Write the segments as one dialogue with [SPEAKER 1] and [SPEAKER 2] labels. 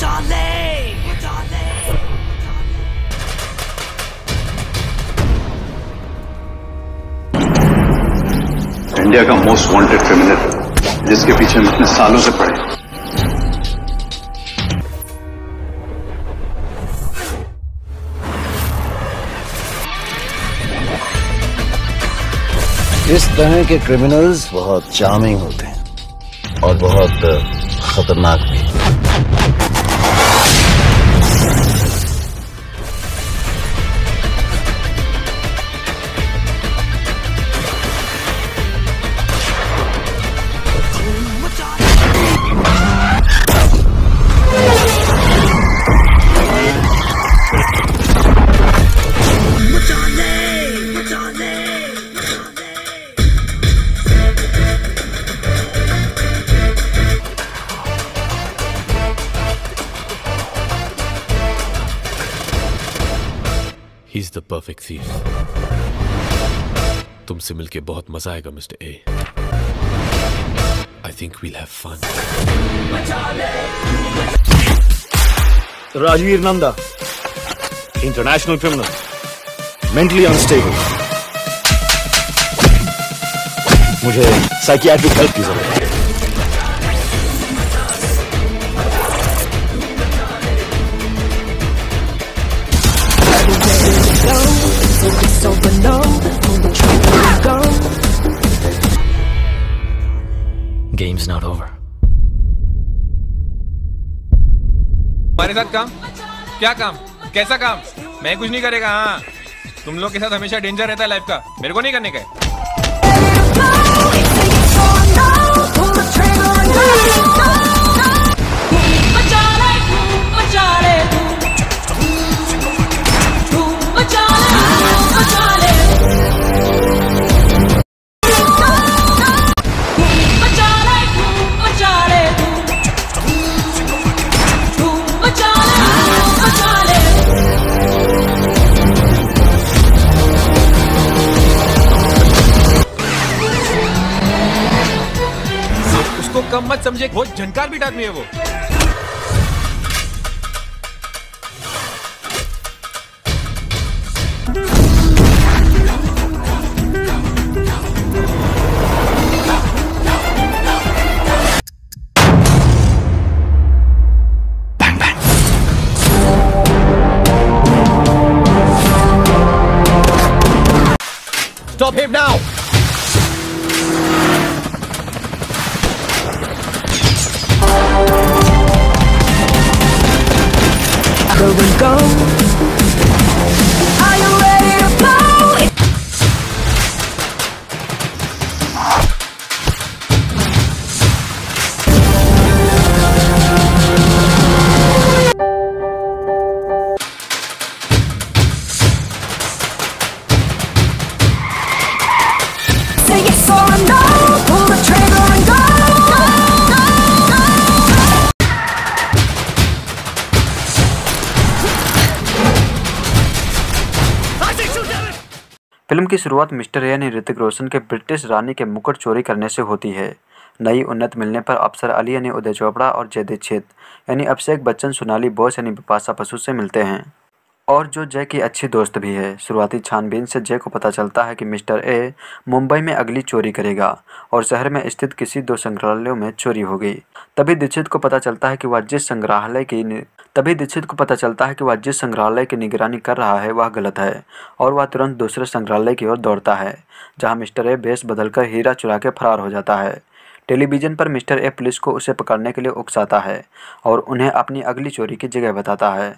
[SPEAKER 1] India का most wanted criminal जिसके पीछे हम इतने सालों से पड़े
[SPEAKER 2] इस तरह के क्रिमिनल्स बहुत चार्मिंग होते हैं और बहुत खतरनाक भी के बहुत मजा आएगा mister A
[SPEAKER 1] I think we'll have fun
[SPEAKER 2] Rajveer Nanda international criminal mentally unstable मुझे साइकियाट्रिक हेल्प की जरूरत है हमारे साथ काम क्या काम कैसा काम मैं कुछ नहीं करेगा हाँ तुम लोग के साथ हमेशा डेंजर रहता है लाइफ का मेरे को नहीं करने का है
[SPEAKER 1] मत समझे बहुत झनकार भी आदमी है वो की शुरुआत मिस्टर यानी ऋतिक रोशन के ब्रिटिश रानी के मुकुट चोरी करने से होती है नई उन्नत मिलने पर अफसर अली यानी उदय चोपड़ा और जयदेव छेद यानी अभिषेक बच्चन सोनाली बोस यानी बिपाशा पशु से मिलते हैं और जो जय की अच्छी दोस्त भी है शुरुआती छानबीन से जय को पता चलता है कि मिस्टर ए मुंबई में अगली चोरी करेगा और शहर में स्थित किसी दो संग्रहालयों में चोरी होगी तभी दीक्षित को पता चलता है कि वह जिस संग्रहालय की तभी दीक्षित को पता चलता है कि वह जिस संग्रहालय की निगरानी कर रहा है वह गलत है और वह तुरंत दूसरे संग्रहालय की ओर दौड़ता है जहाँ मिस्टर ए बेस बदलकर हीरा चुरा के फरार हो जाता है टेलीविज़न पर मिस्टर ए पुलिस को उसे पकड़ने के लिए उकसाता है और उन्हें अपनी अगली चोरी की जगह बताता है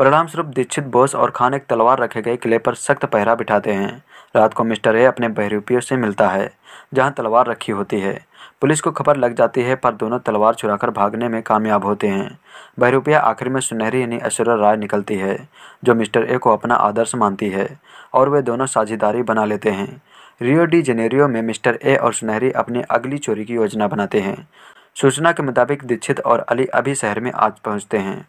[SPEAKER 1] परिणाम स्वरूप दीक्षित बोस और खान एक तलवार रखे गए किले पर सख्त पहरा बिठाते हैं रात को मिस्टर ए अपने बहरूपियों से मिलता है जहां तलवार रखी होती है पुलिस को खबर लग जाती है पर दोनों तलवार चुराकर भागने में कामयाब होते हैं बहरूपिया आखिर में सुनहरी यानी ऐश्वर्य राय निकलती है जो मिस्टर ए को अपना आदर्श मानती है और वे दोनों साझेदारी बना लेते हैं रियो डी जेनेरियो में मिस्टर ए और सुनहरी अपनी अगली चोरी की योजना बनाते हैं सूचना के मुताबिक दीक्षित और अली अभी शहर में आज पहुंचते हैं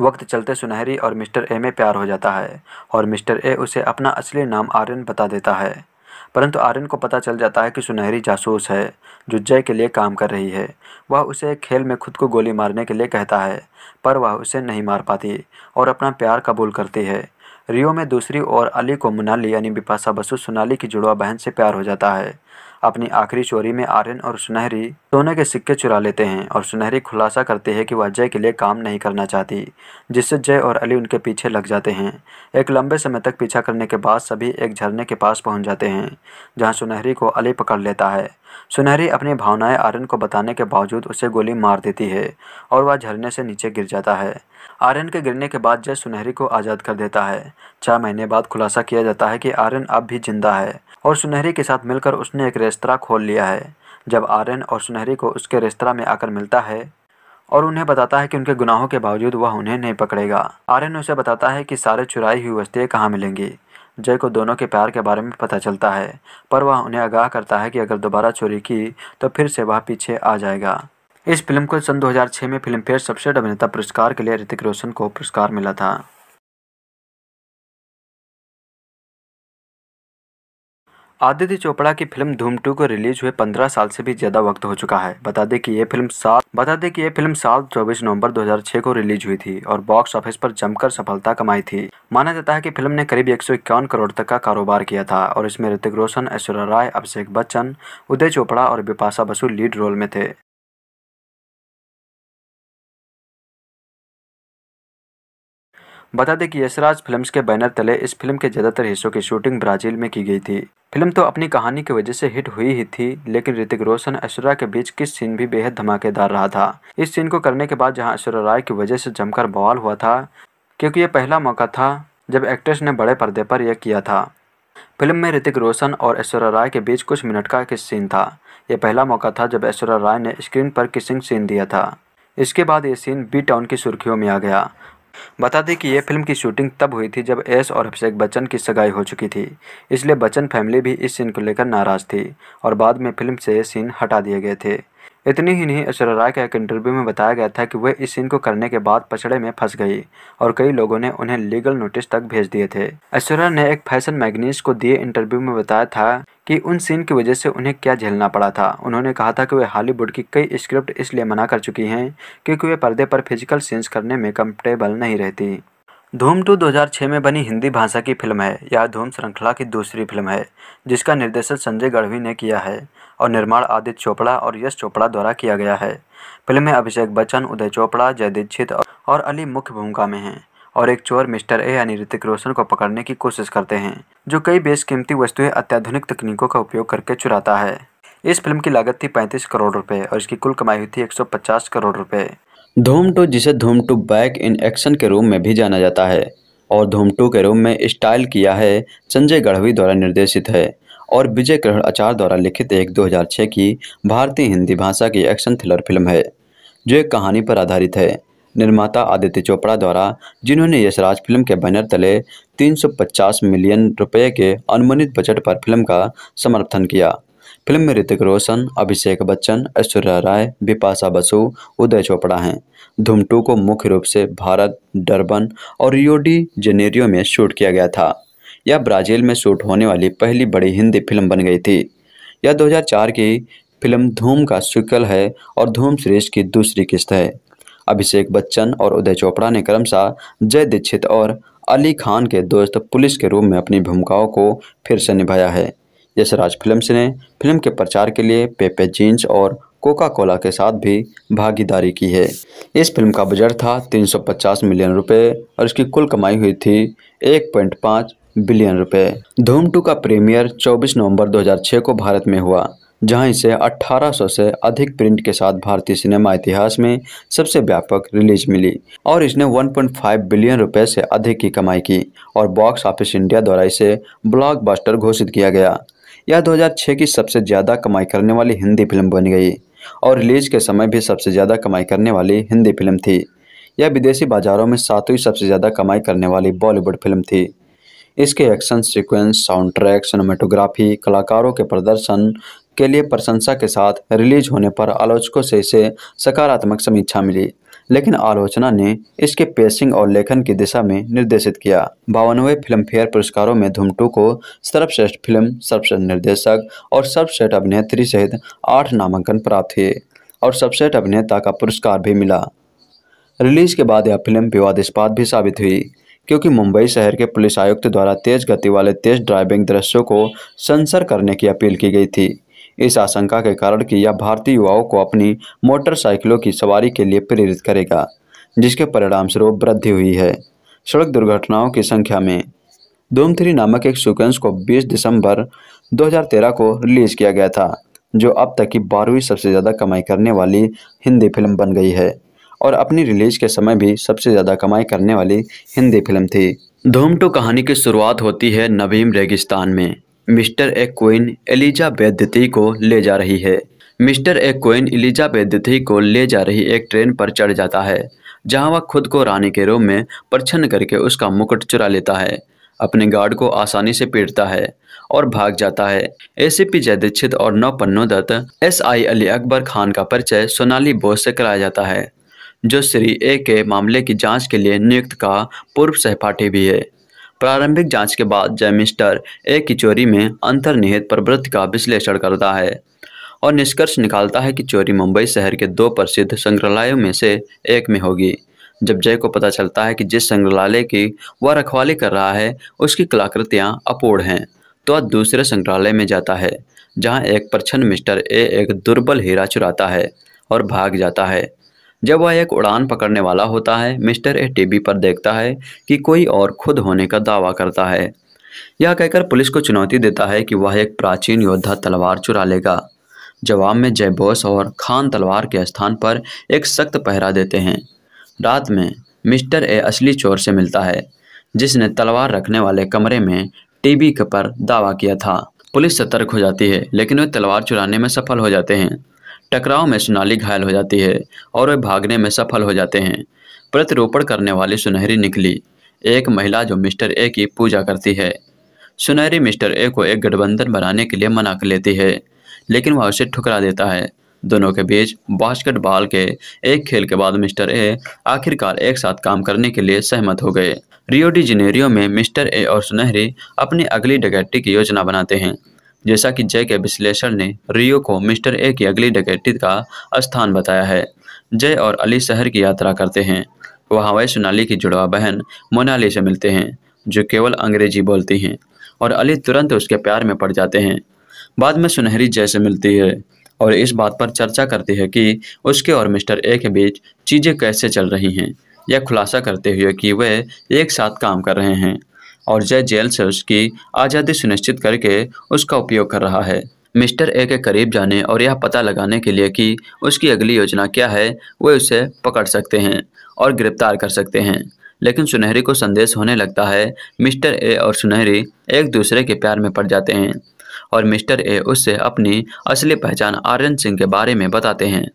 [SPEAKER 1] वक्त चलते सुनहरी और मिस्टर ए में प्यार हो जाता है और मिस्टर ए उसे अपना असली नाम आर्यन बता देता है परंतु आर्यन को पता चल जाता है कि सुनहरी जासूस है जो जय के लिए काम कर रही है वह उसे खेल में खुद को गोली मारने के लिए कहता है पर वह उसे नहीं मार पाती और अपना प्यार कबूल करती है रियो में दूसरी ओर अली को मुनाली यानी बिपाशा बसु सुनाली की जुड़वा बहन से प्यार हो जाता है अपनी आखिरी चोरी में आर्यन और सुनहरी सोने के सिक्के चुरा लेते हैं और सुनहरी खुलासा करती है कि वह जय के लिए काम नहीं करना चाहती जिससे जय और अली उनके पीछे लग जाते हैं एक लंबे समय तक पीछा करने के बाद सभी एक झरने के पास पहुंच जाते हैं जहां सुनहरी को अली पकड़ लेता है सुनहरी अपनी भावनाएं आर्यन को बताने के बावजूद उसे गोली मार देती है और वह झरने से नीचे गिर जाता है आर्यन के गिरने के बाद जय सुनहरी को आज़ाद कर देता है छह महीने बाद खुलासा किया जाता है कि आर्यन अब भी जिंदा है और सुनहरी के साथ मिलकर उसने एक रेस्तरा खोल लिया है जब आर्यन और सुनहरी को उसके रेस्तरा में आकर मिलता है और उन्हें बताता है कि उनके गुनाहों के बावजूद वह उन्हें नहीं पकड़ेगा आर्यन उसे बताता है कि सारे चुराई हुई वस्तुएं कहाँ मिलेंगी जय को दोनों के प्यार के बारे में पता चलता है पर वह उन्हें आगाह करता है कि अगर दोबारा चोरी की तो फिर से वह पीछे आ जाएगा इस फिल्म को सन 2006 में फिल्मफेयर सबसे अभिनेता
[SPEAKER 2] पुरस्कार के लिए ऋतिक रोशन को पुरस्कार मिला था आदित्य चोपड़ा की फिल्म धूम टू को रिलीज हुए 15
[SPEAKER 1] साल से भी ज़्यादा वक्त हो चुका है बता दें कि ये फिल्म साल बता दें कि ये फिल्म साल 24 नवंबर 2006 को रिलीज हुई थी और बॉक्स ऑफिस पर जमकर सफलता कमाई थी माना जाता है कि फिल्म ने करीब एक करोड़ तक का कारोबार किया था और इसमें ऋतिक रोशन ऐश्वर्या राय अभिषेक बच्चन उदय चोपड़ा
[SPEAKER 2] और बिपाशा बसु लीड रोल में थे बता दें कि यशराज फिल्म्स के बैनर तले इस फिल्म के
[SPEAKER 1] ज़्यादातर हिस्सों की शूटिंग ब्राज़ील में की गई थी फिल्म तो अपनी कहानी की वजह से हिट हुई ही थी लेकिन ऋतिक रोशन ऐश्वर्या के बीच किस सीन भी बेहद धमाकेदार रहा था इस सीन को करने के बाद जहाँ ऐश्वर्या राय की वजह से जमकर बवाल हुआ था क्योंकि यह पहला मौका था जब एक्ट्रेस ने बड़े पर्दे पर यह किया था फिल्म में ऋतिक रोशन और ऐश्वर्या राय के बीच कुछ मिनट का किस सीन था यह पहला मौका था जब ऐश्वर्या राय ने स्क्रीन पर किसिंग सीन दिया था इसके बाद ये सीन बी टाउन की सुर्खियों में आ गया बता दें कि ये फिल्म की शूटिंग तब हुई थी जब एस और अभिषेक बच्चन की सगाई हो चुकी थी इसलिए बच्चन फैमिली भी इस सीन को लेकर नाराज थी और बाद में फिल्म से ये सीन हटा दिए गए थे इतनी ही नहीं ऐश्वर्या के एक इंटरव्यू में बताया गया था कि वे इस सीन को करने के बाद पछड़े में फंस गई और कई लोगों ने उन्हें लीगल नोटिस तक भेज दिए थे ऐश्वर्या ने एक फैशन मैगनीस को दिए इंटरव्यू में बताया था कि उन सीन की वजह से उन्हें क्या झेलना पड़ा था उन्होंने कहा था कि वे हॉलीवुड की कई स्क्रिप्ट इसलिए मना कर चुकी हैं क्योंकि वे पर्दे पर फिजिकल सीन्स करने में कम्फर्टेबल नहीं रहती धूम टू 2006 में बनी हिंदी भाषा की फिल्म है यह धूम श्रृंखला की दूसरी फिल्म है जिसका निर्देशन संजय गढ़वी ने किया है और निर्माण आदित्य चोपड़ा और यश चोपड़ा द्वारा किया गया है फिल्म में अभिषेक बच्चन उदय चोपड़ा जय दीक्षित और अली मुख्य भूमिका में हैं और एक चोर मिस्टर ए यानी ऋतिक रोशन को पकड़ने की कोशिश करते हैं जो कई बेशकीमती वस्तुएं अत्याधुनिक तकनीकों का उपयोग करके चुराता है इस फिल्म की लागत थी 35 करोड़ रुपए और इसकी कुल कमाई हुई थी 150 करोड़ रुपए धूम टू जिसे Dhoom two back in action के रूम में भी जाना जाता है और धूम टू के रूम में स्टाइल किया है संजय गढ़वी द्वारा निर्देशित है और विजय ग्रहण आचार द्वारा लिखित एक 2006 की भारतीय हिंदी भाषा की एक्शन थ्रिलर फिल्म है जो एक कहानी पर आधारित है निर्माता आदित्य चोपड़ा द्वारा जिन्होंने यशराज फिल्म के बैनर तले 350 मिलियन रुपए के अनुमानित बजट पर फिल्म का समर्थन किया फिल्म में ऋतिक रोशन अभिषेक बच्चन ऐश्वर्या राय बिपाशा बसु उदय चोपड़ा हैं धुमटू को मुख्य रूप से भारत डरबन और रियोडी जेनेरियो में शूट किया गया था यह ब्राज़ील में शूट होने वाली पहली बड़ी हिंदी फिल्म बन गई थी यह 2004 की फिल्म धूम का सिक्वल है और धूम सुरेश की दूसरी किस्त है अभिषेक बच्चन और उदय चोपड़ा ने क्रमशः जय दीक्षित और अली खान के दोस्त पुलिस के रूप में अपनी भूमिकाओं को फिर से निभाया है यशराज राज फिल्म ने फिल्म के प्रचार के लिए पेपे जींस और कोका कोला के साथ भी भागीदारी की है इस फिल्म का बजट था 350 मिलियन रुपए और इसकी कुल कमाई हुई थी 1.5 बिलियन रुपए धूम टू का प्रीमियर 24 नवंबर 2006 को भारत में हुआ जहां इसे 1800 से अधिक प्रिंट के साथ भारतीय सिनेमा इतिहास में सबसे व्यापक रिलीज मिली और इसने 1.5 बिलियन रुपए से अधिक की कमाई की और बॉक्स ऑफिस इंडिया द्वारा इसे ब्लॉकबस्टर घोषित किया गया यह 2006 की सबसे ज़्यादा कमाई करने वाली हिंदी फिल्म बन गई और रिलीज के समय भी सबसे ज़्यादा कमाई करने वाली हिंदी फिल्म थी यह विदेशी बाजारों में सातवीं सबसे ज़्यादा कमाई करने वाली बॉलीवुड फिल्म थी इसके action sequence sound track cinematography कलाकारों के प्रदर्शन के लिए प्रशंसा के साथ रिलीज होने पर आलोचकों से इसे सकारात्मक समीक्षा मिली लेकिन आलोचना ने इसके पेसिंग और लेखन की दिशा में निर्देशित किया बावनवे फेयर पुरस्कारों में धूमटू को सर्वश्रेष्ठ फिल्म सर्वश्रेष्ठ निर्देशक और सर्वश्रेष्ठ अभिनेत्री सहित आठ नामांकन प्राप्त हुए और सर्वश्रेष्ठ अभिनेता का पुरस्कार भी मिला रिलीज के बाद यह फिल्म विवादास्पाद भी साबित हुई क्योंकि मुंबई शहर के पुलिस आयुक्त द्वारा तेज गति वाले तेज ड्राइविंग दृश्यों को सेंसर करने की अपील की गई थी इस आशंका के कारण कि यह भारतीय युवाओं को अपनी मोटरसाइकिलों की सवारी के लिए प्रेरित करेगा जिसके परिणामस्वरूप वृद्धि हुई है सड़क दुर्घटनाओं की संख्या में धूम नामक एक सीक्वेंस को 20 दिसंबर 2013 को रिलीज किया गया था जो अब तक की बारहवीं सबसे ज़्यादा कमाई करने वाली हिंदी फिल्म बन गई है और अपनी रिलीज के समय भी सबसे ज़्यादा कमाई करने वाली हिंदी फिल्म थी धूम टू कहानी की शुरुआत होती है नवीम रेगिस्तान में मिस्टर ए क्वीन एलिजा बेद्यती को ले जा रही है मिस्टर ए क्वीन एलिजा बेद्यती को ले जा रही एक ट्रेन पर चढ़ जाता है जहां वह खुद को रानी के रूप में प्रछन्न करके उसका मुकुट चुरा लेता है अपने गार्ड को आसानी से पीटता है और भाग जाता है एसीपी सी पी और नौ पन्नो दत्त एस आई अली अकबर खान का परिचय सोनाली बोस से कराया जाता है जो श्री ए के मामले की जांच के लिए नियुक्त का पूर्व सहपाठी भी है प्रारंभिक जांच के बाद जय मिस्टर ए की चोरी में अंतर्निहित प्रवृत्ति का विश्लेषण करता है और निष्कर्ष निकालता है कि चोरी मुंबई शहर के दो प्रसिद्ध संग्रहालयों में से एक में होगी जब जय को पता चलता है कि जिस संग्रहालय की वह रखवाली कर रहा है उसकी कलाकृतियाँ अपूर्ण हैं तो वह दूसरे संग्रहालय में जाता है जहाँ एक प्रछन्न मिस्टर ए एक दुर्बल हीरा चुराता है और भाग जाता है जब वह एक उड़ान पकड़ने वाला होता है मिस्टर ए टीवी पर देखता है कि कोई और खुद होने का दावा करता है यह कहकर पुलिस को चुनौती देता है कि वह एक प्राचीन योद्धा तलवार चुरा लेगा जवाब में जय बोस और खान तलवार के स्थान पर एक सख्त पहरा देते हैं रात में मिस्टर ए असली चोर से मिलता है जिसने तलवार रखने वाले कमरे में टीबी पर दावा किया था पुलिस सतर्क हो जाती है लेकिन वे तलवार चुराने में सफल हो जाते हैं टकराव में सोनाली घायल हो जाती है और वे भागने में सफल हो जाते हैं प्रतिरोपण करने वाली सुनहरी निकली एक महिला जो मिस्टर ए की पूजा करती है सुनहरी मिस्टर ए को एक गठबंधन बनाने के लिए मना कर लेती है लेकिन वह उसे ठुकरा देता है दोनों के बीच बास्केट बॉल के एक खेल के बाद मिस्टर ए आखिरकार एक साथ काम करने के लिए सहमत हो गए रियो डी जिनेरियो में मिस्टर ए और सुनहरी अपनी अगली डकैती की योजना बनाते हैं जैसा कि जय के विश्लेषण ने रियो को मिस्टर ए की अगली डकैती का स्थान बताया है जय और अली शहर की यात्रा करते हैं वहाँ वह सोनाली की जुड़वा बहन मोनाली से मिलते हैं जो केवल अंग्रेजी बोलती हैं और अली तुरंत उसके प्यार में पड़ जाते हैं बाद में सुनहरी जय से मिलती है और इस बात पर चर्चा करती है कि उसके और मिस्टर ए के बीच चीज़ें कैसे चल रही हैं यह खुलासा करते हुए कि वे एक साथ काम कर रहे हैं और जय जेल से उसकी आज़ादी सुनिश्चित करके उसका उपयोग कर रहा है मिस्टर ए के करीब जाने और यह पता लगाने के लिए कि उसकी अगली योजना क्या है वे उसे पकड़ सकते हैं और गिरफ्तार कर सकते हैं लेकिन सुनहरी को संदेश होने लगता है मिस्टर ए और सुनहरी एक दूसरे के प्यार में पड़ जाते हैं और मिस्टर ए उससे अपनी असली पहचान आर्यन सिंह के बारे में बताते हैं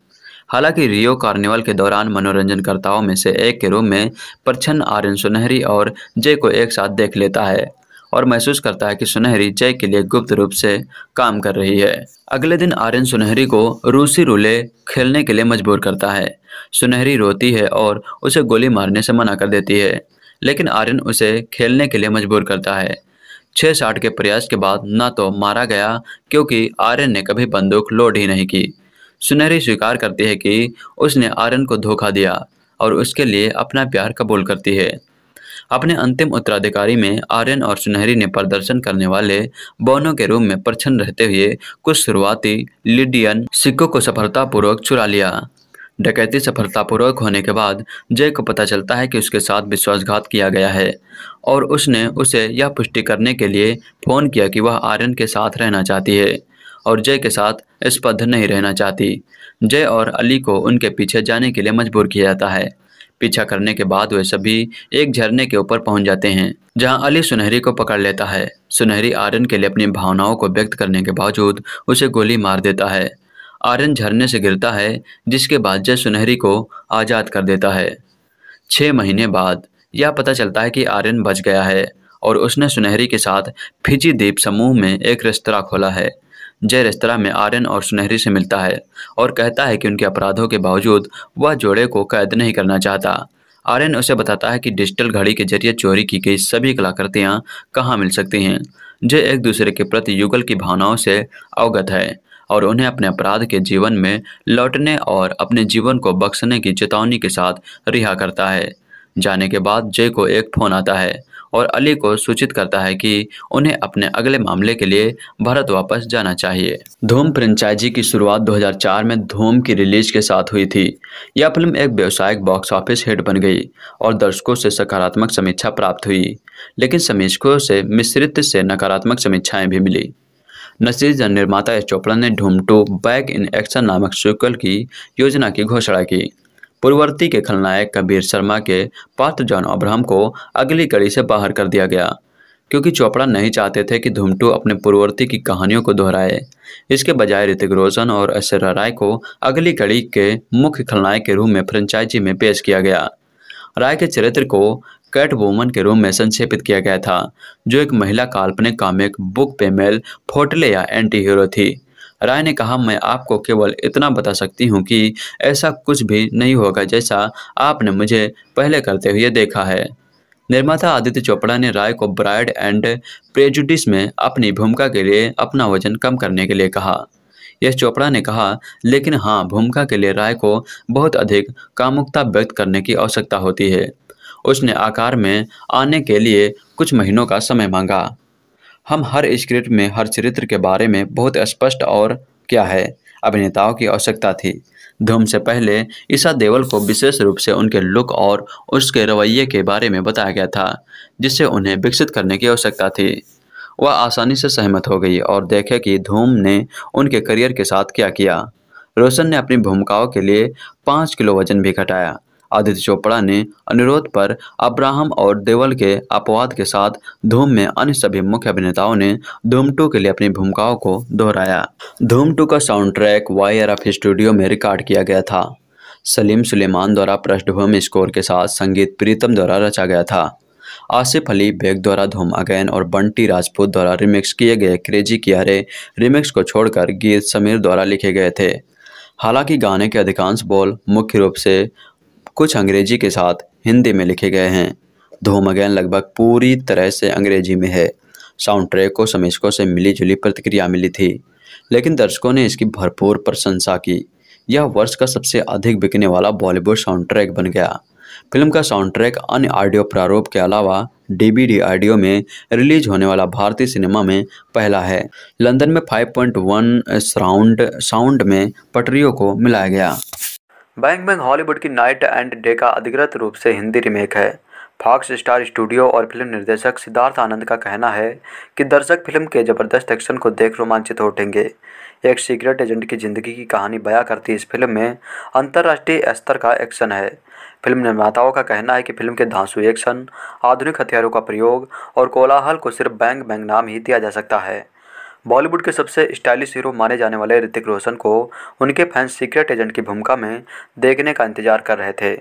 [SPEAKER 1] हालांकि रियो कार्निवल के दौरान मनोरंजनकर्ताओं में से एक के रूप में प्रछन्न आर्यन सुनहरी और जय को एक साथ देख लेता है और महसूस करता है कि सुनहरी जय के लिए गुप्त रूप से काम कर रही है अगले दिन आर्यन सुनहरी को रूसी रूले खेलने के लिए मजबूर करता है सुनहरी रोती है और उसे गोली मारने से मना कर देती है लेकिन आर्यन उसे खेलने के लिए मजबूर करता है छः साठ के प्रयास के बाद न तो मारा गया क्योंकि आर्यन ने कभी बंदूक लोड ही नहीं की सुनहरी स्वीकार करती है कि उसने आर्यन को धोखा दिया और उसके लिए अपना प्यार कबूल करती है अपने अंतिम उत्तराधिकारी में आर्यन और सुनहरी ने प्रदर्शन करने वाले बोनो के रूम में प्रछन्न रहते हुए कुछ शुरुआती लिडियन सिक्कों को सफलतापूर्वक चुरा लिया डकैती सफलतापूर्वक होने के बाद जय को पता चलता है कि उसके साथ विश्वासघात किया गया है और उसने उसे यह पुष्टि करने के लिए फ़ोन किया कि वह आर्यन के साथ रहना चाहती है और जय के साथ स्पध नहीं रहना चाहती जय और अली को उनके पीछे जाने के लिए मजबूर किया जाता है पीछा करने के बाद वे सभी एक झरने के ऊपर पहुंच जाते हैं जहां अली सुनहरी को पकड़ लेता है सुनहरी आर्यन के लिए अपनी भावनाओं को व्यक्त करने के बावजूद उसे गोली मार देता है आर्यन झरने से गिरता है जिसके बाद जय सुनहरी को आज़ाद कर देता है छः महीने बाद यह पता चलता है कि आर्यन बच गया है और उसने सुनहरी के साथ फिजी द्वीप समूह में एक रेस्तरा खोला है जय रेस्तरा में आर्यन और सुनहरी से मिलता है और कहता है कि उनके अपराधों के बावजूद वह जोड़े को कैद नहीं करना चाहता आर्यन उसे बताता है कि डिजिटल घड़ी के जरिए चोरी की गई सभी कलाकृतियाँ कहाँ मिल सकती हैं जय एक दूसरे के प्रति युगल की भावनाओं से अवगत है और उन्हें अपने अपराध के जीवन में लौटने और अपने जीवन को बख्शने की चेतावनी के साथ रिहा करता है जाने के बाद जय को एक फ़ोन आता है और अली को सूचित करता है कि उन्हें अपने अगले मामले के लिए भारत वापस जाना चाहिए धूम फ्रेंचाइजी की शुरुआत 2004 में धूम की रिलीज के साथ हुई थी यह फिल्म एक व्यवसायिक बॉक्स ऑफिस हिट बन गई और दर्शकों से सकारात्मक समीक्षा प्राप्त हुई लेकिन समीक्षकों से मिश्रित से नकारात्मक समीक्षाएँ भी मिली नसीज निर्माता एस चोपड़ा ने Dhoom two back in action नामक सीक्वल की योजना की घोषणा की पूर्ववर्ती के खलनायक कबीर शर्मा के पात्र जॉन अब्राहम को अगली कड़ी से बाहर कर दिया गया क्योंकि चोपड़ा नहीं चाहते थे कि धूमटू अपने पूर्ववर्ती की कहानियों को दोहराए इसके बजाय ऋतिक रोशन और ऐश्वर्या राय को अगली कड़ी के मुख्य खलनायक के रूप में फ्रेंचाइजी में पेश किया गया राय के चरित्र को कैट वोमन के रूप में संक्षेपित किया गया था जो एक महिला काल्पनिक कॉमिक बुक पेमेल फोटले या एंटी हीरो थी राय ने कहा मैं आपको केवल इतना बता सकती हूँ कि ऐसा कुछ भी नहीं होगा जैसा आपने मुझे पहले करते हुए देखा है निर्माता आदित्य चोपड़ा ने राय को ब्राइड एंड प्रेजुडिस में अपनी भूमिका के लिए अपना वजन कम करने के लिए कहा यश चोपड़ा ने कहा लेकिन हाँ भूमिका के लिए राय को बहुत अधिक कामुकता व्यक्त करने की आवश्यकता होती है उसने आकार में आने के लिए कुछ महीनों का समय मांगा हम हर स्क्रिप्ट में हर चरित्र के बारे में बहुत स्पष्ट और क्या है अभिनेताओं की आवश्यकता थी धूम से पहले ईशा देवल को विशेष रूप से उनके लुक और उसके रवैये के बारे में बताया गया था जिससे उन्हें विकसित करने की आवश्यकता थी वह आसानी से सहमत हो गई और देखे कि धूम ने उनके करियर के साथ क्या किया रोशन ने अपनी भूमिकाओं के लिए पाँच किलो वजन भी घटाया आदित्य चोपड़ा ने अनुरोध पर अब्राहम और देवल के अपवाद के साथ धूम में अन्य सभी मुख्य अभिनेताओं ने धूम टू के लिए अपनी भूमिकाओं को दोहराया धूम टू का sound track Y F studio में रिकॉर्ड किया गया था सलीम सुलेमान द्वारा पृष्ठभूमि स्कोर के साथ संगीत प्रीतम द्वारा रचा गया था आसिफ अली बेग द्वारा धूम अगैन और बंटी राजपूत द्वारा रिमिक्स किए गए क्रेजी कियारे रिमिक्स को छोड़कर गीत समीर द्वारा लिखे गए थे हालांकि गाने के अधिकांश बोल मुख्य रूप से कुछ अंग्रेजी के साथ हिंदी में लिखे गए हैं धूम अगैन लगभग पूरी तरह से अंग्रेजी में है साउंड ट्रैक को समीक्षकों से मिली जुली प्रतिक्रिया मिली थी लेकिन दर्शकों ने इसकी भरपूर प्रशंसा की यह वर्ष का सबसे अधिक बिकने वाला बॉलीवुड साउंड ट्रैक बन गया फिल्म का साउंड ट्रैक अन्य ऑडियो प्रारूप के अलावा डीबीडी ऑडियो में रिलीज होने वाला भारतीय सिनेमा में पहला है लंदन में 5.1 साउंड साउंड में पटरियों को मिलाया गया बैंग बैंग हॉलीवुड की नाइट एंड डे का अधिकृत रूप से हिंदी रीमेक है फॉक्स स्टार स्टूडियो और फिल्म निर्देशक सिद्धार्थ आनंद का कहना है कि दर्शक फिल्म के ज़बरदस्त एक्शन को देख रोमांचित उठेंगे एक सीक्रेट एजेंट की जिंदगी की कहानी बयां करती इस फिल्म में अंतर्राष्ट्रीय स्तर का एक्शन है फिल्म निर्माताओं का कहना है कि फिल्म के धांसू एक्शन आधुनिक हथियारों का प्रयोग और कोलाहल को सिर्फ बैंग बैंग नाम ही दिया जा सकता है बॉलीवुड के सबसे स्टाइलिश हीरो माने जाने वाले ऋतिक रोशन को उनके फैंस सीक्रेट एजेंट की भूमिका में देखने का इंतजार कर रहे थे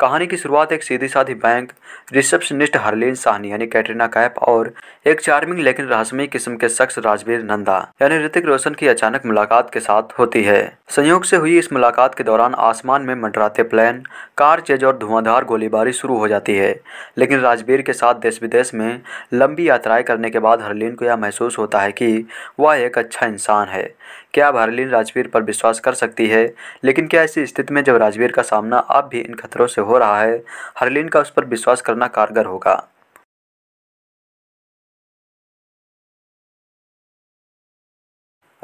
[SPEAKER 1] कहानी की शुरुआत एक सीधी साधी बैंक रिसेप्शनिस्ट हरलीन साहनी यानी कैटरीना कैप और एक चार्मिंग लेकिन रहस्यमय किस्म के शख्स राजवीर नंदा यानी ऋतिक रोशन की अचानक मुलाकात के साथ होती है संयोग से हुई इस मुलाकात के दौरान आसमान में मंडराते प्लेन कार चेज और धुआंधार गोलीबारी शुरू हो जाती है लेकिन राजवीर के साथ देश विदेश में लंबी यात्राएं करने के बाद हरलीन को यह महसूस होता है कि वह एक अच्छा इंसान है क्या भारलीन राजवीर पर विश्वास कर सकती है लेकिन क्या ऐसी स्थिति में जब राजवीर का सामना आप भी इन खतरों से हो रहा है
[SPEAKER 2] हरलीन का उस पर विश्वास करना कारगर होगा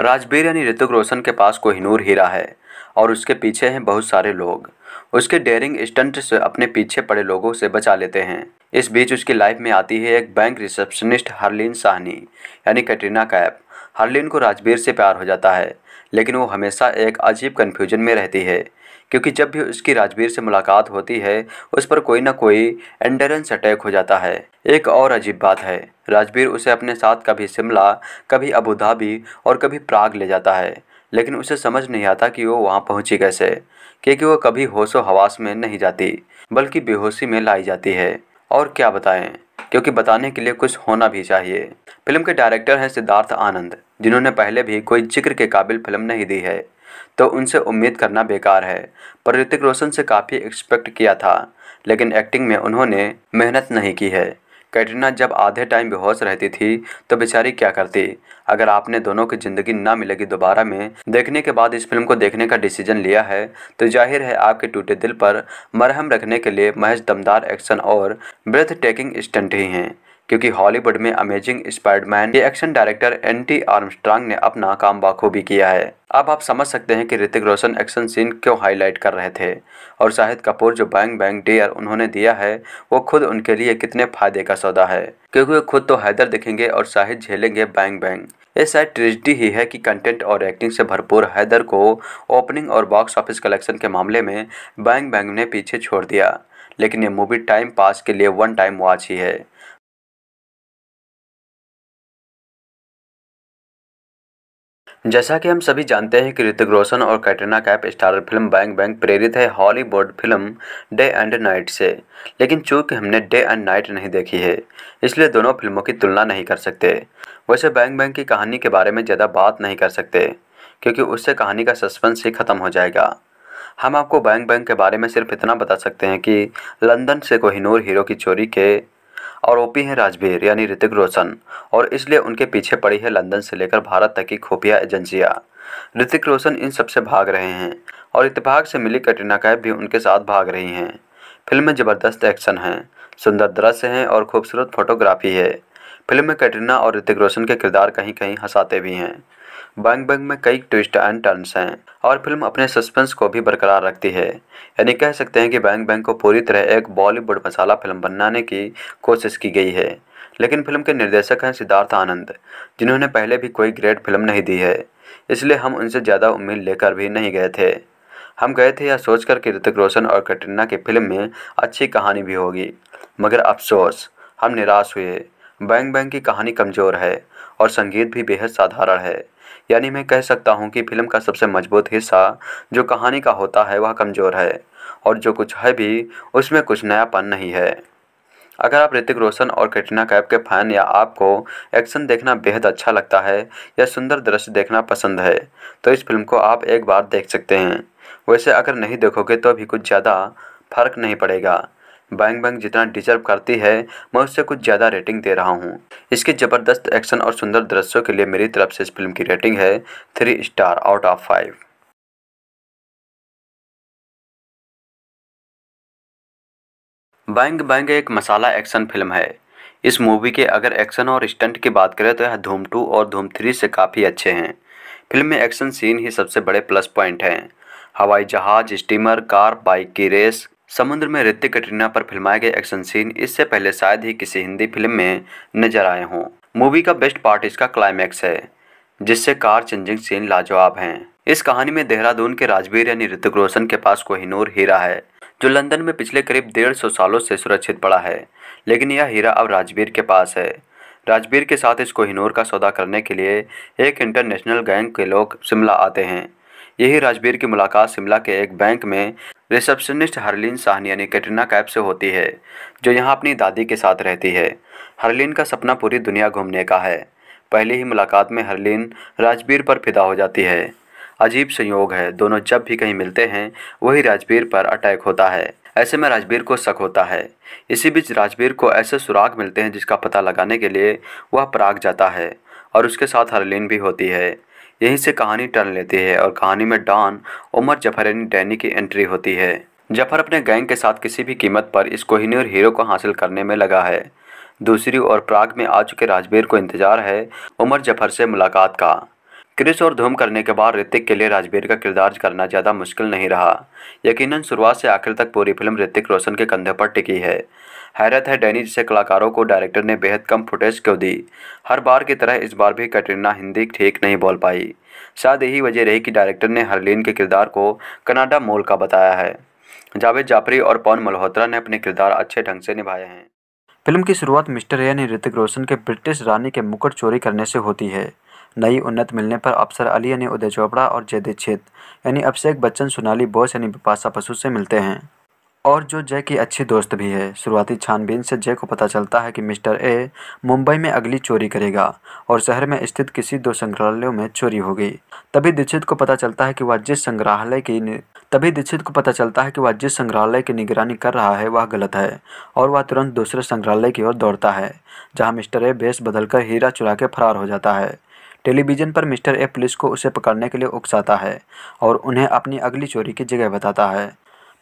[SPEAKER 2] राजबीर यानी ऋतिक रोशन के पास नूर
[SPEAKER 1] हीरा है और उसके पीछे हैं बहुत सारे लोग उसके डेयरिंग स्टंट से अपने पीछे पड़े लोगों से बचा लेते हैं इस बीच उसकी लाइफ में आती है एक बैंक रिसेप्शनिस्ट हरलीन साहनी यानी कैटरीना कैप हरलिन को राजबीर से प्यार हो जाता है लेकिन वो हमेशा एक अजीब कन्फ्यूजन में रहती है क्योंकि जब भी उसकी राजबीर से मुलाकात होती है उस पर कोई ना कोई एंडरेंस अटैक हो जाता है एक और अजीब बात है राजबीर उसे अपने साथ कभी शिमला कभी अबूधाबी और कभी प्राग ले जाता है लेकिन उसे समझ नहीं आता कि वो वहाँ पहुँची कैसे क्योंकि वो कभी होशो हवास में नहीं जाती बल्कि बेहोशी में लाई जाती है और क्या बताएं क्योंकि बताने के लिए कुछ होना भी चाहिए फिल्म के डायरेक्टर हैं सिद्धार्थ आनंद जिन्होंने पहले भी कोई जिक्र के काबिल फिल्म नहीं दी है तो उनसे उम्मीद करना बेकार है पर ऋतिक रोशन से काफ़ी एक्सपेक्ट किया था लेकिन एक्टिंग में उन्होंने मेहनत नहीं की है कैटरीना जब आधे टाइम बेहोश रहती थी तो बेचारी क्या करती अगर आपने दोनों की ज़िंदगी ना मिलेगी दोबारा में देखने के बाद इस फिल्म को देखने का डिसीजन लिया है तो जाहिर है आपके टूटे दिल पर मरहम रखने के लिए महज दमदार एक्शन और ब्रेथ टेकिंग स्टंट ही हैं क्योंकि हॉलीवुड में अमेजिंग स्पाइडमैन के action director N T Armstrong ने अपना काम बाखूबी किया है अब आप समझ सकते हैं कि ऋतिक रोशन एक्शन सीन क्यों हाईलाइट कर रहे थे और शाहिद कपूर जो बैंग बैंग डेयर उन्होंने दिया है वो खुद उनके लिए कितने फायदे का सौदा है क्योंकि वो खुद तो हैदर दिखेंगे और शाहिद झेलेंगे बैंग बैंग ये शायद ट्रेजिडी ही है कि कंटेंट और एक्टिंग से भरपूर हैदर को ओपनिंग और बॉक्स ऑफिस कलेक्शन के मामले में बैंग बैंग ने पीछे छोड़ दिया लेकिन ये
[SPEAKER 2] मूवी टाइम पास के लिए वन टाइम वॉच ही है जैसा कि हम सभी जानते हैं कि ऋतिक रोशन
[SPEAKER 1] और Katrina Kaif starrer film Bang Bang प्रेरित है Hollywood film Day and Night से लेकिन चूंकि हमने डे एंड नाइट नहीं देखी है इसलिए दोनों फिल्मों की तुलना नहीं कर सकते वैसे बैंग बैंग की कहानी के बारे में ज़्यादा बात नहीं कर सकते क्योंकि उससे कहानी का सस्पेंस ही ख़त्म हो जाएगा हम आपको बैंग बैंग के बारे में सिर्फ इतना बता सकते हैं कि लंदन से कोहिनूर हीरो की चोरी के आरोपी हैं राजवीर यानी ऋतिक रोशन और इसलिए उनके पीछे पड़ी है लंदन से लेकर भारत तक की खुफिया एजेंसियां ऋतिक रोशन इन सबसे भाग रहे हैं और इतफाक से मिली कटरीना कैफ भी उनके साथ भाग रही हैं फिल्म में ज़बरदस्त एक्शन है सुंदर दृश्य हैं और खूबसूरत फोटोग्राफी है फिल्म में कैटरीना और ऋतिक रोशन के किरदार कहीं कहीं हंसाते भी हैं बैंग बैंग में कई ट्विस्ट एंड टर्न्स हैं और फिल्म अपने सस्पेंस को भी बरकरार रखती है यानी कह सकते हैं कि बैंग बैंग को पूरी तरह एक बॉलीवुड मसाला फिल्म बनाने की कोशिश की गई है लेकिन फिल्म के निर्देशक हैं सिद्धार्थ आनंद जिन्होंने पहले भी कोई ग्रेट फिल्म नहीं दी है इसलिए हम उनसे ज़्यादा उम्मीद लेकर भी नहीं गए थे हम गए थे यह सोचकर कि ऋतिक रोशन और कटरीना की फिल्म में अच्छी कहानी भी होगी मगर अफसोस हम निराश हुए बैंग बैंग की कहानी कमज़ोर है और संगीत भी बेहद साधारण है यानी मैं कह सकता हूँ कि फिल्म का सबसे मजबूत हिस्सा जो कहानी का होता है वह कमज़ोर है और जो कुछ है भी उसमें कुछ नयापन नहीं है अगर आप ऋतिक रोशन और कैटरीना कैप के फैन या आपको एक्शन देखना बेहद अच्छा लगता है या सुंदर दृश्य देखना पसंद है तो इस फिल्म को आप एक बार देख सकते हैं वैसे अगर नहीं देखोगे तो भी कुछ ज़्यादा फर्क नहीं पड़ेगा बैंग बैंग जितना डिजर्व करती है मैं उससे कुछ ज़्यादा रेटिंग दे रहा हूँ इसके ज़बरदस्त एक्शन
[SPEAKER 2] और सुंदर दृश्यों के लिए मेरी तरफ से इस फिल्म की रेटिंग है three star out of five Bang Bang एक मसाला एक्शन फिल्म है इस मूवी के अगर एक्शन और स्टंट की बात
[SPEAKER 1] करें तो यह धूम टू और धूम थ्री से काफ़ी अच्छे हैं फिल्म में एक्शन सीन ही सबसे बड़े प्लस पॉइंट हैं हवाई जहाज स्टीमर कार बाइक की रेस समुद्र में ऋतिक कटरीना पर फिल्माए गए एक्शन सीन इससे पहले शायद ही किसी हिंदी फिल्म में नजर आए हों मूवी का बेस्ट पार्ट इसका क्लाइमैक्स है जिससे कार चेंजिंग सीन लाजवाब हैं इस कहानी में देहरादून के राजवीर यानी ऋतिक रोशन के पास कोहिनूर हीरा है जो लंदन में पिछले करीब डेढ़ सौ सालों से सुरक्षित पड़ा है लेकिन यह हीरा अब राजवीर के पास है राजवीर के साथ इस कोहिनूर का सौदा करने के लिए एक इंटरनेशनल गैंग के लोग शिमला आते हैं यही राजबीर की मुलाकात शिमला के एक बैंक में रिसेप्शनिस्ट हरलीन साहनी यानी कैटरीना कैप से होती है जो यहाँ अपनी दादी के साथ रहती है हरलीन का सपना पूरी दुनिया घूमने का है पहली ही मुलाकात में हरलीन राजबीर पर फिदा हो जाती है अजीब संयोग है दोनों जब भी कहीं मिलते हैं वही राजबीर पर अटैक होता है ऐसे में राजबीर को शक होता है इसी बीच राजबीर को ऐसे सुराग मिलते हैं जिसका पता लगाने के लिए वह प्राग जाता है और उसके साथ हरलीन भी होती है यहीं से कहानी टर्न लेती है और कहानी में डॉन उमर जफर यानी डैनी की एंट्री होती है जफर अपने गैंग के साथ किसी भी कीमत पर इस कोहिनूर हीरो को हासिल करने में लगा है दूसरी ओर प्राग में आ चुके राजबीर को इंतजार है उमर जफर से मुलाकात का क्रिस और धूम करने के बाद ऋतिक के लिए राजबीर का किरदार करना ज़्यादा मुश्किल नहीं रहा यकीनन शुरुआत से आखिर तक पूरी फिल्म ऋतिक रोशन के कंधे पर टिकी है हैरत है डैनी जैसे कलाकारों को डायरेक्टर ने बेहद कम फुटेज क्यों दी हर बार की तरह इस बार भी कैटरीना हिंदी ठीक नहीं बोल पाई शायद यही वजह रही कि डायरेक्टर ने हरलीन के किरदार को कनाडा मोल का बताया है जावेद जाफरी और पवन मल्होत्रा ने अपने किरदार अच्छे ढंग से निभाए हैं फिल्म की शुरुआत मिस्टर यानी ऋतिक रोशन के ब्रिटिश रानी के मुकुट चोरी करने से होती है नई उन्नत मिलने पर अफसर अली यानी उदय चोपड़ा और जय दीक्षित यानी अभिषेक बच्चन सोनाली बोस यानी बिपाशा बसु से मिलते हैं और जो जय की अच्छी दोस्त भी है शुरुआती छानबीन से जय को पता चलता है कि मिस्टर ए मुंबई में अगली चोरी करेगा और शहर में स्थित किसी दो संग्रहालयों में चोरी हो गई तभी दीक्षित को पता चलता है कि वह जिस संग्रहालय की तभी दीक्षित को पता चलता है कि वह जिस संग्रहालय की निगरानी कर रहा है वह गलत है और वह तुरंत दूसरे संग्रहालय की ओर दौड़ता है जहाँ मिस्टर ए बेस बदलकर हीरा चुरा के फरार हो जाता है टेलीविज़न पर मिस्टर ए पुलिस को उसे पकड़ने के लिए उकसाता है और उन्हें अपनी अगली चोरी की जगह बताता है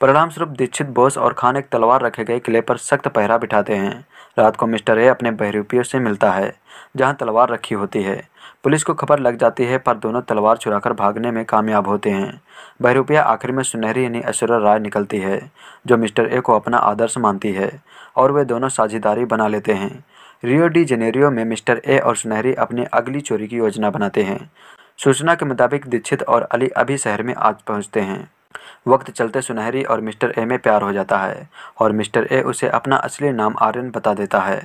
[SPEAKER 1] परिणाम स्वरूप दीक्षित बोस और खान एक तलवार रखे गए किले पर सख्त पहरा बिठाते हैं रात को मिस्टर ए अपने बहरूपियों से मिलता है जहां तलवार रखी होती है पुलिस को खबर लग जाती है पर दोनों तलवार चुराकर भागने में कामयाब होते हैं बहरूपिया आखिर में सुनहरी यानी ऐश्वर्या राय निकलती है जो मिस्टर ए को अपना आदर्श मानती है और वे दोनों साझेदारी बना लेते हैं रियो डी जेनेरियो में मिस्टर ए और सुनहरी अपनी अगली चोरी की योजना बनाते हैं सूचना के मुताबिक दीक्षित और अली अभी शहर में आज पहुँचते हैं वक्त चलते सुनहरी और मिस्टर ए में प्यार हो जाता है और मिस्टर ए उसे अपना असली नाम आर्यन बता देता है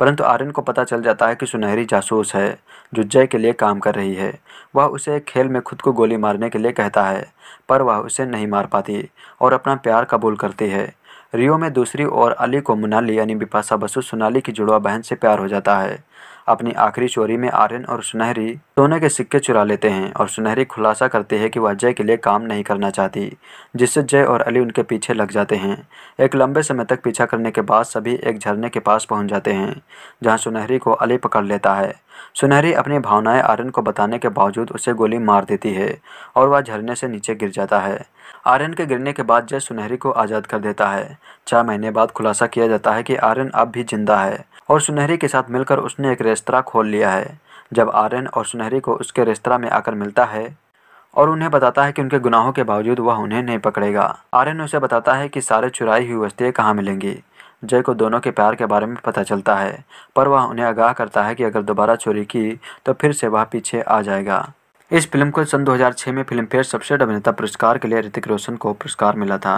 [SPEAKER 1] परंतु आर्यन को पता चल जाता है कि सुनहरी जासूस है जो जय के लिए काम कर रही है वह उसे एक खेल में खुद को गोली मारने के लिए कहता है पर वह उसे नहीं मार पाती और अपना प्यार कबूल करती है रियो में दूसरी ओर अली को मुनाली यानी बिपाशा बसु सोनाली की जुड़वा बहन से प्यार हो जाता है अपनी आखिरी चोरी में आर्यन और सुनहरी सोने के सिक्के चुरा लेते हैं और सुनहरी खुलासा करती है कि वह जय के लिए काम नहीं करना चाहती जिससे जय और अली उनके पीछे लग जाते हैं एक लंबे समय तक पीछा करने के बाद सभी एक झरने के पास पहुंच जाते हैं जहां सुनहरी को अली पकड़ लेता है सुनहरी अपनी भावनाएं आर्यन को बताने के बावजूद उसे गोली मार देती है और वह झरने से नीचे गिर जाता है आर्यन के गिरने के बाद जय सुनहरी को आज़ाद कर देता है छह महीने बाद खुलासा किया जाता है कि आर्यन अब भी जिंदा है और सुनहरे के साथ मिलकर उसने एक रेस्तरा खोल लिया है जब आर्यन और सुनहरी को उसके रेस्तरा में आकर मिलता है और उन्हें बताता है कि उनके गुनाहों के बावजूद वह उन्हें नहीं पकड़ेगा आर्यन उसे बताता है कि सारे चुराई हुई वस्तुएँ कहाँ मिलेंगी जय को दोनों के प्यार के बारे में पता चलता है पर वह उन्हें आगाह करता है कि अगर दोबारा चोरी की तो फिर से वह पीछे आ जाएगा इस फिल्म को सन 2006 में फिल्मफेयर सबसे अभिनेता
[SPEAKER 2] पुरस्कार के लिए ऋतिक रोशन को पुरस्कार मिला था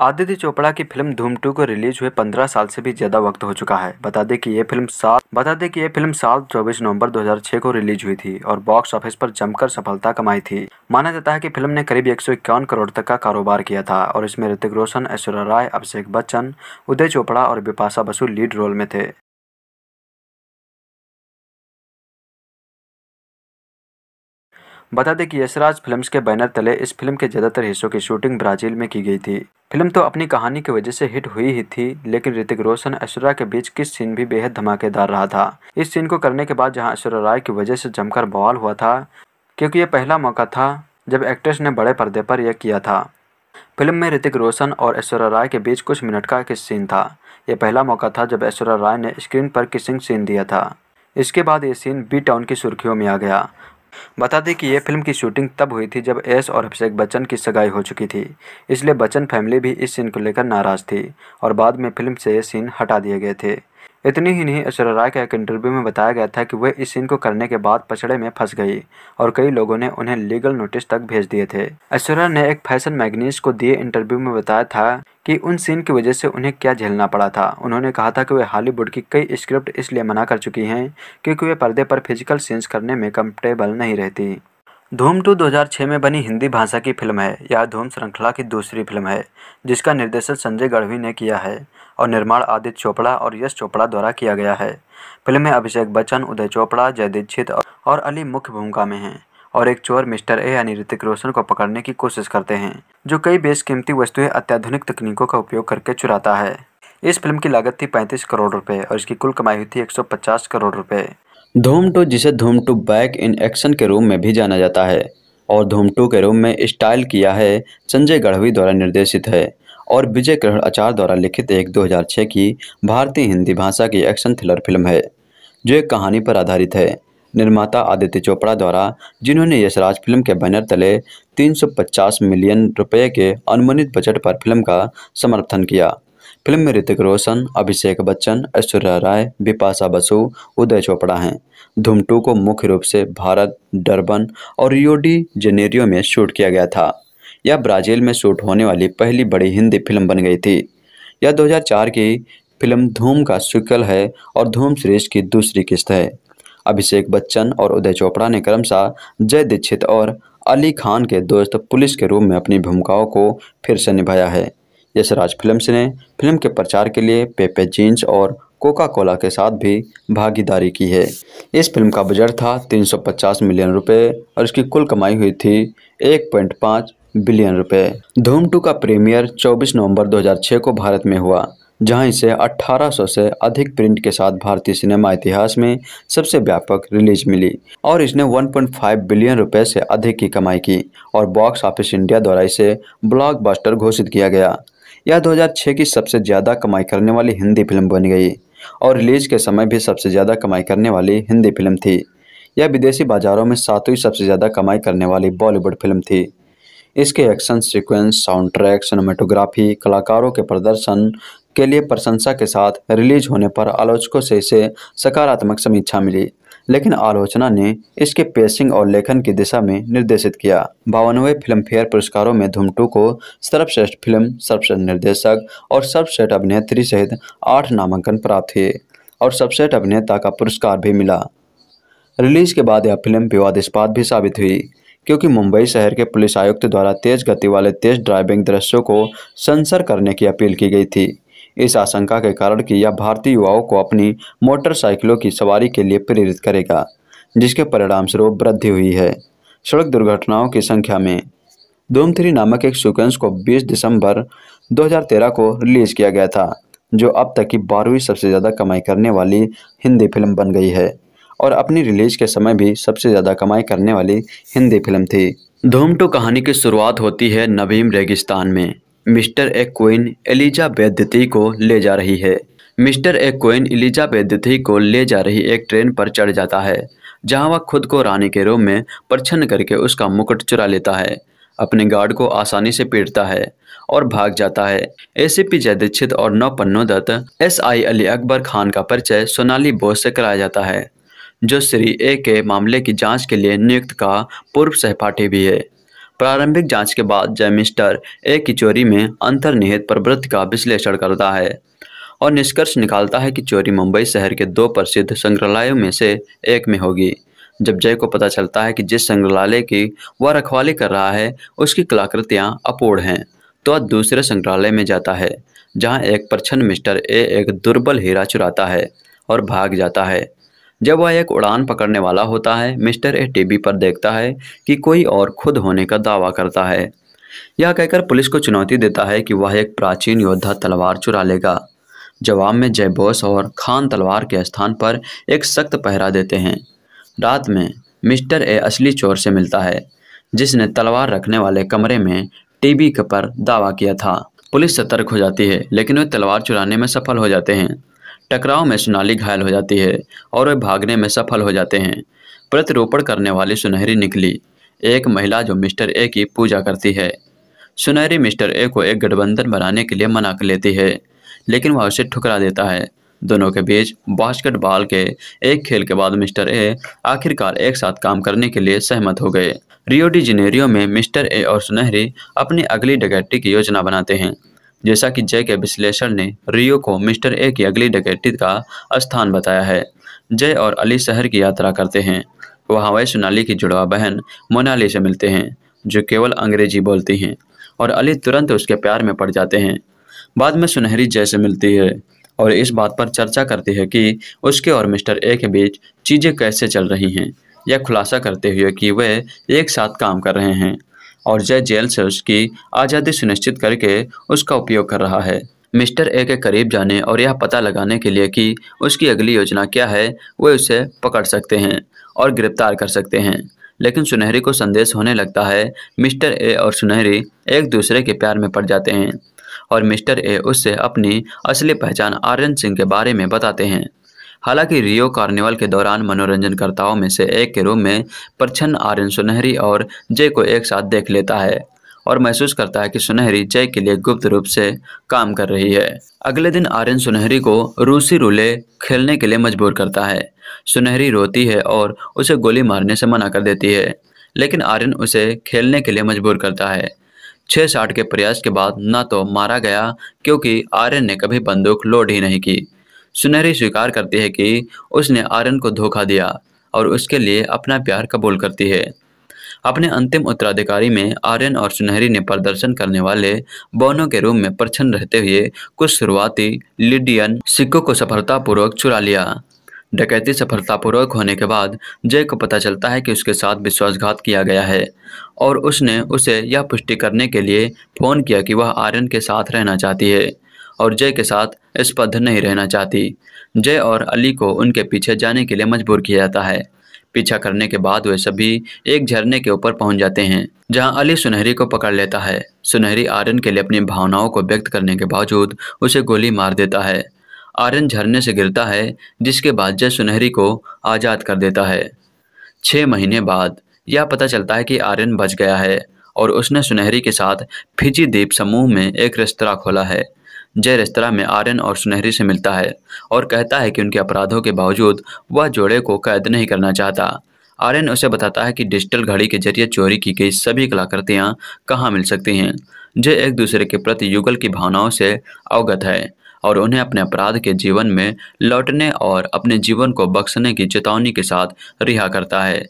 [SPEAKER 2] आदित्य चोपड़ा की फिल्म धूम टू को रिलीज हुए 15
[SPEAKER 1] साल से भी ज्यादा वक्त हो चुका है बता दें कि ये फिल्म साल बता दें कि ये फिल्म साल 24 नवंबर 2006 को रिलीज हुई थी और बॉक्स ऑफिस पर जमकर सफलता कमाई थी माना जाता है कि फिल्म ने करीब एक करोड़ तक का कारोबार किया था और इसमें ऋतिक रोशन ऐश्वर्या राय अभिषेक बच्चन उदय चोपड़ा
[SPEAKER 2] और बिपाशा बसु लीड रोल में थे बता दें कि यशराज फिल्म्स के बैनर तले इस फिल्म के
[SPEAKER 1] ज़्यादातर हिस्सों की शूटिंग ब्राज़ील में की गई थी फिल्म तो अपनी कहानी की वजह से हिट हुई ही थी लेकिन ऋतिक रोशन ऐश्वर्या के बीच किस सीन भी बेहद धमाकेदार रहा था इस सीन को करने के बाद जहाँ ऐश्वर्या राय की वजह से जमकर बवाल हुआ था क्योंकि यह पहला मौका था जब एक्ट्रेस ने बड़े पर्दे पर यह किया था फिल्म में ऋतिक रोशन और ऐश्वर्या राय के बीच कुछ मिनट का किस सीन था यह पहला मौका था जब ऐश्वर्या राय ने स्क्रीन पर किसिंग सीन दिया था इसके बाद ये सीन बी टाउन की सुर्खियों में आ गया बता दें कि ये फिल्म की शूटिंग तब हुई थी जब एस और अभिषेक बच्चन की सगाई हो चुकी थी इसलिए बच्चन फैमिली भी इस सीन को लेकर नाराज थी और बाद में फिल्म से ये सीन हटा दिए गए थे इतनी ही नहीं ऐश्वर्या का एक इंटरव्यू में बताया गया था कि वे इस सीन को करने के बाद पछड़े में फंस गई और कई लोगों ने उन्हें लीगल नोटिस तक भेज दिए थे ऐश्वर्या ने एक फैशन मैगनीस को दिए इंटरव्यू में बताया था कि उन सीन की वजह से उन्हें क्या झेलना पड़ा था उन्होंने कहा था कि वे हॉलीवुड की कई स्क्रिप्ट इसलिए मना कर चुकी हैं क्योंकि वे पर्दे पर फिजिकल सीन्स करने में कम्फर्टेबल नहीं रहती धूम टू 2006 में बनी हिंदी भाषा की फिल्म है यह धूम श्रृंखला की दूसरी फिल्म है जिसका निर्देशन संजय गढ़वी ने किया है और निर्माण आदित्य चोपड़ा और यश चोपड़ा द्वारा किया गया है फिल्म में अभिषेक बच्चन उदय चोपड़ा जय दीक्षित और अली मुख्य भूमिका में हैं और एक चोर मिस्टर ए यानी ऋतिक रोशन को पकड़ने की कोशिश करते हैं जो कई बेशकीमती वस्तुएं अत्याधुनिक तकनीकों का उपयोग करके चुराता है इस फिल्म की लागत थी 35 करोड़ रुपए और इसकी कुल कमाई हुई थी 150 करोड़ रुपए धूम टू जिसे Dhoom two back in action के रूम में भी जाना जाता है और धूम टू के रूम में स्टाइल किया है संजय गढ़वी द्वारा निर्देशित है और विजय ग्रहण आचार द्वारा लिखित एक 2006 की भारतीय हिंदी भाषा की एक्शन थ्रिलर फिल्म है जो एक कहानी पर आधारित है निर्माता आदित्य चोपड़ा द्वारा जिन्होंने यशराज फिल्म के बैनर तले 350 मिलियन रुपए के अनुमानित बजट पर फिल्म का समर्थन किया फिल्म में ऋतिक रोशन अभिषेक बच्चन ऐश्वर्या राय बिपाशा बसु उदय चोपड़ा हैं धुमटू को मुख्य रूप से भारत डरबन और रियोडी जेनेरियो में शूट किया गया था यह ब्राज़ील में शूट होने वाली पहली बड़ी हिंदी फिल्म बन गई थी यह 2004 की फिल्म धूम का सिक्वल है और धूम सुरेश की दूसरी किस्त है अभिषेक बच्चन और उदय चोपड़ा ने क्रमशः जय दीक्षित और अली खान के दोस्त पुलिस के रूप में अपनी भूमिकाओं को फिर से निभाया है यशराज फिल्म्स ने फिल्म के प्रचार के लिए पेपे जींस और कोका कोला के साथ भी भागीदारी की है इस फिल्म का बजट था 350 मिलियन रुपए और इसकी कुल कमाई हुई थी 1.5 बिलियन रुपए धूम टू का प्रीमियर 24 नवंबर 2006 को भारत में हुआ जहां इसे 1800 से अधिक प्रिंट के साथ भारतीय सिनेमा इतिहास में सबसे व्यापक रिलीज मिली और इसने 1.5 बिलियन रुपए से अधिक की कमाई की और बॉक्स ऑफिस इंडिया द्वारा इसे ब्लॉकबस्टर घोषित किया गया यह 2006 की सबसे ज़्यादा कमाई करने वाली हिंदी फिल्म बन गई और रिलीज के समय भी सबसे ज़्यादा कमाई करने वाली हिंदी फिल्म थी यह विदेशी बाजारों में सातवीं सबसे ज़्यादा कमाई करने वाली बॉलीवुड फिल्म थी इसके action sequence sound track cinematography कलाकारों के प्रदर्शन के लिए प्रशंसा के साथ रिलीज होने पर आलोचकों से इसे सकारात्मक समीक्षा मिली लेकिन आलोचना ने इसके पेसिंग और लेखन की दिशा में निर्देशित किया बावनवे फिल्मफेयर पुरस्कारों में धूमटू को सर्वश्रेष्ठ फिल्म सर्वश्रेष्ठ निर्देशक और सर्वश्रेष्ठ अभिनेत्री सहित आठ नामांकन प्राप्त हुए और सर्वश्रेष्ठ अभिनेता का पुरस्कार भी मिला रिलीज के बाद यह फिल्म विवादस्पाद भी साबित हुई क्योंकि मुंबई शहर के पुलिस आयुक्त द्वारा तेज गति वाले तेज ड्राइविंग दृश्यों को सेंसर करने की अपील की गई थी इस आशंका के कारण कि यह भारतीय युवाओं को अपनी मोटरसाइकिलों की सवारी के लिए प्रेरित करेगा जिसके परिणामस्वरूप वृद्धि हुई है सड़क दुर्घटनाओं की संख्या में धूम थ्री नामक एक सीक्वेंस को 20 दिसंबर 2013 को रिलीज किया गया था जो अब तक की बारहवीं सबसे ज़्यादा कमाई करने वाली हिंदी फिल्म बन गई है और अपनी रिलीज के समय भी सबसे ज़्यादा कमाई करने वाली हिंदी फिल्म थी धूम टू कहानी की शुरुआत होती है नवीम रेगिस्तान में मिस्टर ए क्वीन एलिजा बेदती को ले जा रही है मिस्टर ए क्वीन एलिजा बेदती को ले जा रही एक ट्रेन पर चढ़ जाता है जहां वह खुद को रानी के रूप में प्रछन्न करके उसका मुकुट चुरा लेता है अपने गार्ड को आसानी से पीटता है और भाग जाता है एसीपी जय दीक्षित और नौ पन्नो दत्त एस आई अली अकबर खान का परिचय सोनाली बोस से कराया जाता है जो श्री ए के मामले की जांच के लिए नियुक्त का पूर्व सहपाठी भी है प्रारंभिक जांच के बाद जय मिस्टर ए की चोरी में अंतर्निहित प्रवृत्ति का विश्लेषण करता है और निष्कर्ष निकालता है कि चोरी मुंबई शहर के दो प्रसिद्ध संग्रहालयों में से एक में होगी जब जय को पता चलता है कि जिस संग्रहालय की वह रखवाली कर रहा है उसकी कलाकृतियाँ अपूर्ण हैं तो दूसरे संग्रहालय में जाता है जहाँ एक प्रछन्न मिस्टर ए एक दुर्बल हीरा चुराता है और भाग जाता है जब वह एक उड़ान पकड़ने वाला होता है मिस्टर ए टीबी पर देखता है कि कोई और खुद होने का दावा करता है यह कहकर पुलिस को चुनौती देता है कि वह एक प्राचीन योद्धा तलवार चुरा लेगा जवाब में जयबोस और खान तलवार के स्थान पर एक सख्त पहरा देते हैं रात में मिस्टर ए असली चोर से मिलता है जिसने तलवार रखने वाले कमरे में टीबी पर दावा किया था पुलिस सतर्क हो जाती है लेकिन वे तलवार चुराने में सफल हो जाते हैं टकराव में सोनाली घायल हो जाती है और वे भागने में सफल हो जाते हैं प्रतिरोपण करने वाली सुनहरी निकली एक महिला जो मिस्टर ए की पूजा करती है सुनहरी मिस्टर ए को एक गठबंधन बनाने के लिए मना कर लेती है लेकिन वह उसे ठुकरा देता है दोनों के बीच बास्केटबॉल के एक खेल के बाद मिस्टर ए आखिरकार एक साथ काम करने के लिए सहमत हो गए रियोडी जिनेरियो में मिस्टर ए और सुनहरी अपनी अगली डकैती की योजना बनाते हैं जैसा कि जय के विश्लेषण ने रियो को मिस्टर ए की अगली डकैती का स्थान बताया है जय और अली शहर की यात्रा करते हैं वहाँ वह सोनाली की जुड़वा बहन मोनाली से मिलते हैं जो केवल अंग्रेजी बोलती हैं और अली तुरंत उसके प्यार में पड़ जाते हैं बाद में सुनहरी जय से मिलती है और इस बात पर चर्चा करती है कि उसके और मिस्टर ए के बीच चीज़ें कैसे चल रही हैं यह खुलासा करते हुए कि वे एक साथ काम कर रहे हैं और जय जेल से उसकी आज़ादी सुनिश्चित करके उसका उपयोग कर रहा है मिस्टर ए के करीब जाने और यह पता लगाने के लिए कि उसकी अगली योजना क्या है वे उसे पकड़ सकते हैं और गिरफ्तार कर सकते हैं लेकिन सुनहरी को संदेश होने लगता है मिस्टर ए और सुनहरी एक दूसरे के प्यार में पड़ जाते हैं और मिस्टर ए उससे अपनी असली पहचान आर्यन सिंह के बारे में बताते हैं हालांकि रियो कार्निवल के दौरान मनोरंजनकर्ताओं में से एक के रूप में प्रछन्न आर्यन सुनहरी और जय को एक साथ देख लेता है और महसूस करता है कि सुनहरी जय के लिए गुप्त रूप से काम कर रही है अगले दिन आर्यन सुनहरी को रूसी रूले खेलने के लिए मजबूर करता है सुनहरी रोती है और उसे गोली मारने से मना कर देती है लेकिन आर्यन उसे खेलने के लिए मजबूर करता है छः साठ के प्रयास के बाद न तो मारा गया क्योंकि आर्यन ने कभी बंदूक लोड ही नहीं की सुनहरी स्वीकार करती है कि उसने आर्यन को धोखा दिया और उसके लिए अपना प्यार कबूल करती है अपने अंतिम उत्तराधिकारी में आर्यन और सुनहरी ने प्रदर्शन करने वाले बोनो के रूम में प्रछन्न रहते हुए कुछ शुरुआती लिडियन सिक्कों को सफलतापूर्वक चुरा लिया डकैती सफलतापूर्वक होने के बाद जय को पता चलता है कि उसके साथ विश्वासघात किया गया है और उसने उसे यह पुष्टि करने के लिए फ़ोन किया कि वह आर्यन के साथ रहना चाहती है और जय के साथ पद नहीं रहना चाहती जय और अली को उनके पीछे जाने के लिए मजबूर किया जाता है पीछा करने के बाद वे सभी एक झरने के ऊपर पहुंच जाते हैं जहां अली सुनहरी को पकड़ लेता है सुनहरी आर्यन के लिए अपनी भावनाओं को व्यक्त करने के बावजूद उसे गोली मार देता है आर्यन झरने से गिरता है जिसके बाद जय सुनहरी को आज़ाद कर देता है छः महीने बाद यह पता चलता है कि आर्यन बच गया है और उसने सुनहरी के साथ फिजी द्वीप समूह में एक रेस्तरा खोला है जय रेस्तरा में आर्यन और सुनहरी से मिलता है और कहता है कि उनके अपराधों के बावजूद वह जोड़े को कैद नहीं करना चाहता आर्यन उसे बताता है कि डिजिटल घड़ी के जरिए चोरी की गई सभी कलाकृतियाँ कहाँ मिल सकती हैं जय एक दूसरे के प्रति युगल की भावनाओं से अवगत है और उन्हें अपने अपराध के जीवन में लौटने और अपने जीवन को बख्शने की चेतावनी के साथ रिहा करता है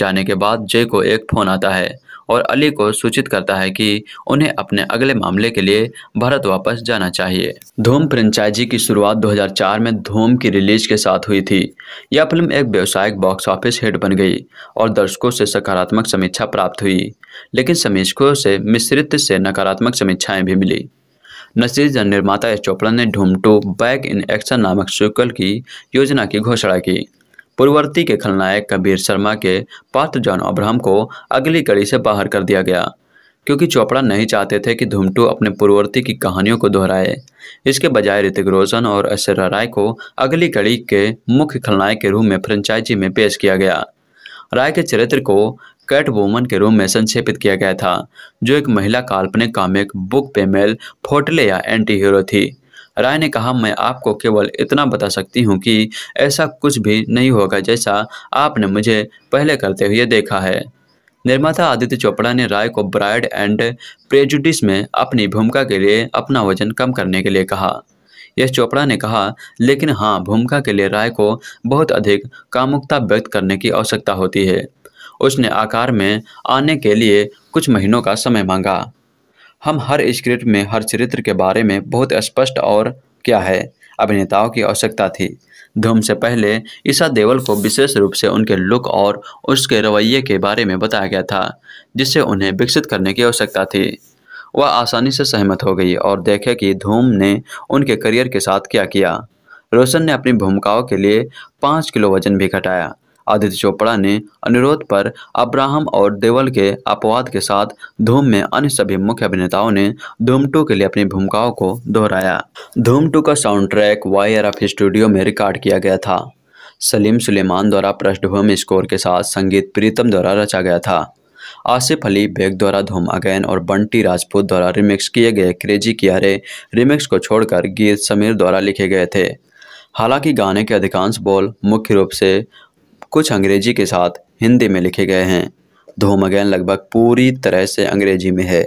[SPEAKER 1] जाने के बाद जय को एक फोन आता है और अली को सूचित करता है कि उन्हें अपने अगले मामले के लिए भारत वापस जाना चाहिए धूम फ्रेंचाइजी की शुरुआत 2004 में धूम की रिलीज के साथ हुई थी यह फिल्म एक व्यवसायिक बॉक्स ऑफिस हिट बन गई और दर्शकों से सकारात्मक समीक्षा प्राप्त हुई लेकिन समीक्षकों से मिश्रित से नकारात्मक समीक्षाएँ भी मिली नसीज निर्माता एस चोपड़ा ने Dhoom two back in action नामक सीक्वल की योजना की घोषणा की पूर्ववर्ती के खलनायक कबीर शर्मा के पात्र जॉन अब्राहम को अगली कड़ी से बाहर कर दिया गया क्योंकि चोपड़ा नहीं चाहते थे कि धूमटू अपने पूर्ववर्ती की कहानियों को दोहराए इसके बजाय ऋतिक रोशन और ऐश्वर्या राय को अगली कड़ी के मुख्य खलनायक के रूप में फ्रेंचाइजी में पेश किया गया राय के चरित्र को कैट वोमन के रूप में संक्षेपित किया गया था जो एक महिला काल्पनिक कॉमिक बुक पेमेल फोटले या एंटी हीरो थी राय ने कहा मैं आपको केवल इतना बता सकती हूँ कि ऐसा कुछ भी नहीं होगा जैसा आपने मुझे पहले करते हुए देखा है निर्माता आदित्य चोपड़ा ने राय को ब्राइड एंड प्रेजुडिस में अपनी भूमिका के लिए अपना वजन कम करने के लिए कहा यश चोपड़ा ने कहा लेकिन हाँ भूमिका के लिए राय को बहुत अधिक कामुकता व्यक्त करने की आवश्यकता होती है उसने आकार में आने के लिए कुछ महीनों का समय मांगा हम हर स्क्रिप्ट में हर चरित्र के बारे में बहुत स्पष्ट और क्या है अभिनेताओं की आवश्यकता थी धूम से पहले ईशा देवल को विशेष रूप से उनके लुक और उसके रवैये के बारे में बताया गया था जिससे उन्हें विकसित करने की आवश्यकता थी वह आसानी से सहमत हो गई और देखे कि धूम ने उनके करियर के साथ क्या किया रोशन ने अपनी भूमिकाओं के लिए पाँच किलो वजन भी घटाया आदित्य चोपड़ा ने अनुरोध पर अब्राहम और देवल के अपवाद के साथ धूम में अन्य सभी मुख्य अभिनेताओं ने धूम टू के लिए अपनी भूमिकाओं को दोहराया धूम टू का sound track Y F studio में रिकॉर्ड किया गया था सलीम सुलेमान द्वारा पृष्ठभूमि स्कोर के साथ संगीत प्रीतम द्वारा रचा गया था आसिफ अली बेग द्वारा धूम अगैन और बंटी राजपूत द्वारा रिमिक्स किए गए क्रेजी कियारे रिमिक्स को छोड़कर गीत समीर द्वारा लिखे गए थे हालांकि गाने के अधिकांश बोल मुख्य रूप से कुछ अंग्रेजी के साथ हिंदी में लिखे गए हैं धूम अगैन लगभग पूरी तरह से अंग्रेजी में है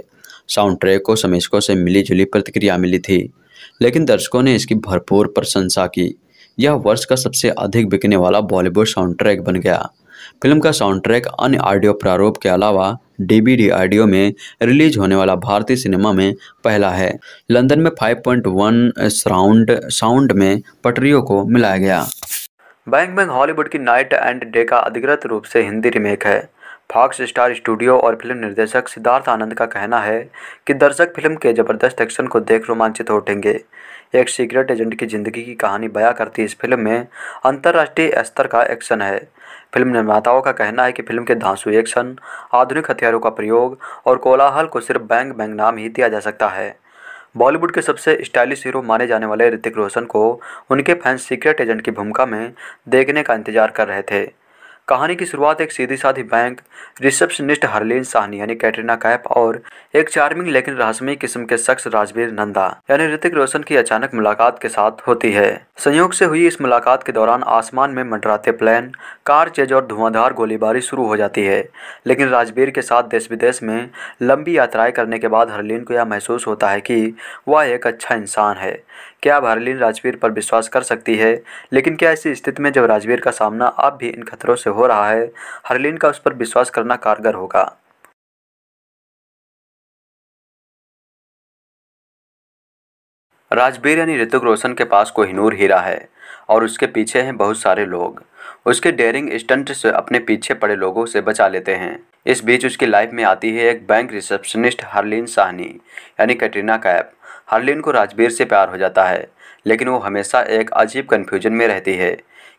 [SPEAKER 1] साउंड ट्रैक को समीक्षकों से मिली जुली प्रतिक्रिया मिली थी लेकिन दर्शकों ने इसकी भरपूर प्रशंसा की यह वर्ष का सबसे अधिक बिकने वाला बॉलीवुड साउंड ट्रैक बन गया फिल्म का साउंड ट्रैक अन्य ऑडियो प्रारूप के अलावा डीबीडी ऑडियो में रिलीज होने वाला भारतीय सिनेमा में पहला है लंदन में 5.1 साउंड साउंड में पटरियों को मिलाया गया बैंग बैंग हॉलीवुड की नाइट एंड डे का अधिकृत रूप से हिंदी रीमेक है फॉक्स स्टार स्टूडियो और फिल्म निर्देशक सिद्धार्थ आनंद का कहना है कि दर्शक फिल्म के जबरदस्त एक्शन को देख रोमांचित हो उठेंगे एक सीक्रेट एजेंट की जिंदगी की कहानी बयां करती इस फिल्म में अंतर्राष्ट्रीय स्तर का एक्शन है फिल्म निर्माताओं का कहना है कि फिल्म के धांसू एक्शन आधुनिक हथियारों का प्रयोग और कोलाहल को सिर्फ बैंग बैंग नाम ही दिया जा सकता है बॉलीवुड के सबसे स्टाइलिश हीरो माने जाने वाले ऋतिक रोशन को उनके फैंस सीक्रेट एजेंट की भूमिका में देखने का इंतजार कर रहे थे कहानी की शुरुआत एक सीधी साधी बैंक रिसेप्शनिस्ट हरलीन साहनी यानी कैटरीना कैप और एक चार्मिंग लेकिन रहस्यमय किस्म के शख्स राजवीर नंदा यानी ऋतिक रोशन की अचानक मुलाकात के साथ होती है संयोग से हुई इस मुलाकात के दौरान आसमान में मंडराते प्लेन कार चेज और धुआंधार गोलीबारी शुरू हो जाती है लेकिन राजवीर के साथ देश विदेश में लंबी यात्राएं करने के बाद हरलीन को यह महसूस होता है कि वह एक अच्छा इंसान है क्या भारलीन राजवीर पर विश्वास कर सकती है लेकिन क्या ऐसी स्थिति में जब राजवीर का सामना आप भी इन खतरों से हो रहा है
[SPEAKER 2] हरलीन का उस पर विश्वास करना कारगर होगा राजवीर यानी ऋतिक रोशन के पास कोहिनूर
[SPEAKER 1] हीरा है और उसके पीछे हैं बहुत सारे लोग उसके डेयरिंग स्टंट से अपने पीछे पड़े लोगों से बचा लेते हैं इस बीच उसकी लाइफ में आती है एक बैंक रिसेप्शनिस्ट हरलीन साहनी यानी कैटरीना कैप हरलिन को राजबीर से प्यार हो जाता है लेकिन वो हमेशा एक अजीब कन्फ्यूजन में रहती है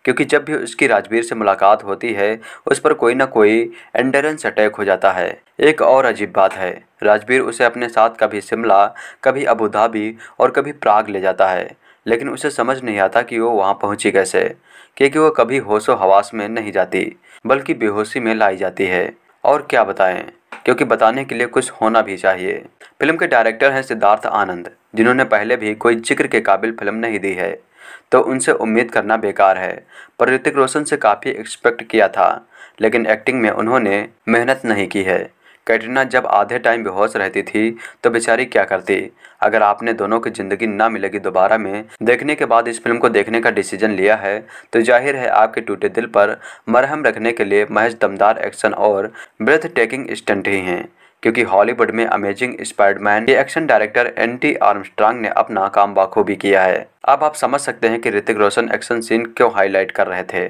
[SPEAKER 1] क्योंकि जब भी उसकी राजबीर से मुलाकात होती है उस पर कोई ना कोई एंडरेंस अटैक हो जाता है एक और अजीब बात है राजबीर उसे अपने साथ कभी शिमला कभी अबू धाबी और कभी प्राग ले जाता है लेकिन उसे समझ नहीं आता कि वो वहाँ पहुँची कैसे क्योंकि वो कभी होशो हवास में नहीं जाती बल्कि बेहोशी में लाई जाती है और क्या बताएं क्योंकि बताने के लिए कुछ होना भी चाहिए फिल्म के डायरेक्टर हैं सिद्धार्थ आनंद जिन्होंने पहले भी कोई जिक्र के काबिल फिल्म नहीं दी है तो उनसे उम्मीद करना बेकार है पर ऋतिक रोशन से काफ़ी एक्सपेक्ट किया था लेकिन एक्टिंग में उन्होंने मेहनत नहीं की है कैटरीना जब आधे टाइम बेहोश रहती थी तो बेचारी क्या करती अगर आपने दोनों की ज़िंदगी ना मिलेगी दोबारा में देखने के बाद इस फिल्म को देखने का डिसीजन लिया है तो जाहिर है आपके टूटे दिल पर मरहम रखने के लिए महज दमदार एक्शन और ब्रेथ टेकिंग स्टंट ही हैं क्योंकि हॉलीवुड में अमेजिंग स्पाइडमैन के एक्शन डायरेक्टर एंटी आर्मस्ट्रांग ने अपना काम बाखूबी किया है अब आप समझ सकते हैं कि ऋतिक रोशन एक्शन सीन क्यों हाईलाइट कर रहे थे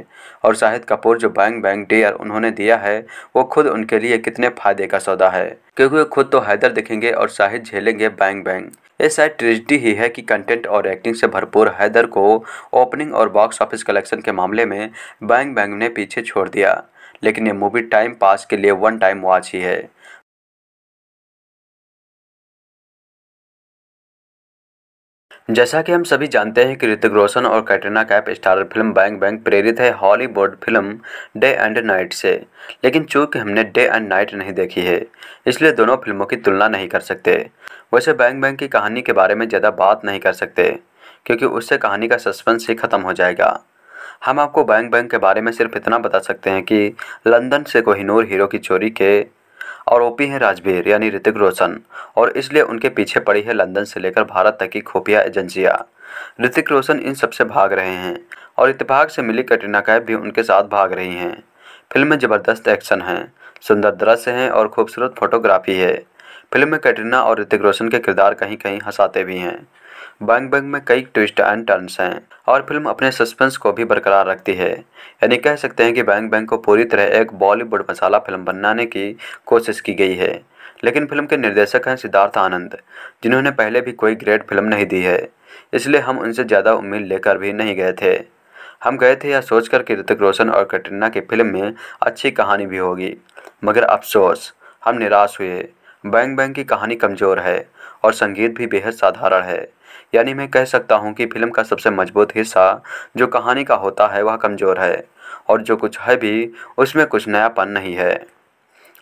[SPEAKER 1] और शाहिद कपूर जो बैंग बैंग डेयर उन्होंने दिया है वो खुद उनके लिए कितने फायदे का सौदा है क्योंकि वो खुद तो हैदर दिखेंगे और शाहिद झेलेंगे बैंग बैंग ये शायद ट्रेजिडी ही है कि कंटेंट और एक्टिंग से भरपूर हैदर को ओपनिंग और बॉक्स ऑफिस कलेक्शन के मामले में बैंग बैंग ने पीछे छोड़ दिया लेकिन
[SPEAKER 2] ये मूवी टाइम पास के लिए वन टाइम वॉच ही है जैसा कि हम सभी जानते हैं कि ऋतिक रोशन
[SPEAKER 1] और Katrina Kaif starrer film Bang Bang प्रेरित है Hollywood film Day and Night से लेकिन चूंकि हमने डे एंड नाइट नहीं देखी है इसलिए दोनों फिल्मों की तुलना नहीं कर सकते वैसे बैंग बैंग की कहानी के बारे में ज़्यादा बात नहीं कर सकते क्योंकि उससे कहानी का सस्पेंस ही ख़त्म हो जाएगा हम आपको बैंग बैंग के बारे में सिर्फ इतना बता सकते हैं कि लंदन से कोहिनूर हीरो की चोरी के आरोपी हैं राजवीर यानी ऋतिक रोशन और इसलिए उनके पीछे पड़ी है लंदन से लेकर भारत तक की खुफिया एजेंसियां ऋतिक रोशन इन सबसे भाग रहे हैं और इतफाक से मिली कटरीना कैफ भी उनके साथ भाग रही हैं फिल्म में ज़बरदस्त एक्शन है सुंदर दृश्य हैं और खूबसूरत फोटोग्राफी है फिल्म में कैटरीना और ऋतिक रोशन के किरदार कहीं कहीं हंसाते भी हैं बैंग बैंग में कई ट्विस्ट एंड टर्न्स हैं और फिल्म अपने सस्पेंस को भी बरकरार रखती है यानी कह सकते हैं कि बैंग बैंग को पूरी तरह एक बॉलीवुड मसाला फिल्म बनाने की कोशिश की गई है लेकिन फिल्म के निर्देशक हैं सिद्धार्थ आनंद जिन्होंने पहले भी कोई ग्रेट फिल्म नहीं दी है इसलिए हम उनसे ज़्यादा उम्मीद लेकर भी नहीं गए थे हम गए थे यह सोचकर कि ऋतिक रोशन और कटरीना की फिल्म में अच्छी कहानी भी होगी मगर अफसोस हम निराश हुए बैंग बैंग की कहानी कमज़ोर है और संगीत भी बेहद साधारण है यानी मैं कह सकता हूँ कि फिल्म का सबसे मजबूत हिस्सा जो कहानी का होता है वह कमज़ोर है और जो कुछ है भी उसमें कुछ नयापन नहीं है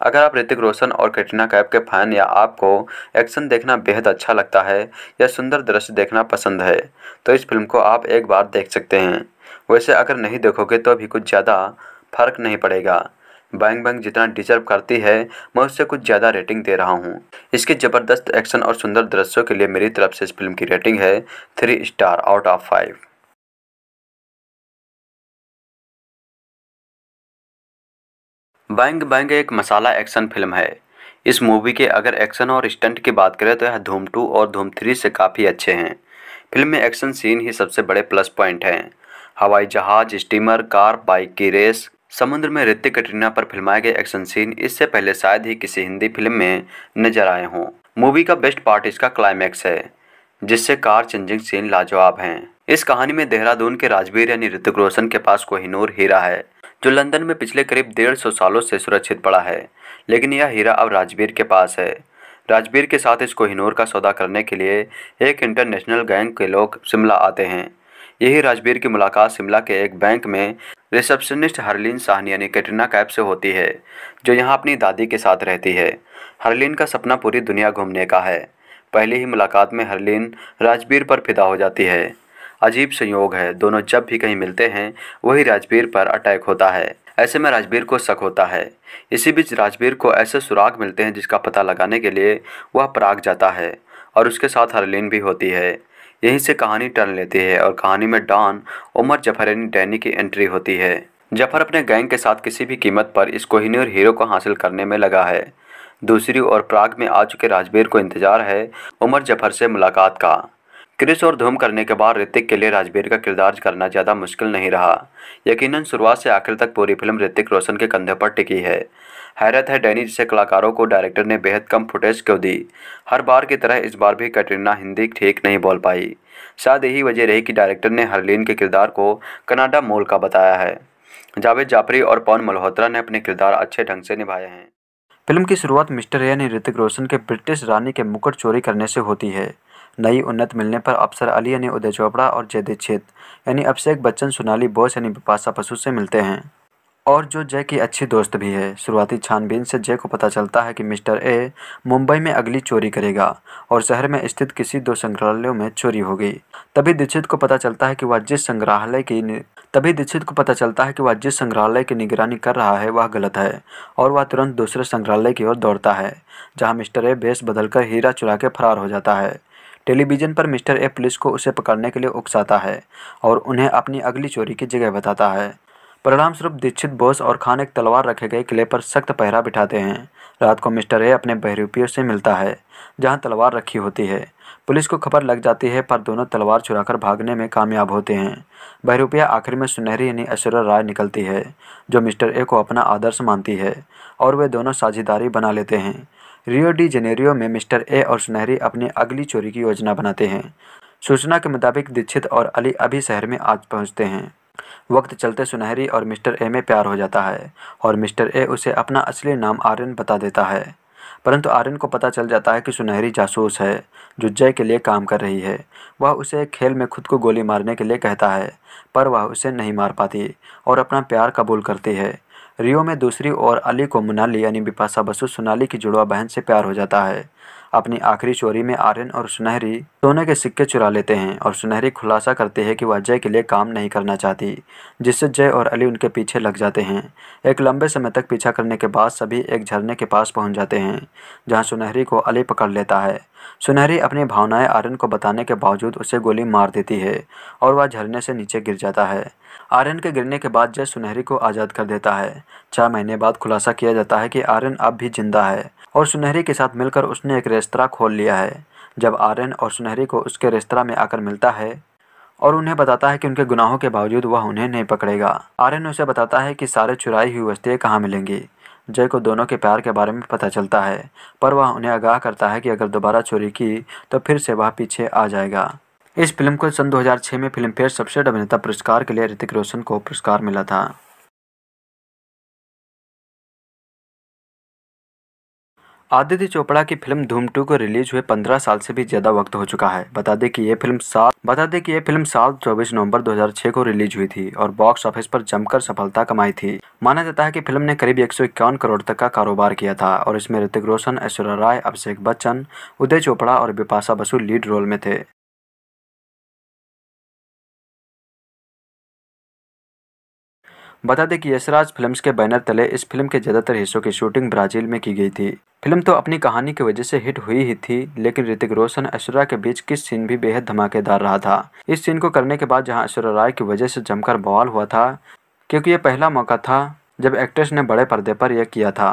[SPEAKER 1] अगर आप ऋतिक रोशन और कैटरीना कैप के फैन या आपको एक्शन देखना बेहद अच्छा लगता है या सुंदर दृश्य देखना पसंद है तो इस फिल्म को आप एक बार देख सकते हैं वैसे अगर नहीं देखोगे तो भी कुछ ज़्यादा फर्क नहीं पड़ेगा बैंग बैंग जितना डिजर्व करती है मैं उससे कुछ ज़्यादा रेटिंग दे रहा हूँ इसके ज़बरदस्त
[SPEAKER 2] एक्शन और सुंदर दृश्यों के लिए मेरी तरफ से इस फिल्म की रेटिंग है three star out of five Bang Bang एक मसाला एक्शन फिल्म है इस मूवी के अगर एक्शन और स्टंट की बात
[SPEAKER 1] करें तो यह धूम टू और धूम थ्री से काफ़ी अच्छे हैं फिल्म में एक्शन सीन ही सबसे बड़े प्लस पॉइंट हैं हवाई जहाज स्टीमर कार बाइक की रेस समुद्र में ऋतिक कटरीना पर फिल्माए गए एक्शन सीन इससे पहले शायद ही किसी हिंदी फिल्म में नजर आए हों मूवी का बेस्ट पार्ट इसका क्लाइमैक्स है जिससे कार चेंजिंग सीन लाजवाब हैं इस कहानी में देहरादून के राजवीर यानी ऋतिक रोशन के पास कोहिनूर हीरा है जो लंदन में पिछले करीब डेढ़ सौ सालों से सुरक्षित पड़ा है लेकिन यह हीरा अब राजवीर के पास है राजवीर के साथ इस कोहिनूर का सौदा करने के लिए एक इंटरनेशनल गैंग के लोग शिमला आते हैं यही राजबीर की मुलाकात शिमला के एक बैंक में रिसेप्शनिस्ट हरलीन साहनी यानी कैटरीना कैप से होती है जो यहाँ अपनी दादी के साथ रहती है हरलीन का सपना पूरी दुनिया घूमने का है पहली ही मुलाकात में हरलीन राजबीर पर फिदा हो जाती है अजीब संयोग है दोनों जब भी कहीं मिलते हैं वही राजबीर पर अटैक होता है ऐसे में राजबीर को शक होता है इसी बीच राजबीर को ऐसे सुराग मिलते हैं जिसका पता लगाने के लिए वह प्राग जाता है और उसके साथ हरलीन भी होती है यहीं से कहानी टर्न लेती है और कहानी में डॉन उमर जफर यानी डैनी की एंट्री होती है जफर अपने गैंग के साथ किसी भी कीमत पर इस कोहिनूर हीरो को हासिल करने में लगा है दूसरी ओर प्राग में आ चुके राजबीर को इंतजार है उमर जफर से मुलाकात का क्रिस और धूम करने के बाद ऋतिक के लिए राजबीर का किरदार करना ज़्यादा मुश्किल नहीं रहा यकीनन शुरुआत से आखिर तक पूरी फिल्म ऋतिक रोशन के कंधे पर टिकी है हैरत है डैनी जैसे कलाकारों को डायरेक्टर ने बेहद कम फुटेज क्यों दी हर बार की तरह इस बार भी कैटरीना हिंदी ठीक नहीं बोल पाई शायद यही वजह रही कि डायरेक्टर ने हरलीन के किरदार को कनाडा मोल का बताया है जावेद जाफरी और पवन मल्होत्रा ने अपने किरदार अच्छे ढंग से निभाए हैं फिल्म की शुरुआत मिस्टर ए ने ऋतिक रोशन के ब्रिटिश रानी के मुकुट चोरी करने से होती है नई उन्नत मिलने पर अफसर अली यानी उदय चोपड़ा और जय दीक्षित यानी अभिषेक बच्चन सोनाली बोस यानी बिपाशा पशु से मिलते हैं और जो जय की अच्छी दोस्त भी है शुरुआती छानबीन से जय को पता चलता है कि मिस्टर ए मुंबई में अगली चोरी करेगा और शहर में स्थित किसी दो संग्रहालयों में चोरी हो गई तभी दीक्षित को पता चलता है कि वह जिस संग्रहालय की तभी दीक्षित को पता चलता है कि वह जिस संग्रहालय की निगरानी कर रहा है वह गलत है और वह तुरंत दूसरे संग्रहालय की ओर दौड़ता है जहाँ मिस्टर ए बेस बदलकर हीरा चुरा के फरार हो जाता है टेलीविज़न पर मिस्टर ए पुलिस को उसे पकड़ने के लिए उकसाता है और उन्हें अपनी अगली चोरी की जगह बताता है परिणाम स्वरूप दीक्षित बोस और खान एक तलवार रखे गए किले पर सख्त पहरा बिठाते हैं रात को मिस्टर ए अपने बहरूपियों से मिलता है जहां तलवार रखी होती है पुलिस को खबर लग जाती है पर दोनों तलवार चुराकर भागने में कामयाब होते हैं बहरूपिया आखिर में सुनहरी यानी ऐश्वर्य राय निकलती है जो मिस्टर ए को अपना आदर्श मानती है और वे दोनों साझेदारी बना लेते हैं रियो डी जेनेरियो में मिस्टर ए और सुनहरी अपनी अगली चोरी की योजना बनाते हैं सूचना के मुताबिक दीक्षित और अली अभी शहर में आज पहुँचते हैं वक्त चलते सुनहरी और मिस्टर ए में प्यार हो जाता है और मिस्टर ए उसे अपना असली नाम आर्यन बता देता है परंतु आर्यन को पता चल जाता है कि सुनहरी जासूस है जो जय के लिए काम कर रही है वह उसे एक खेल में खुद को गोली मारने के लिए कहता है पर वह उसे नहीं मार पाती और अपना प्यार कबूल करती है रियो में दूसरी ओर अली को मुनाली यानी बिपाशा बसु सोनाली की जुड़वा बहन से प्यार हो जाता है अपनी आखिरी चोरी में आर्यन और सुनहरी सोने के सिक्के चुरा लेते हैं और सुनहरी खुलासा करते हैं कि वह जय के लिए काम नहीं करना चाहती जिससे जय और अली उनके पीछे लग जाते हैं एक लंबे समय तक पीछा करने के बाद सभी एक झरने के पास पहुंच जाते हैं जहां सुनहरी को अली पकड़ लेता है सुनहरी अपनी भावनाएं आर्यन को बताने के बावजूद उसे गोली मार देती है और वह झरने से नीचे गिर जाता है आर्यन के गिरने के बाद जय सुनहरी को आज़ाद कर देता है छह महीने बाद खुलासा किया जाता है कि आर्यन अब भी जिंदा है और सुनहरी के साथ मिलकर उसने एक रेस्तरा खोल लिया है जब आर्यन और सुनहरी को उसके रेस्तरा में आकर मिलता है और उन्हें बताता है कि उनके गुनाहों के बावजूद वह उन्हें नहीं पकड़ेगा आर्यन उसे बताता है कि सारे चुराई हुई वस्तुएँ कहाँ मिलेंगी जय को दोनों के प्यार के बारे में पता चलता है पर वह उन्हें आगाह करता है कि अगर दोबारा चोरी की तो फिर से वह पीछे आ जाएगा इस फिल्म को सन 2006 में फिल्मफेयर सबसे अभिनेता
[SPEAKER 2] पुरस्कार के लिए ऋतिक रोशन को पुरस्कार मिला था आदित्य चोपड़ा की फिल्म धूम टू को रिलीज हुए
[SPEAKER 1] 15 साल से भी ज़्यादा वक्त हो चुका है बता दें कि ये फिल्म साल बता दें कि ये फिल्म साल चौबीस नवंबर 2006 को रिलीज हुई थी और बॉक्स ऑफिस पर जमकर सफलता कमाई थी माना जाता है कि फिल्म ने करीब एक करोड़ तक का कारोबार किया था और इसमें ऋतिक रोशन ऐश्वर्या राय अभिषेक बच्चन उदय चोपड़ा
[SPEAKER 2] और बिपाशा बसु लीड रोल में थे बता दें कि यशराज फिल्म्स के बैनर तले इस फिल्म के
[SPEAKER 1] ज़्यादातर हिस्सों की शूटिंग ब्राज़ील में की गई थी फिल्म तो अपनी कहानी की वजह से हिट हुई ही थी लेकिन ऋतिक रोशन ऐश्वर्या के बीच किस सीन भी बेहद धमाकेदार रहा था इस सीन को करने के बाद जहाँ ऐश्वर्या राय की वजह से जमकर बवाल हुआ था क्योंकि यह पहला मौका था जब एक्ट्रेस ने बड़े पर्दे पर यह किया था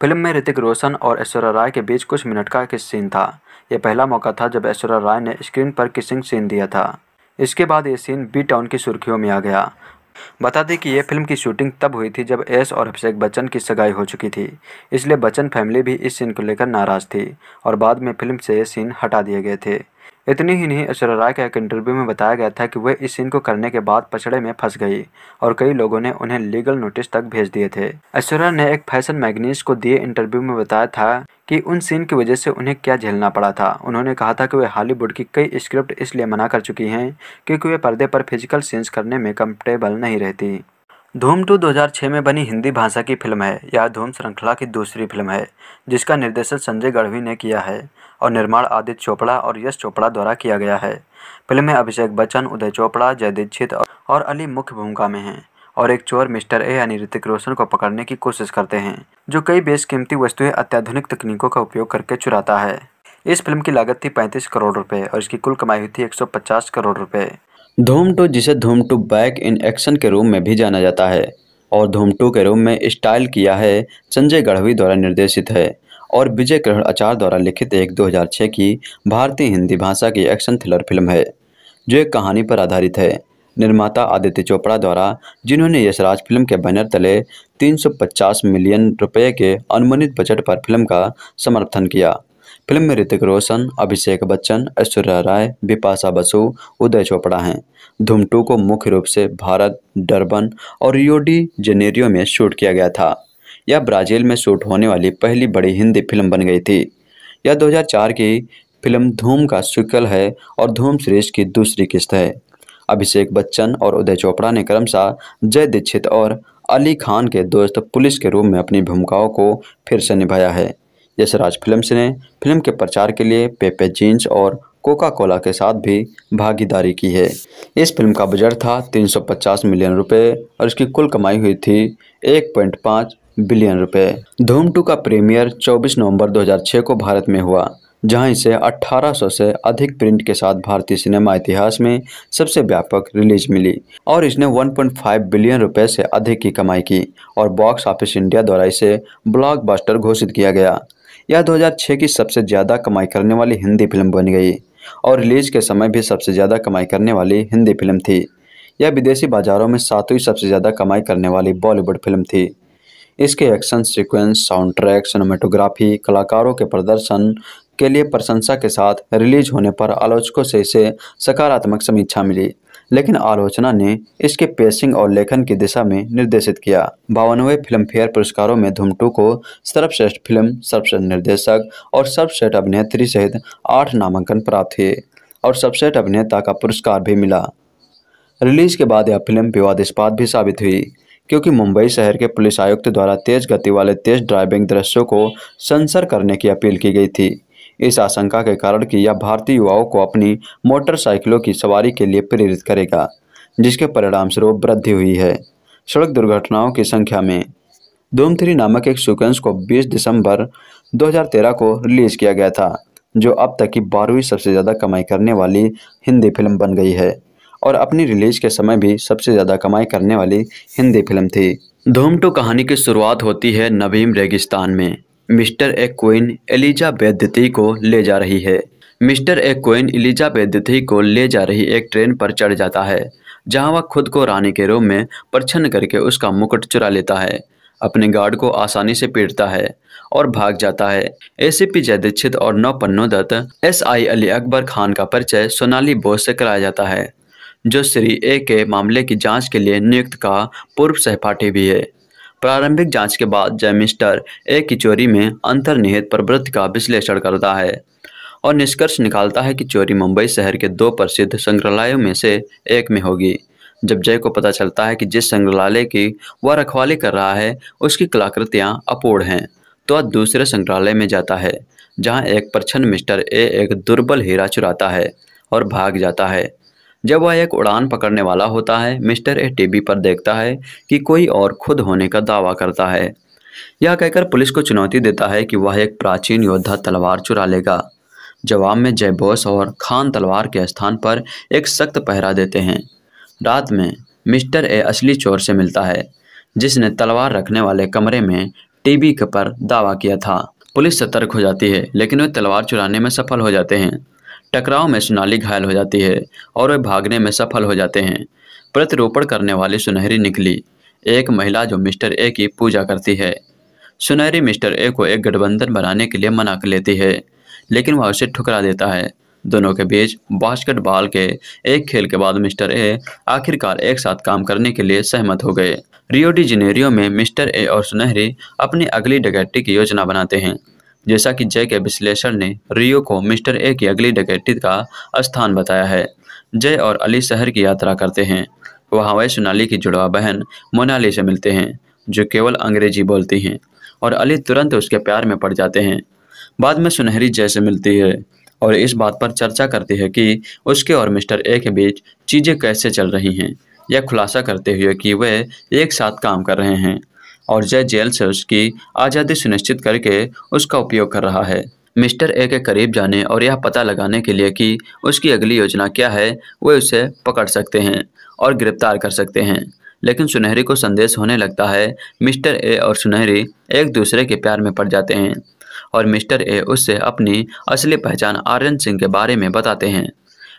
[SPEAKER 1] फिल्म में ऋतिक रोशन और ऐश्वर्या राय के बीच कुछ मिनट का किस सीन था यह पहला मौका था जब ऐश्वर्या राय ने स्क्रीन पर किसिंग सीन दिया था इसके बाद ये सीन बी टाउन की सुर्खियों में आ गया बता दें कि यह फिल्म की शूटिंग तब हुई थी जब एस और अभिषेक बच्चन की सगाई हो चुकी थी इसलिए बच्चन फैमिली भी इस सीन को लेकर नाराज थी और बाद में फिल्म से ये सीन हटा दिए गए थे इतनी ही नहीं ऐश्वर्या के एक इंटरव्यू में बताया गया था कि वे इस सीन को करने के बाद पचड़े में फंस गई और कई लोगों ने उन्हें लीगल नोटिस तक भेज दिए थे ऐश्वर्या ने एक फैशन मैगनीस को दिए इंटरव्यू में बताया था कि उन सीन की वजह से उन्हें क्या झेलना पड़ा था उन्होंने कहा था कि वे हॉलीवुड की कई स्क्रिप्ट इसलिए मना कर चुकी हैं क्योंकि वे पर्दे पर फिजिकल सीन्स करने में कम्फर्टेबल नहीं रहती धूम टू 2006 में बनी हिंदी भाषा की फिल्म है यह धूम श्रृंखला की दूसरी फिल्म है जिसका निर्देशन संजय गढ़वी ने किया है और निर्माण आदित्य चोपड़ा और यश चोपड़ा द्वारा किया गया है फिल्म में अभिषेक बच्चन उदय चोपड़ा जय दीक्षित और अली मुख्य भूमिका में हैं और एक चोर मिस्टर ए यानी ऋतिक रोशन को पकड़ने की कोशिश करते हैं जो कई बेशकीमती वस्तुएं अत्याधुनिक तकनीकों का उपयोग करके चुराता है इस फिल्म की लागत थी 35 करोड़ रुपए और इसकी कुल कमाई हुई थी 150 करोड़ रुपए धूम टू जिसे Dhoom two back in action के रूप में भी जाना जाता है और धूम टू के रूप में स्टाइल किया है संजय गढ़वी द्वारा निर्देशित है और विजय ग्रहण आचार द्वारा लिखित एक 2006 की भारतीय हिंदी भाषा की एक्शन थ्रिलर फिल्म है जो एक कहानी पर आधारित है निर्माता आदित्य चोपड़ा द्वारा जिन्होंने यशराज फिल्म के बैनर तले 350 मिलियन रुपए के अनुमानित बजट पर फिल्म का समर्थन किया फिल्म में ऋतिक रोशन अभिषेक बच्चन ऐश्वर्या राय बिपाशा बसु उदय चोपड़ा हैं धूम टू को मुख्य रूप से भारत डरबन और रियोडी जेनेरियो में शूट किया गया था यह ब्राज़ील में शूट होने वाली पहली बड़ी हिंदी फिल्म बन गई थी यह 2004 की फिल्म धूम का सिक्वल है और धूम सीरीज की दूसरी किस्त है अभिषेक बच्चन और उदय चोपड़ा ने क्रमशः जय दीक्षित और अली खान के दोस्त पुलिस के रूप में अपनी भूमिकाओं को फिर से निभाया है यशराज फिल्म्स ने फिल्म के प्रचार के लिए पेपे जीन्स और कोका कोला के साथ भी भागीदारी की है इस फिल्म का बजट था 350 मिलियन रुपए और इसकी कुल कमाई हुई थी 1.5 बिलियन रुपए धूम टू का प्रीमियर 24 नवंबर 2006 को भारत में हुआ जहां इसे 1800 से अधिक प्रिंट के साथ भारतीय सिनेमा इतिहास में सबसे व्यापक रिलीज मिली और इसने 1.5 बिलियन रुपए से अधिक की कमाई की और बॉक्स ऑफिस इंडिया द्वारा इसे ब्लॉकबस्टर घोषित किया गया यह 2006 की सबसे ज़्यादा कमाई करने वाली हिंदी फिल्म बन गई और रिलीज के समय भी सबसे ज़्यादा कमाई करने वाली हिंदी फिल्म थी यह विदेशी बाजारों में सातवीं सबसे ज़्यादा कमाई करने वाली बॉलीवुड फिल्म थी इसके action sequence sound track cinematography कलाकारों के प्रदर्शन के लिए प्रशंसा के साथ रिलीज होने पर आलोचकों से इसे सकारात्मक समीक्षा मिली लेकिन आलोचना ने इसके पेसिंग और लेखन की दिशा में निर्देशित किया बावनवे फिल्मफेयर पुरस्कारों में धूमटू को सर्वश्रेष्ठ फिल्म सर्वश्रेष्ठ निर्देशक और सर्वश्रेष्ठ अभिनेत्री सहित आठ नामांकन प्राप्त हुए और सर्वश्रेष्ठ अभिनेता का पुरस्कार भी मिला रिलीज के बाद यह फिल्म विवादास्पद भी साबित हुई क्योंकि मुंबई शहर के पुलिस आयुक्त द्वारा तेज गति वाले तेज ड्राइविंग दृश्यों को सेंसर करने की अपील की गई थी इस आशंका के कारण कि यह भारतीय युवाओं को अपनी मोटरसाइकिलों की सवारी के लिए प्रेरित करेगा जिसके परिणामस्वरूप वृद्धि हुई है सड़क दुर्घटनाओं की संख्या में धूम थ्री नामक एक सिक्वेंस को 20 दिसंबर 2013 को रिलीज किया गया था जो अब तक की बारहवीं सबसे ज़्यादा कमाई करने वाली हिंदी फिल्म बन गई है और अपनी रिलीज के समय भी सबसे ज़्यादा कमाई करने वाली हिंदी फिल्म थी धूम टू कहानी की शुरुआत होती है नवीम रेगिस्तान में मिस्टर ए क्वीन एलिजा बेदती को ले जा रही है मिस्टर ए क्वीन एलिजा बेदती को ले जा रही एक ट्रेन पर चढ़ जाता है जहां वह खुद को रानी के रूप में प्रछन्न करके उसका मुकुट चुरा लेता है अपने गार्ड को आसानी से पीटता है और भाग जाता है एसीपी पी और नौ पन्नो दत्त एस आई अली अकबर खान का परिचय सोनाली बोस से कराया जाता है जो श्री ए के मामले की जांच के लिए नियुक्त का पूर्व सहपाठी भी है प्रारंभिक जांच के बाद जय मिस्टर ए की चोरी में अंतर्निहित प्रवृत्ति का विश्लेषण करता है और निष्कर्ष निकालता है कि चोरी मुंबई शहर के दो प्रसिद्ध संग्रहालयों में से एक में होगी जब जय को पता चलता है कि जिस संग्रहालय की वह रखवाली कर रहा है उसकी कलाकृतियाँ अपूर्ण हैं तो वह दूसरे संग्रहालय में जाता है जहाँ एक प्रच्छन्न मिस्टर ए एक दुर्बल हीरा चुराता है और भाग जाता है जब वह एक उड़ान पकड़ने वाला होता है मिस्टर ए टीवी पर देखता है कि कोई और खुद होने का दावा करता है यह कहकर पुलिस को चुनौती देता है कि वह एक प्राचीन योद्धा तलवार चुरा लेगा जवाब में जयबोस और खान तलवार के स्थान पर एक सख्त पहरा देते हैं रात में मिस्टर ए असली चोर से मिलता है जिसने तलवार रखने वाले कमरे में टीबी पर दावा किया था पुलिस सतर्क हो जाती है लेकिन वे तलवार चुराने में सफल हो जाते हैं टकराव में सोनाली घायल हो जाती है और वे भागने में सफल हो जाते हैं प्रतिरोपण करने वाली सुनहरी निकली एक महिला जो मिस्टर ए की पूजा करती है सुनहरी मिस्टर ए को एक गठबंधन बनाने के लिए मना कर लेती है लेकिन वह उसे ठुकरा देता है दोनों के बीच बास्केटबॉल के एक खेल के बाद मिस्टर ए आखिरकार एक साथ काम करने के लिए सहमत हो गए रियोडी जिनेरियो में मिस्टर ए और सुनहरी अपनी अगली डकैती की योजना बनाते हैं जैसा कि जय के विश्लेषण ने रियो को मिस्टर ए की अगली डकैती का स्थान बताया है जय और अली शहर की यात्रा करते हैं वहाँ वह सोनाली की जुड़वा बहन मोनाली से मिलते हैं जो केवल अंग्रेजी बोलती हैं और अली तुरंत उसके प्यार में पड़ जाते हैं बाद में सुनहरी जय से मिलती है और इस बात पर चर्चा करती है कि उसके और मिस्टर ए के बीच चीज़ें कैसे चल रही हैं यह खुलासा करते हुए कि वे एक साथ काम कर रहे हैं और जय जेल से उसकी आज़ादी सुनिश्चित करके उसका उपयोग कर रहा है मिस्टर ए के करीब जाने और यह पता लगाने के लिए कि उसकी अगली योजना क्या है वे उसे पकड़ सकते हैं और गिरफ्तार कर सकते हैं लेकिन सुनहरी को संदेश होने लगता है मिस्टर ए और सुनहरी एक दूसरे के प्यार में पड़ जाते हैं और मिस्टर ए उससे अपनी असली पहचान आर्यन सिंह के बारे में बताते हैं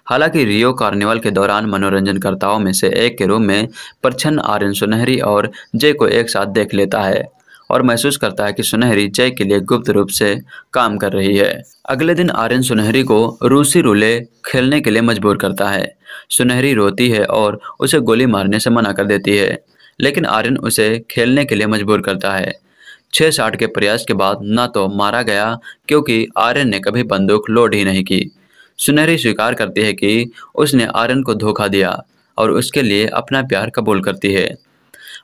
[SPEAKER 1] हालांकि रियो कार्निवल के दौरान मनोरंजनकर्ताओं में से एक के रूप में प्रच्छन्न आर्यन सुनहरी और जय को एक साथ देख लेता है और महसूस करता है कि सुनहरी जय के लिए गुप्त रूप से काम कर रही है अगले दिन आर्यन सुनहरी को रूसी रूले खेलने के लिए मजबूर करता है सुनहरी रोती है और उसे गोली मारने से मना कर देती है लेकिन आर्यन उसे खेलने के लिए मजबूर करता है छः साठ के प्रयास के बाद न तो मारा गया क्योंकि आर्यन ने कभी बंदूक लोड ही नहीं की सुनहरी स्वीकार करती है कि उसने आर्यन को धोखा दिया और उसके लिए अपना प्यार कबूल करती है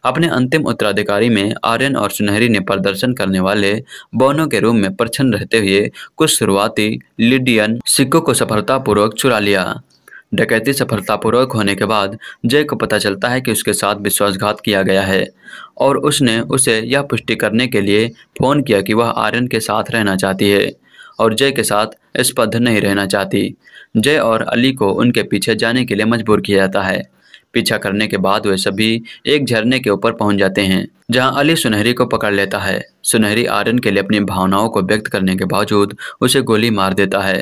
[SPEAKER 1] अपने अंतिम उत्तराधिकारी में आर्यन और सुनहरी ने प्रदर्शन करने वाले बोनो के रूम में प्रछन्न रहते हुए कुछ शुरुआती लिडियन सिक्कों को सफलतापूर्वक चुरा लिया डकैती सफलतापूर्वक होने के बाद जय को पता चलता है कि उसके साथ विश्वासघात किया गया है और उसने उसे यह पुष्टि करने के लिए फ़ोन किया कि वह आर्यन के साथ रहना चाहती है और जय के साथ पद नहीं रहना चाहती जय और अली को उनके पीछे जाने के लिए मजबूर किया जाता है पीछा करने के बाद वे सभी एक झरने के ऊपर पहुंच जाते हैं जहां अली सुनहरी को पकड़ लेता है सुनहरी आर्यन के लिए अपनी भावनाओं को व्यक्त करने के बावजूद उसे गोली मार देता है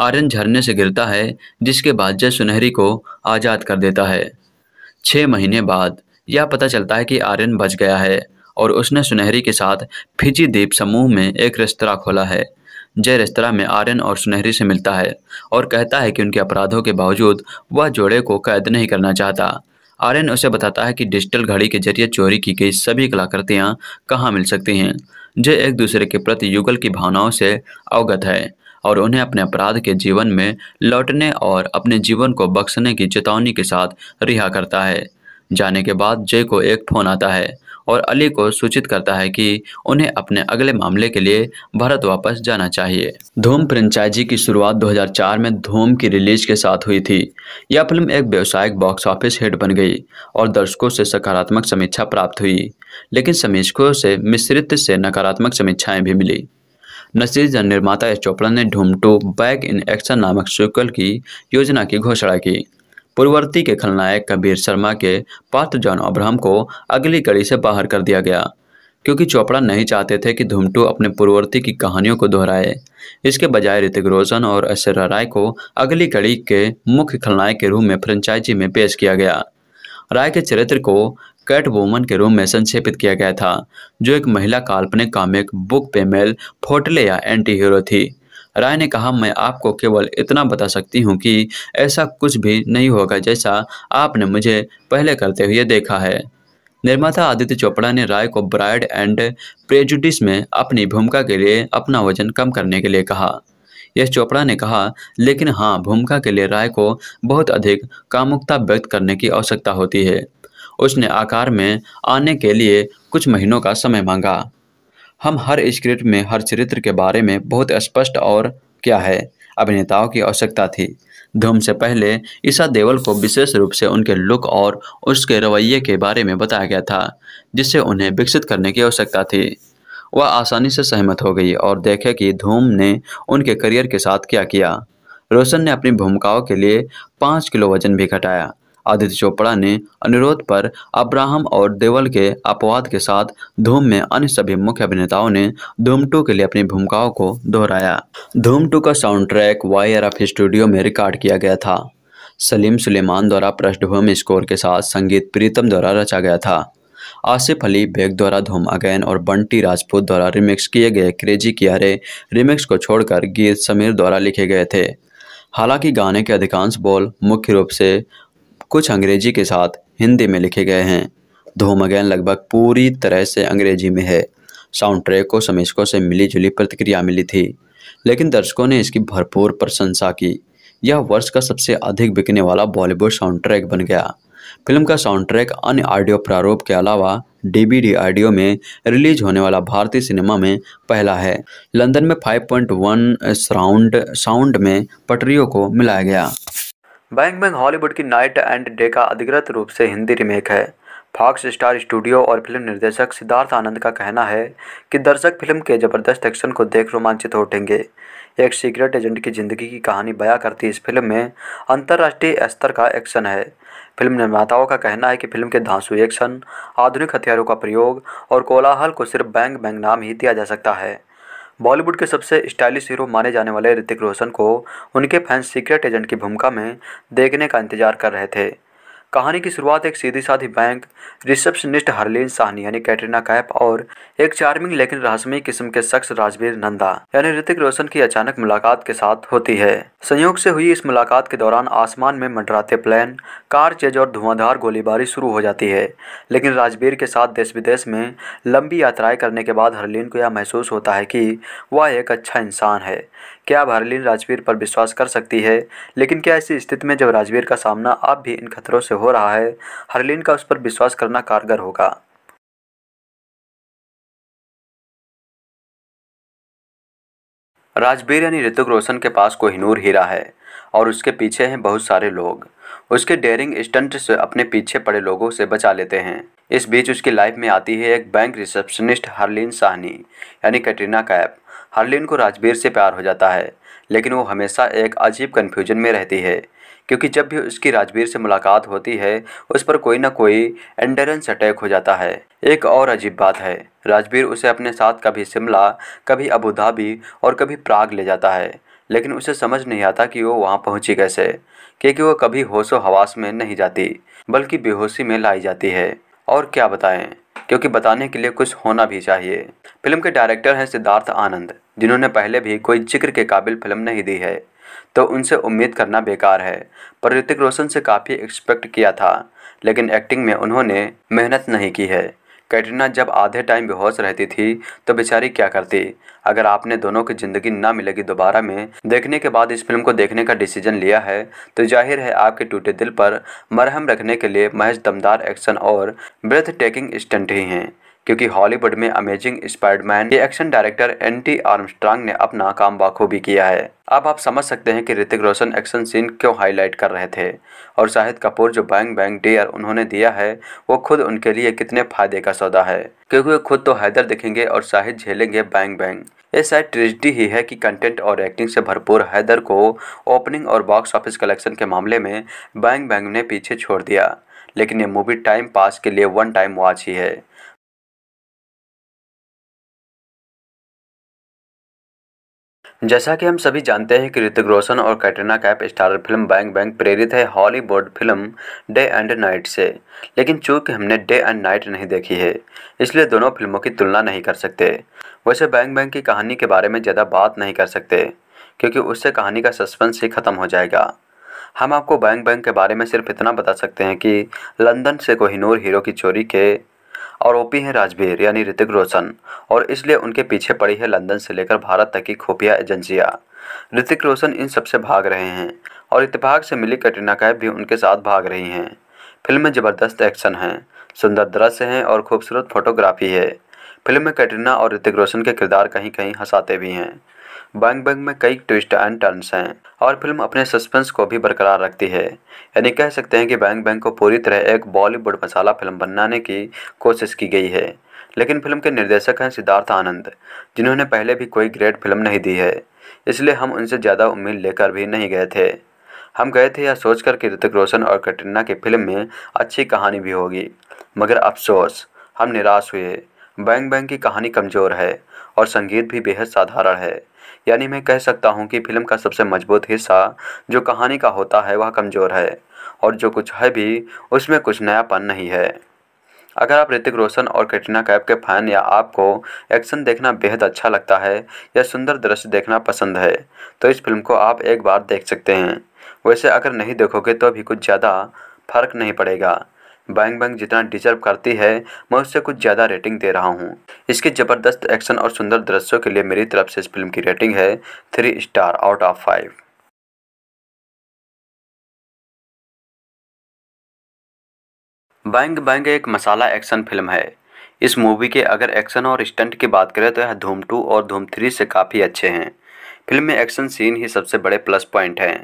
[SPEAKER 1] आर्यन झरने से गिरता है जिसके बाद जय सुनहरी को आज़ाद कर देता है छः महीने बाद यह पता चलता है कि आर्यन बच गया है और उसने सुनहरी के साथ फिजी द्वीप समूह में एक रेस्तरा खोला है जय रेस्तरा में आर्यन और सुनहरी से मिलता है और कहता है कि उनके अपराधों के बावजूद वह जोड़े को कैद नहीं करना चाहता आर्यन उसे बताता है कि डिजिटल घड़ी के जरिए चोरी की गई सभी कलाकृतियाँ कहाँ मिल सकती हैं जय एक दूसरे के प्रति युगल की भावनाओं से अवगत है और उन्हें अपने अपराध के जीवन में लौटने और अपने जीवन को बख्शने की चेतावनी के साथ रिहा करता है जाने के बाद जय को एक फोन आता है और अली को सूचित करता है कि उन्हें अपने अगले मामले के लिए भारत वापस जाना चाहिए धूम फ्रेंचाइजी की शुरुआत 2004 में धूम की रिलीज के साथ हुई थी यह फिल्म एक व्यावसायिक बॉक्स ऑफिस हिट बन गई और दर्शकों से सकारात्मक समीक्षा प्राप्त हुई लेकिन समीक्षकों से मिश्रित से नकारात्मक समीक्षाएँ भी मिली नसीजन निर्माता यश चोपड़ा ने Dhoom two back in action नामक सीक्वल की योजना की घोषणा की पूर्ववर्ती के खलनायक कबीर शर्मा के पात्र जॉन अब्राहम को अगली कड़ी से बाहर कर दिया गया क्योंकि चोपड़ा नहीं चाहते थे कि धूमटू अपने पूर्ववर्ती की कहानियों को दोहराए इसके बजाय ऋतिक रोशन और ऐश्वर्या राय को अगली कड़ी के मुख्य खलनायक के रूप में फ्रेंचाइजी में पेश किया गया राय के चरित्र को कैट वोमन के रूप में संक्षेपित किया गया था जो एक महिला काल्पनिक कॉमिक बुक पेमेल फोटले या एंटी हीरो थी राय ने कहा मैं आपको केवल इतना बता सकती हूँ कि ऐसा कुछ भी नहीं होगा जैसा आपने मुझे पहले करते हुए देखा है निर्माता आदित्य चोपड़ा ने राय को ब्राइड एंड प्रेजुडिस में अपनी भूमिका के लिए अपना वजन कम करने के लिए कहा यश चोपड़ा ने कहा लेकिन हाँ भूमिका के लिए राय को बहुत अधिक कामुकता व्यक्त करने की आवश्यकता होती है उसने आकार में आने के लिए कुछ महीनों का समय मांगा हम हर स्क्रिप्ट में हर चरित्र के बारे में बहुत स्पष्ट और क्या है अभिनेताओं की आवश्यकता थी धूम से पहले ईसा देवल को विशेष रूप से उनके लुक और उसके रवैये के बारे में बताया गया था जिससे उन्हें विकसित करने की आवश्यकता थी वह आसानी से सहमत हो गई और देखे कि धूम ने उनके करियर के साथ क्या किया रोशन ने अपनी भूमिकाओं के लिए पाँच किलो वजन भी घटाया आदित्य चोपड़ा ने अनुरोध पर अब्राहम और देवल के अपवाद के साथ धूम में अन्य सभी मुख्य अभिनेताओं ने धूम टू के लिए अपनी भूमिकाओं को दोहराया धूम टू का साउंड ट्रैक वाई स्टूडियो में रिकॉर्ड किया गया था सलीम सुलेमान द्वारा पृष्ठभूमि स्कोर के साथ संगीत प्रीतम द्वारा रचा गया था आसिफ अली बेग द्वारा धूम अगैन और बंटी राजपूत द्वारा रिमिक्स किए गए क्रेजी कियारे रिमिक्स को छोड़कर गीत समीर द्वारा लिखे गए थे हालांकि गाने के अधिकांश बोल मुख्य रूप से कुछ अंग्रेजी के साथ हिंदी में लिखे गए हैं धूम अगैन लगभग पूरी तरह से अंग्रेजी में है साउंड ट्रैक को समीक्षकों से मिली जुली प्रतिक्रिया मिली थी लेकिन दर्शकों ने इसकी भरपूर प्रशंसा की यह वर्ष का सबसे अधिक बिकने वाला बॉलीवुड साउंड ट्रैक बन गया फिल्म का साउंड ट्रैक अन्य ऑडियो प्रारूप के अलावा डीबीडी ऑडियो में रिलीज होने वाला भारतीय सिनेमा में पहला है लंदन में 5.1 साउंड साउंड में पटरियों को मिलाया गया बैंग बैंग हॉलीवुड की नाइट एंड डे का अधिकृत रूप से हिंदी रीमेक है फॉक्स स्टार स्टूडियो और फिल्म निर्देशक सिद्धार्थ आनंद का कहना है कि दर्शक फिल्म के ज़बरदस्त एक्शन को देख रोमांचित उठेंगे एक सीक्रेट एजेंट की जिंदगी की कहानी बयां करती इस फिल्म में अंतर्राष्ट्रीय स्तर का एक्शन है फिल्म निर्माताओं का कहना है कि फिल्म के धांसू एक्शन आधुनिक हथियारों का प्रयोग और कोलाहल को सिर्फ बैंग बैंग नाम ही दिया जा सकता है बॉलीवुड के सबसे स्टाइलिश हीरो माने जाने वाले ऋतिक रोशन को उनके फैंस सीक्रेट एजेंट की भूमिका में देखने का इंतजार कर रहे थे कहानी की शुरुआत एक सीधी साधी बैंक रिसेप्शनिस्ट हरलीन साहनी यानी कैटरीना कैप और एक चार्मिंग लेकिन रहस्यमय किस्म के शख्स राजवीर नंदा यानी ऋतिक रोशन की अचानक मुलाकात के साथ होती है संयोग से हुई इस मुलाकात के दौरान आसमान में मंडराते प्लेन कार चेज और धुआंधार गोलीबारी शुरू हो जाती है लेकिन राजवीर के साथ देश विदेश में लंबी यात्राएं करने के बाद हरलीन को यह महसूस होता है कि वह एक अच्छा इंसान है क्या भारलीन राजवीर पर विश्वास कर सकती है लेकिन क्या ऐसी स्थिति में जब राजवीर का सामना आप भी इन खतरों से हो रहा है
[SPEAKER 2] हरलीन का उस पर विश्वास करना कारगर होगा राजवीर यानी ऋतिक रोशन के पास कोहिनूर
[SPEAKER 1] हीरा है और उसके पीछे हैं बहुत सारे लोग उसके डेयरिंग स्टंट से अपने पीछे पड़े लोगों से बचा लेते हैं इस बीच उसकी लाइफ में आती है एक बैंक रिसेप्शनिस्ट हरलीन साहनी यानी कैटरीना कैप हरलिन को राजबीर से प्यार हो जाता है लेकिन वो हमेशा एक अजीब कन्फ्यूजन में रहती है क्योंकि जब भी उसकी राजबीर से मुलाकात होती है उस पर कोई ना कोई एंडरेंस अटैक हो जाता है एक और अजीब बात है राजबीर उसे अपने साथ कभी शिमला कभी अबू धाबी और कभी प्राग ले जाता है लेकिन उसे समझ नहीं आता कि वो वहाँ पहुँची कैसे क्योंकि वो कभी होशो हवास में नहीं जाती बल्कि बेहोशी में लाई जाती है और क्या बताएं क्योंकि बताने के लिए कुछ होना भी चाहिए फिल्म के डायरेक्टर हैं सिद्धार्थ आनंद जिन्होंने पहले भी कोई जिक्र के काबिल फिल्म नहीं दी है तो उनसे उम्मीद करना बेकार है पर ऋतिक रोशन से काफ़ी एक्सपेक्ट किया था लेकिन एक्टिंग में उन्होंने मेहनत नहीं की है कैटरीना जब आधे टाइम बेहोश रहती थी तो बेचारी क्या करती अगर आपने दोनों की ज़िंदगी ना मिलेगी दोबारा में देखने के बाद इस फिल्म को देखने का डिसीजन लिया है तो जाहिर है आपके टूटे दिल पर मरहम रखने के लिए महज दमदार एक्शन और ब्रेथ टेकिंग स्टंट ही हैं क्योंकि हॉलीवुड में अमेजिंग स्पाइडमैन के एक्शन डायरेक्टर एंटी आर्मस्ट्रांग ने अपना काम बाखूबी किया है अब आप समझ सकते हैं कि ऋतिक रोशन एक्शन सीन क्यों हाईलाइट कर रहे थे और शाहिद कपूर जो बैंग बैंग डेयर उन्होंने दिया है वो खुद उनके लिए कितने फायदे का सौदा है क्योंकि वो खुद तो हैदर दिखेंगे और शाहिद झेलेंगे बैंग बैंग ये शायद ट्रेजिडी ही है कि कंटेंट और एक्टिंग से भरपूर हैदर को ओपनिंग और बॉक्स ऑफिस कलेक्शन के मामले में बैंग बैंग ने पीछे छोड़ दिया लेकिन
[SPEAKER 2] ये मूवी टाइम पास के लिए वन टाइम वॉच ही है जैसा कि हम सभी जानते हैं कि ऋतिक रोशन
[SPEAKER 1] और Katrina Kaif starrer film Bang Bang प्रेरित है Hollywood film Day and Night से लेकिन चूंकि हमने डे एंड नाइट नहीं देखी है इसलिए दोनों फिल्मों की तुलना नहीं कर सकते वैसे बैंग बैंग की कहानी के बारे में ज़्यादा बात नहीं कर सकते क्योंकि उससे कहानी का सस्पेंस ही ख़त्म हो जाएगा हम आपको बैंग बैंग के बारे में सिर्फ इतना बता सकते हैं कि लंदन से कोहिनूर हीरो की चोरी के आरोपी हैं राजवीर यानी ऋतिक रोशन और इसलिए उनके पीछे पड़ी है लंदन से लेकर भारत तक की खुफिया एजेंसियाँ ऋतिक रोशन इन सबसे भाग रहे हैं और इतफाक से मिली कटरीना कैफ भी उनके साथ भाग रही हैं फिल्म में ज़बरदस्त एक्शन है सुंदर दृश्य हैं और खूबसूरत फोटोग्राफी है फिल्म में कैटरीना और ऋतिक रोशन के किरदार कहीं कहीं हंसाते भी हैं बैंग बैंग में कई ट्विस्ट एंड टर्न्स हैं और फिल्म अपने सस्पेंस को भी बरकरार रखती है यानी कह सकते हैं कि बैंग बैंग को पूरी तरह एक बॉलीवुड मसाला फिल्म बनाने की कोशिश की गई है लेकिन फिल्म के निर्देशक हैं सिद्धार्थ आनंद जिन्होंने पहले भी कोई ग्रेट फिल्म नहीं दी है इसलिए हम उनसे ज़्यादा उम्मीद लेकर भी नहीं गए थे हम गए थे यह सोचकर कि ऋतिक रोशन और कटरीना की फिल्म में अच्छी कहानी भी होगी मगर अफसोस हम निराश हुए बैंग बैंग की कहानी कमज़ोर है और संगीत भी बेहद साधारण है यानी मैं कह सकता हूँ कि फिल्म का सबसे मजबूत हिस्सा जो कहानी का होता है वह कमज़ोर है और जो कुछ है भी उसमें कुछ नयापन नहीं है अगर आप ऋतिक रोशन और कैटरीना कैप के फैन या आपको एक्शन देखना बेहद अच्छा लगता है या सुंदर दृश्य देखना पसंद है तो इस फिल्म को आप एक बार देख सकते हैं वैसे अगर नहीं देखोगे तो भी कुछ ज़्यादा फर्क नहीं पड़ेगा बैंग बैंग जितना डिजर्व करती है मैं उससे कुछ ज़्यादा रेटिंग दे रहा हूँ इसके ज़बरदस्त
[SPEAKER 2] एक्शन और सुंदर दृश्यों के लिए मेरी तरफ से इस फिल्म की रेटिंग है three star out of five Bang Bang एक मसाला एक्शन फिल्म है इस मूवी के अगर एक्शन और स्टंट की बात
[SPEAKER 1] करें तो यह धूम टू और धूम थ्री से काफ़ी अच्छे हैं फिल्म में एक्शन सीन ही सबसे बड़े प्लस पॉइंट हैं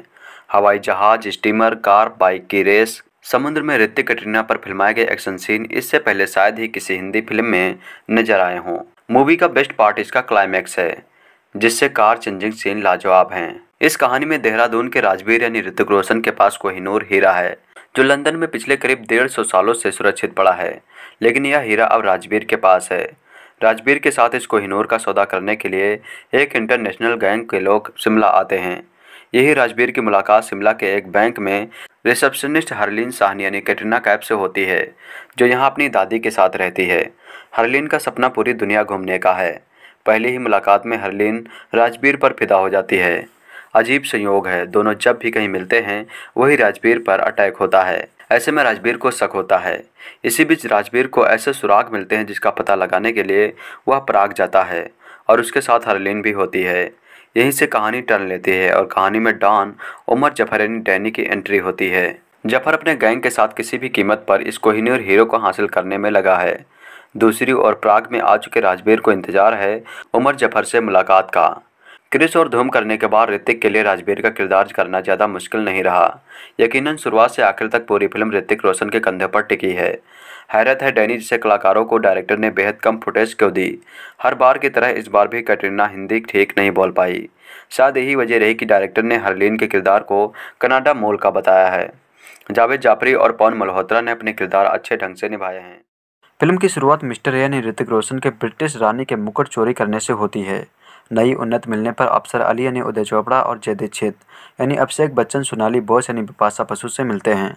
[SPEAKER 1] हवाई जहाज स्टीमर कार बाइक की रेस समुद्र में ऋतिक कटरीना पर फिल्माए गए एक्शन सीन इससे पहले शायद ही किसी हिंदी फिल्म में नजर आए हों मूवी का बेस्ट पार्ट इसका क्लाइमैक्स है जिससे कार चेंजिंग सीन लाजवाब हैं इस कहानी में देहरादून के राजवीर यानी ऋतिक रोशन के पास कोहिनूर हीरा है जो लंदन में पिछले करीब डेढ़ सौ सालों से सुरक्षित पड़ा है लेकिन यह हीरा अब राजवीर के पास है राजवीर के साथ इस कोहिनूर का सौदा करने के लिए एक इंटरनेशनल गैंग के लोग शिमला आते हैं यही राजवीर की मुलाकात शिमला के एक बैंक में रिसेप्शनिस्ट हरलिन साहनिया यानी कैटरीना कैप से होती है जो यहाँ अपनी दादी के साथ रहती है हरलिन का सपना पूरी दुनिया घूमने का है पहली ही मुलाकात में हरलिन राजबीर पर फिदा हो जाती है अजीब संयोग है दोनों जब भी कहीं मिलते हैं वही राजबीर पर अटैक होता है ऐसे में राजबीर को शक होता है इसी बीच राजबीर को ऐसे सुराग मिलते हैं जिसका पता लगाने के लिए वह प्राग जाता है और उसके साथ हरलिन भी होती है यहीं से कहानी टर्न लेती है और कहानी में डॉन उमर जफर यानी डैनी की एंट्री होती है जफर अपने गैंग के साथ किसी भी कीमत पर इस कोहिनूर हीरो को हासिल करने में लगा है दूसरी ओर प्राग में आ चुके राजबीर को इंतजार है उमर जफर से मुलाकात का क्रिस और धूम करने के बाद ऋतिक के लिए राजबीर का किरदार करना ज़्यादा मुश्किल नहीं रहा यकीनन शुरुआत से आखिर तक पूरी फिल्म ऋतिक रोशन के कंधे पर टिकी है हैरत है डैनी जैसे कलाकारों को डायरेक्टर ने बेहद कम फुटेज क्यों दी हर बार की तरह इस बार भी कैटरीना हिंदी ठीक नहीं बोल पाई शायद यही वजह रही कि डायरेक्टर ने हरलीन के किरदार को कनाडा मोल का बताया है जावेद जाफरी और पवन मल्होत्रा ने अपने किरदार अच्छे ढंग से निभाए हैं फिल्म की शुरुआत मिस्टर यानी ऋतिक रोशन के ब्रिटिश रानी के मुकुट चोरी करने से होती है नई उन्नत मिलने पर अफसर अली यानी उदय चोपड़ा और जयदीक्षित यानी अभिषेक बच्चन सोनाली बोस यानी बिपाशा पशु से मिलते हैं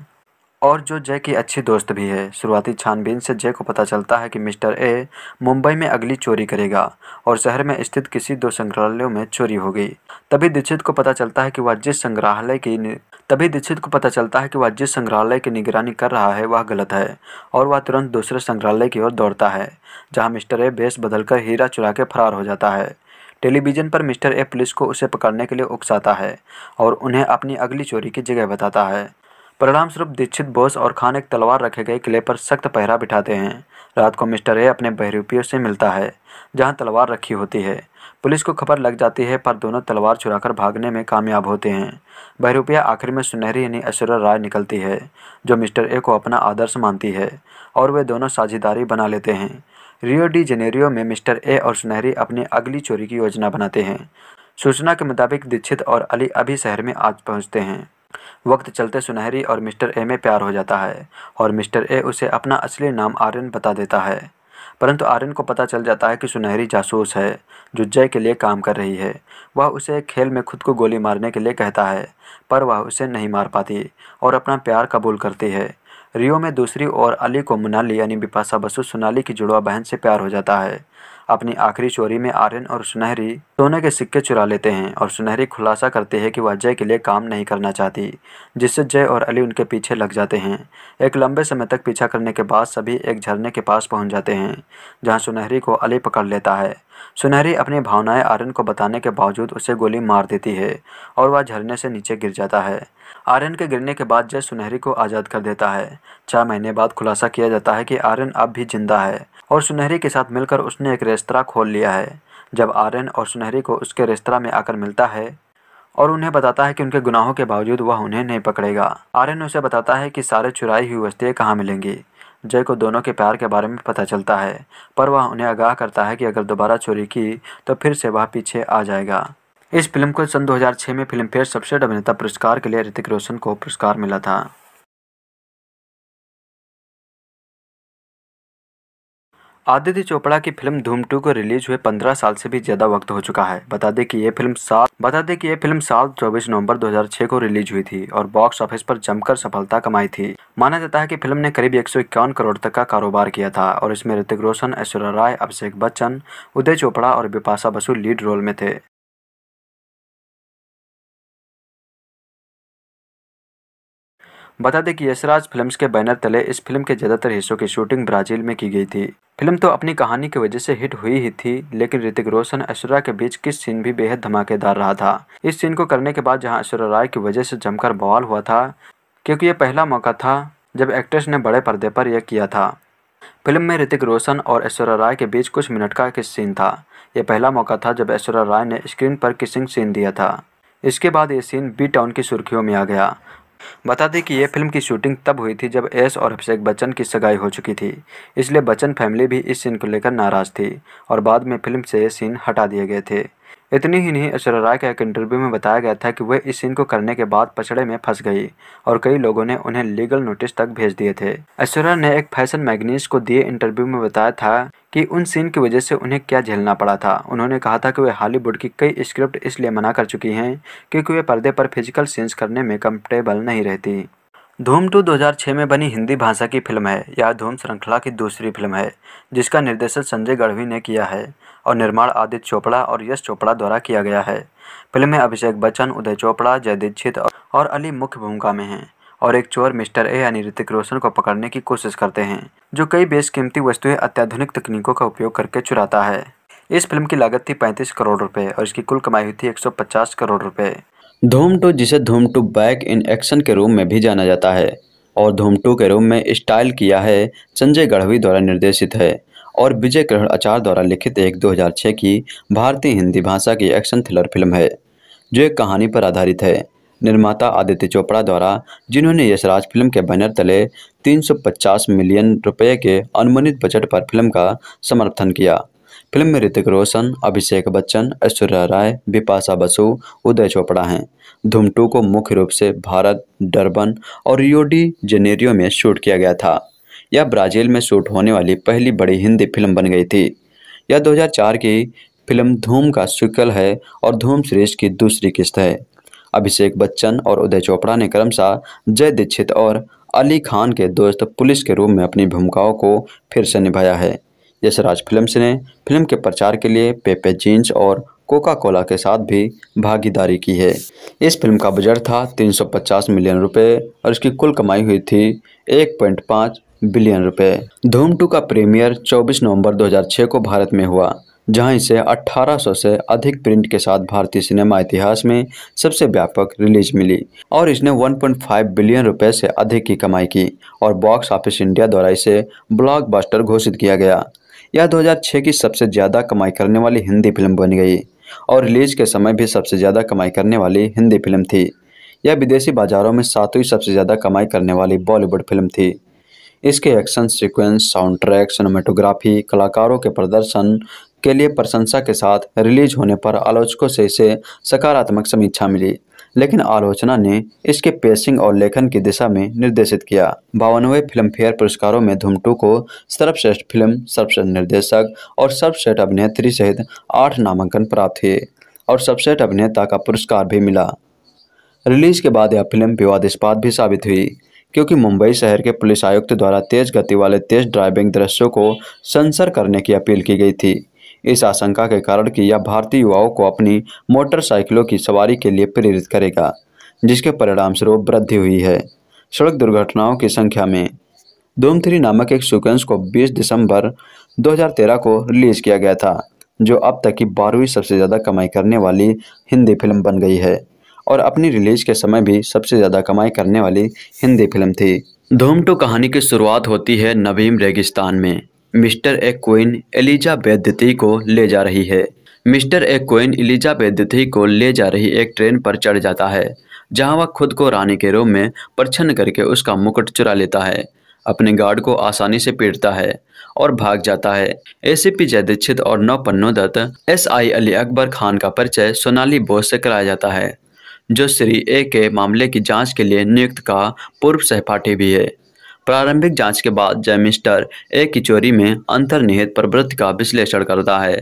[SPEAKER 1] और जो जय की अच्छी दोस्त भी है शुरुआती छानबीन से जय को पता चलता है कि मिस्टर ए मुंबई में अगली चोरी करेगा और शहर में स्थित किसी दो संग्रहालयों में चोरी हो गई तभी दीक्षित को पता चलता है कि वह जिस संग्रहालय की तभी दीक्षित को पता चलता है कि वह जिस संग्रहालय की निगरानी कर रहा है वह गलत है और वह तुरंत दूसरे संग्रहालय की ओर दौड़ता है जहाँ मिस्टर ए बेस बदलकर हीरा चुरा के फरार हो जाता है टेलीविज़न पर मिस्टर ए पुलिस को उसे पकड़ने के लिए उकसाता है और उन्हें अपनी अगली चोरी की जगह बताता है परिणाम स्वरूप दीक्षित बोस और खान एक तलवार रखे गए किले पर सख्त पहरा बिठाते हैं रात को मिस्टर ए अपने बहरूपियों से मिलता है जहां तलवार रखी होती है पुलिस को खबर लग जाती है पर दोनों तलवार चुराकर भागने में कामयाब होते हैं बहरूपिया आखिर में सुनहरी यानी ऐश्वर्य राय निकलती है जो मिस्टर ए को अपना आदर्श मानती है और वे दोनों साझेदारी बना लेते हैं रियो डी जेनेरियो में मिस्टर ए और सुनहरी अपनी अगली चोरी की योजना बनाते हैं सूचना के मुताबिक दीक्षित और अली अभी शहर में आज पहुंचते हैं वक्त चलते सुनहरी और मिस्टर ए में प्यार हो जाता है और मिस्टर ए उसे अपना असली नाम आर्यन बता देता है परंतु आर्यन को पता चल जाता है कि सुनहरी जासूस है जो जय के लिए काम कर रही है वह उसे खेल में खुद को गोली मारने के लिए कहता है पर वह उसे नहीं मार पाती और अपना प्यार कबूल करती है रियो में दूसरी ओर अली को मुनाली यानी बिपाशा बसु सुनाली की जुड़वा बहन से प्यार हो जाता है अपनी आखिरी चोरी में आर्यन और सुनहरी सोने के सिक्के चुरा लेते हैं और सुनहरी खुलासा करते हैं कि वह जय के लिए काम नहीं करना चाहती जिससे जय और अली उनके पीछे लग जाते हैं एक लंबे समय तक पीछा करने के बाद सभी एक झरने के पास पहुंच जाते हैं जहां सुनहरी को अली पकड़ लेता है सुनहरी अपनी भावनाएं आर्यन को बताने के बावजूद उसे गोली मार देती है और वह झरने से नीचे गिर जाता है आर्यन के गिरने के बाद जय सुनहरी को आज़ाद कर देता है छह महीने बाद खुलासा किया जाता है कि आर्यन अब भी जिंदा है और सुनहरी के साथ मिलकर उसने एक रेस्तरा खोल लिया है जब आर्यन और सुनहरी को उसके रेस्तरा में आकर मिलता है और उन्हें बताता है कि उनके गुनाहों के बावजूद वह उन्हें नहीं पकड़ेगा आर्यन उसे बताता है कि सारे चुराई हुई वस्तुएं कहाँ मिलेंगी जय को दोनों के प्यार के बारे में पता चलता है पर वह उन्हें आगाह करता है कि अगर दोबारा चोरी की तो फिर से वह पीछे आ जाएगा इस फिल्म को सन 2006 में फिल्मफेयर सबसे अभिनेता
[SPEAKER 2] पुरस्कार के लिए ऋतिक रोशन को पुरस्कार मिला था आदित्य चोपड़ा की फिल्म धूम टू को रिलीज हुए
[SPEAKER 1] 15 साल से भी ज़्यादा वक्त हो चुका है बता दें कि ये फिल्म साल बता दें कि ये फिल्म साल 24 नवंबर 2006 को रिलीज हुई थी और बॉक्स ऑफिस पर जमकर सफलता कमाई थी माना जाता है कि फिल्म ने करीब एक करोड़ तक का कारोबार किया था और इसमें ऋतिक रोशन ऐश्वर्या राय अभिषेक बच्चन उदय
[SPEAKER 2] चोपड़ा और बिपाशा बसु लीड रोल में थे बता दें कि यशराज फिल्म्स के बैनर तले इस फिल्म
[SPEAKER 1] के ज़्यादातर हिस्सों की शूटिंग ब्राज़ील में की गई थी फिल्म तो अपनी कहानी की वजह से हिट हुई ही थी लेकिन ऋतिक रोशन ऐश्वर्या के बीच किस सीन भी बेहद धमाकेदार रहा था इस सीन को करने के बाद जहाँ ऐश्वर्या राय की वजह से जमकर बवाल हुआ था क्योंकि यह पहला मौका था जब एक्ट्रेस ने बड़े पर्दे पर यह किया था फिल्म में ऋतिक रोशन और ऐश्वर्या राय के बीच कुछ मिनट का किस सीन था यह पहला मौका था जब ऐश्वर्या राय ने स्क्रीन पर किसिंग सीन दिया था इसके बाद ये सीन बी टाउन की सुर्खियों में आ गया बता दें कि ये फिल्म की शूटिंग तब हुई थी जब एस और अभिषेक बच्चन की सगाई हो चुकी थी इसलिए बच्चन फैमिली भी इस सीन को लेकर नाराज थी और बाद में फिल्म से ये सीन हटा दिए गए थे इतनी ही नहीं ऐश्वर्या के एक इंटरव्यू में बताया गया था कि वे इस सीन को करने के बाद पछड़े में फंस गई और कई लोगों ने उन्हें लीगल नोटिस तक भेज दिए थे ऐश्वर्या ने एक फैशन मैगनीस को दिए इंटरव्यू में बताया था कि उन सीन की वजह से उन्हें क्या झेलना पड़ा था उन्होंने कहा था कि वे हॉलीवुड की कई स्क्रिप्ट इसलिए मना कर चुकी हैं क्योंकि वे पर्दे पर फिजिकल सीन्स करने में कम्फर्टेबल नहीं रहती धूम टू 2006 में बनी हिंदी भाषा की फिल्म है यह धूम श्रृंखला की दूसरी फिल्म है जिसका निर्देशन संजय गढ़वी ने किया है और निर्माण आदित्य चोपड़ा और यश चोपड़ा द्वारा किया गया है फिल्म में अभिषेक बच्चन उदय चोपड़ा जय दीक्षित और अली मुख्य भूमिका में हैं और एक चोर मिस्टर ए यानी ऋतिक रोशन को पकड़ने की कोशिश करते हैं जो कई बेशकीमती वस्तुएं अत्याधुनिक तकनीकों का उपयोग करके चुराता है इस फिल्म की लागत थी 35 करोड़ रुपए और इसकी कुल कमाई हुई थी 150 करोड़ रुपए धूम टू जिसे Dhoom two back in action के रूम में भी जाना जाता है और धूम टू के रूम में स्टाइल किया है संजय गढ़वी द्वारा निर्देशित है और विजय ग्रहण आचार द्वारा लिखित एक 2006 की भारतीय हिंदी भाषा की एक्शन थ्रिलर फिल्म है जो एक कहानी पर आधारित है निर्माता आदित्य चोपड़ा द्वारा जिन्होंने यशराज फिल्म के बैनर तले 350 मिलियन रुपए के अनुमानित बजट पर फिल्म का समर्थन किया फिल्म में ऋतिक रोशन अभिषेक बच्चन ऐश्वर्या राय बिपाशा बसु उदय चोपड़ा हैं धुमटू को मुख्य रूप से भारत डरबन और रियोडी जेनेरियो में शूट किया गया था यह ब्राज़ील में शूट होने वाली पहली बड़ी हिंदी फिल्म बन गई थी यह 2004 की फिल्म धूम का सिक्वल है और धूम सीरीज की दूसरी किस्त है अभिषेक बच्चन और उदय चोपड़ा ने क्रमशः जय दीक्षित और अली खान के दोस्त पुलिस के रूप में अपनी भूमिकाओं को फिर से निभाया है यशराज फिल्म्स ने फिल्म के प्रचार के लिए पेपे जींस और कोका कोला के साथ भी भागीदारी की है इस फिल्म का बजट था 350 मिलियन रुपए और इसकी कुल कमाई हुई थी 1.5 बिलियन रुपए धूम टू का प्रीमियर 24 नवंबर 2006 को भारत में हुआ जहां इसे 1800 से अधिक प्रिंट के साथ भारतीय सिनेमा इतिहास में सबसे व्यापक रिलीज मिली और इसने 1.5 बिलियन रुपए से अधिक की कमाई की और बॉक्स ऑफिस इंडिया द्वारा इसे ब्लॉकबस्टर घोषित किया गया यह 2006 की सबसे ज़्यादा कमाई करने वाली हिंदी फिल्म बन गई और रिलीज के समय भी सबसे ज़्यादा कमाई करने वाली हिंदी फिल्म थी यह विदेशी बाजारों में सातवीं सबसे ज़्यादा कमाई करने वाली बॉलीवुड फिल्म थी इसके action sequence sound track cinematography कलाकारों के प्रदर्शन के लिए प्रशंसा के साथ रिलीज होने पर आलोचकों से इसे सकारात्मक समीक्षा मिली लेकिन आलोचना ने इसके पेसिंग और लेखन की दिशा में निर्देशित किया बावनवे फिल्मफेयर पुरस्कारों में धूमटू को सर्वश्रेष्ठ फिल्म सर्वश्रेष्ठ निर्देशक और सर्वश्रेष्ठ अभिनेत्री सहित आठ नामांकन प्राप्त हुए और सर्वश्रेष्ठ अभिनेता का पुरस्कार भी मिला रिलीज के बाद यह फिल्म विवादास्पाद भी साबित हुई क्योंकि मुंबई शहर के पुलिस आयुक्त द्वारा तेज गति वाले तेज ड्राइविंग दृश्यों को सेंसर करने की अपील की गई थी इस आशंका के कारण कि यह भारतीय युवाओं को अपनी मोटरसाइकिलों की सवारी के लिए प्रेरित करेगा जिसके परिणामस्वरूप वृद्धि हुई है सड़क दुर्घटनाओं की संख्या में धूम नामक एक सिक्वेंस को 20 दिसंबर 2013 को रिलीज किया गया था जो अब तक की बारहवीं सबसे ज़्यादा कमाई करने वाली हिंदी फिल्म बन गई है और अपनी रिलीज के समय भी सबसे ज़्यादा कमाई करने वाली हिंदी फिल्म थी धूम टू कहानी की शुरुआत होती है नवीम रेगिस्तान में मिस्टर ए क्वीन एलिजा बेद्यती को ले जा रही है मिस्टर ए क्वीन एलिजा बेद्यती को ले जा रही एक ट्रेन पर चढ़ जाता है जहां वह खुद को रानी के रूम में प्रछन्न करके उसका मुकुट चुरा लेता है अपने गार्ड को आसानी से पीटता है और भाग जाता है एसीपी पी और नौ पन्नो दत्त एस आई अली अकबर खान का परिचय सोनाली बोस से कराया जाता है जो श्री ए के मामले की जांच के लिए नियुक्त का पूर्व सहपाठी भी है प्रारंभिक जांच के बाद जय मिस्टर ए की चोरी में अंतर्निहित प्रवृत्ति का विश्लेषण करता है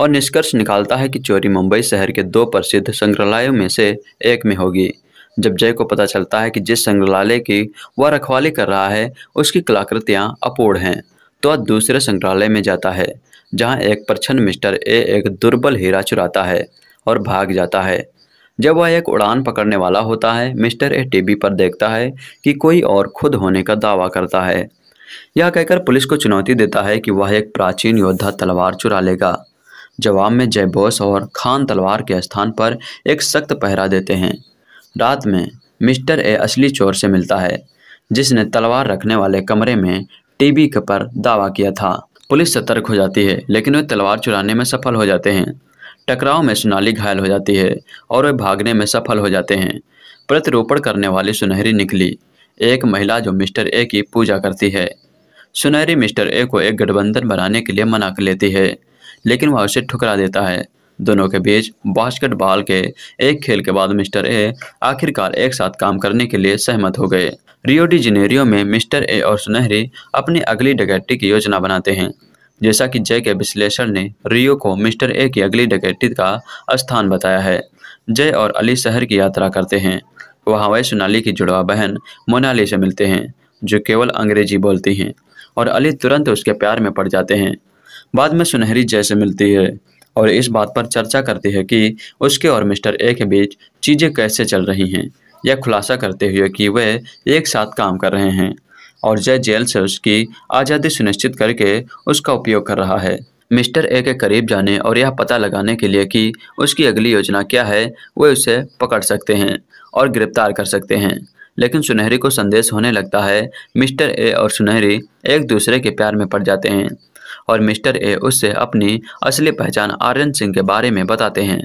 [SPEAKER 1] और निष्कर्ष निकालता है कि चोरी मुंबई शहर के दो प्रसिद्ध संग्रहालयों में से एक में होगी जब जय को पता चलता है कि जिस संग्रहालय की वह रखवाली कर रहा है उसकी कलाकृतियाँ अपूर्ण हैं तो वह दूसरे संग्रहालय में जाता है जहाँ एक प्रछन्न मिस्टर ए एक दुर्बल हीरा चुराता है और भाग जाता है जब वह एक उड़ान पकड़ने वाला होता है मिस्टर ए टीवी पर देखता है कि कोई और खुद होने का दावा करता है यह कहकर पुलिस को चुनौती देता है कि वह एक प्राचीन योद्धा तलवार चुरा लेगा जवाब में जय बोस और खान तलवार के स्थान पर एक सख्त पहरा देते हैं रात में मिस्टर ए असली चोर से मिलता है जिसने तलवार रखने वाले कमरे में टीबी पर दावा किया था पुलिस सतर्क हो जाती है लेकिन वे तलवार चुराने में सफल हो जाते हैं टकराव में सोनाली घायल हो जाती है और वे भागने में सफल हो जाते हैं प्रतिरोपण करने वाली सुनहरी निकली एक महिला जो मिस्टर ए की पूजा करती है सुनहरी मिस्टर ए को एक गठबंधन बनाने के लिए मना कर लेती है लेकिन वह उसे ठुकरा देता है दोनों के बीच बास्केट बॉल के एक खेल के बाद मिस्टर ए आखिरकार एक साथ काम करने के लिए सहमत हो गए रियो डी जिनेरियो में मिस्टर ए और सुनहरी अपनी अगली डकैती की योजना बनाते हैं जैसा कि जय के विश्लेषण ने रियो को मिस्टर ए की अगली डकैती का स्थान बताया है जय और अली शहर की यात्रा करते हैं वहाँ वह सोनाली की जुड़वा बहन मोनाली से मिलते हैं जो केवल अंग्रेजी बोलती हैं और अली तुरंत उसके प्यार में पड़ जाते हैं बाद में सुनहरी जय से मिलती है और इस बात पर चर्चा करती है कि उसके और मिस्टर ए के बीच चीज़ें कैसे चल रही हैं यह खुलासा करते हुए कि वे एक साथ काम कर रहे हैं और जय जेल से उसकी आज़ादी सुनिश्चित करके उसका उपयोग कर रहा है मिस्टर ए के करीब जाने और यह पता लगाने के लिए कि उसकी अगली योजना क्या है वे उसे पकड़ सकते हैं और गिरफ्तार कर सकते हैं लेकिन सुनहरी को संदेश होने लगता है मिस्टर ए और सुनहरी एक दूसरे के प्यार में पड़ जाते हैं और मिस्टर ए उससे अपनी असली पहचान आर्यन सिंह के बारे में बताते हैं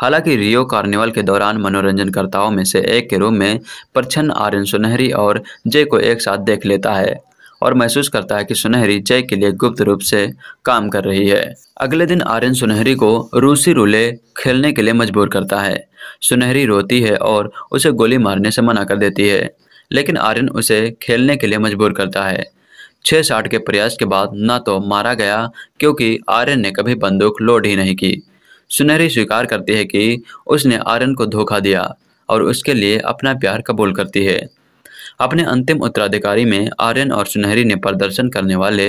[SPEAKER 1] हालांकि रियो कार्निवल के दौरान मनोरंजनकर्ताओं में से एक के रूप में प्रछन्न आर्यन सुनहरी और जय को एक साथ देख लेता है और महसूस करता है कि सुनहरी जय के लिए गुप्त रूप से काम कर रही है अगले दिन आर्यन सुनहरी को रूसी रूले खेलने के लिए मजबूर करता है सुनहरी रोती है और उसे गोली मारने से मना कर देती है लेकिन आर्यन उसे खेलने के लिए मजबूर करता है छः साठ के प्रयास के बाद न तो मारा गया क्योंकि आर्यन ने कभी बंदूक लोड ही नहीं की सुनहरी स्वीकार करती है कि उसने आर्यन को धोखा दिया और उसके लिए अपना प्यार कबूल करती है अपने अंतिम उत्तराधिकारी में आर्यन और सुनहरी ने प्रदर्शन करने वाले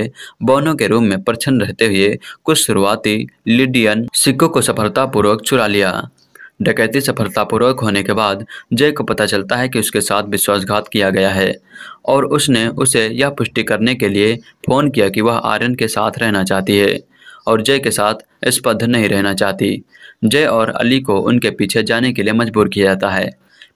[SPEAKER 1] बोनो के रूम में प्रछन्न रहते हुए कुछ शुरुआती लिडियन सिक्कों को सफलतापूर्वक चुरा लिया डकैती सफलतापूर्वक होने के बाद जय को पता चलता है कि उसके साथ विश्वासघात किया गया है और उसने उसे यह पुष्टि करने के लिए फ़ोन किया कि वह आर्यन के साथ रहना चाहती है और जय के साथ स्पध नहीं रहना चाहती जय और अली को उनके पीछे जाने के लिए मजबूर किया जाता है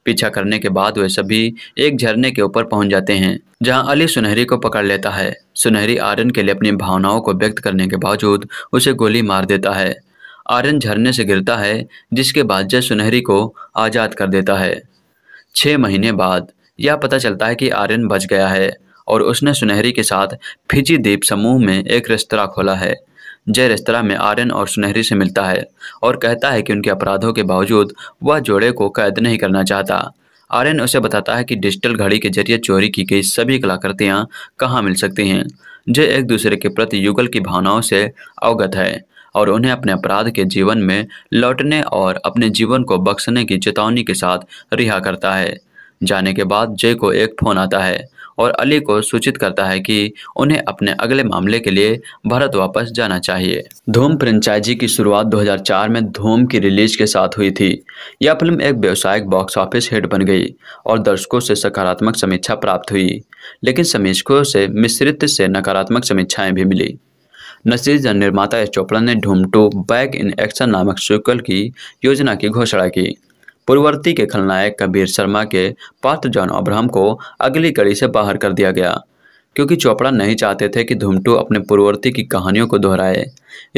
[SPEAKER 1] पीछा करने के बाद वे सभी एक झरने के ऊपर पहुंच जाते हैं जहां अली सुनहरी को पकड़ लेता है सुनहरी आर्यन के लिए अपनी भावनाओं को व्यक्त करने के बावजूद उसे गोली मार देता है आर्यन झरने से गिरता है जिसके बाद जय सुनहरी को आज़ाद कर देता है छः महीने बाद यह पता चलता है कि आर्यन बच गया है और उसने सुनहरी के साथ फिजी द्वीप समूह में एक रेस्तरा खोला है जय रेस्तरा में आर्यन और सुनहरी से मिलता है और कहता है कि उनके अपराधों के बावजूद वह जोड़े को कैद नहीं करना चाहता आर्यन उसे बताता है कि डिजिटल घड़ी के जरिए चोरी की गई सभी कलाकृतियाँ कहाँ मिल सकती हैं जय एक दूसरे के प्रति युगल की भावनाओं से अवगत है और उन्हें अपने अपराध के जीवन में लौटने और अपने जीवन को बख्शने की चेतावनी के साथ रिहा करता है जाने के बाद जय को एक फ़ोन आता है और अली को सूचित करता है कि उन्हें अपने अगले मामले के लिए भारत वापस जाना चाहिए धूम फ्रेंचाइजी की शुरुआत 2004 में धूम की रिलीज के साथ हुई थी यह फिल्म एक व्यवसायिक बॉक्स ऑफिस हिट बन गई और दर्शकों से सकारात्मक समीक्षा प्राप्त हुई लेकिन समीक्षकों से मिश्रित से नकारात्मक समीक्षाएँ भी मिली नसीज निर्माता एस चोपड़ा ने Dhoom two back in action नामक सीक्वल की योजना की घोषणा की पूर्ववर्ती के खलनायक कबीर शर्मा के पात्र जॉन अब्राहम को अगली कड़ी से बाहर कर दिया गया क्योंकि चोपड़ा नहीं चाहते थे कि धूमटू अपने पूर्ववर्ती की कहानियों को दोहराए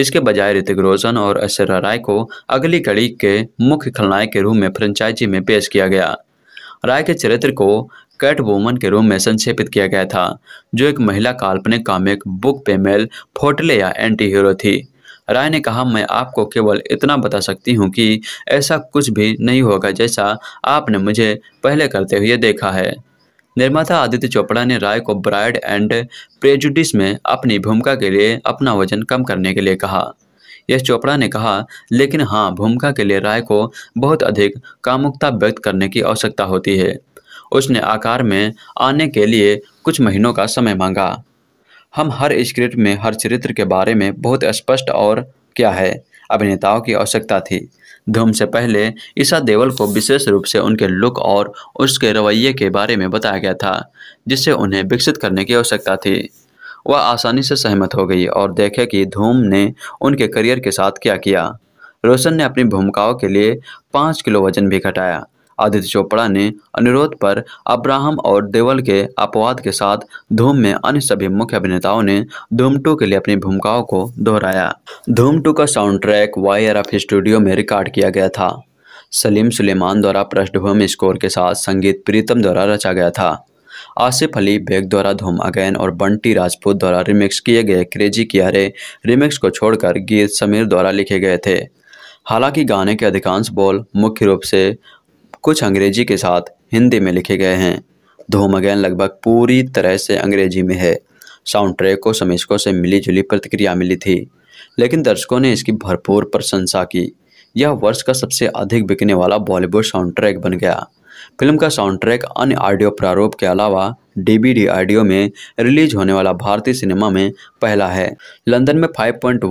[SPEAKER 1] इसके बजाय ऋतिक रोशन और ऐश्वर्या राय को अगली कड़ी के मुख्य खलनायक के रूप में फ्रेंचाइजी में पेश किया गया राय के चरित्र को कैट वोमन के रूप में संक्षेपित किया गया था जो एक महिला काल्पनिक कॉमिक बुक पेमेल फोटले या एंटी हीरो थी राय ने कहा मैं आपको केवल इतना बता सकती हूँ कि ऐसा कुछ भी नहीं होगा जैसा आपने मुझे पहले करते हुए देखा है निर्माता आदित्य चोपड़ा ने राय को ब्राइड एंड प्रेजुडिस में अपनी भूमिका के लिए अपना वजन कम करने के लिए कहा यश चोपड़ा ने कहा लेकिन हाँ भूमिका के लिए राय को बहुत अधिक कामुकता व्यक्त करने की आवश्यकता होती है उसने आकार में आने के लिए कुछ महीनों का समय मांगा हम हर स्क्रिप्ट में हर चरित्र के बारे में बहुत स्पष्ट और क्या है अभिनेताओं की आवश्यकता थी धूम से पहले ईशा देवल को विशेष रूप से उनके लुक और उसके रवैये के बारे में बताया गया था जिससे उन्हें विकसित करने की आवश्यकता थी वह आसानी से सहमत हो गई और देखे कि धूम ने उनके करियर के साथ क्या किया रोशन ने अपनी भूमिकाओं के लिए पाँच किलो वजन भी घटाया आदित्य चोपड़ा ने अनुरोध पर अब्राहम और देवल के अपवाद के साथ धूम में अन्य सभी मुख्य अभिनेताओं ने धूम टू के लिए अपनी भूमिकाओं को दोहराया धूम टू का sound track Y F studio में रिकॉर्ड किया गया था सलीम सुलेमान द्वारा पृष्ठभूमि स्कोर के साथ संगीत प्रीतम द्वारा रचा गया था आसिफ अली बेग द्वारा धूम अगैन और बंटी राजपूत द्वारा रिमिक्स किए गए क्रेजी कियारे रिमिक्स को छोड़कर गीत समीर द्वारा लिखे गए थे हालांकि गाने के अधिकांश बोल मुख्य रूप से कुछ अंग्रेजी के साथ हिंदी में लिखे गए हैं धूम अगैन लगभग पूरी तरह से अंग्रेजी में है साउंड ट्रैक को समीक्षकों से मिली जुली प्रतिक्रिया मिली थी लेकिन दर्शकों ने इसकी भरपूर प्रशंसा की यह वर्ष का सबसे अधिक बिकने वाला बॉलीवुड साउंड ट्रैक बन गया फिल्म का साउंड ट्रैक अन्य ऑडियो प्रारूप के अलावा डीबीडी ऑडियो में रिलीज होने वाला भारतीय सिनेमा में पहला है लंदन में 5.1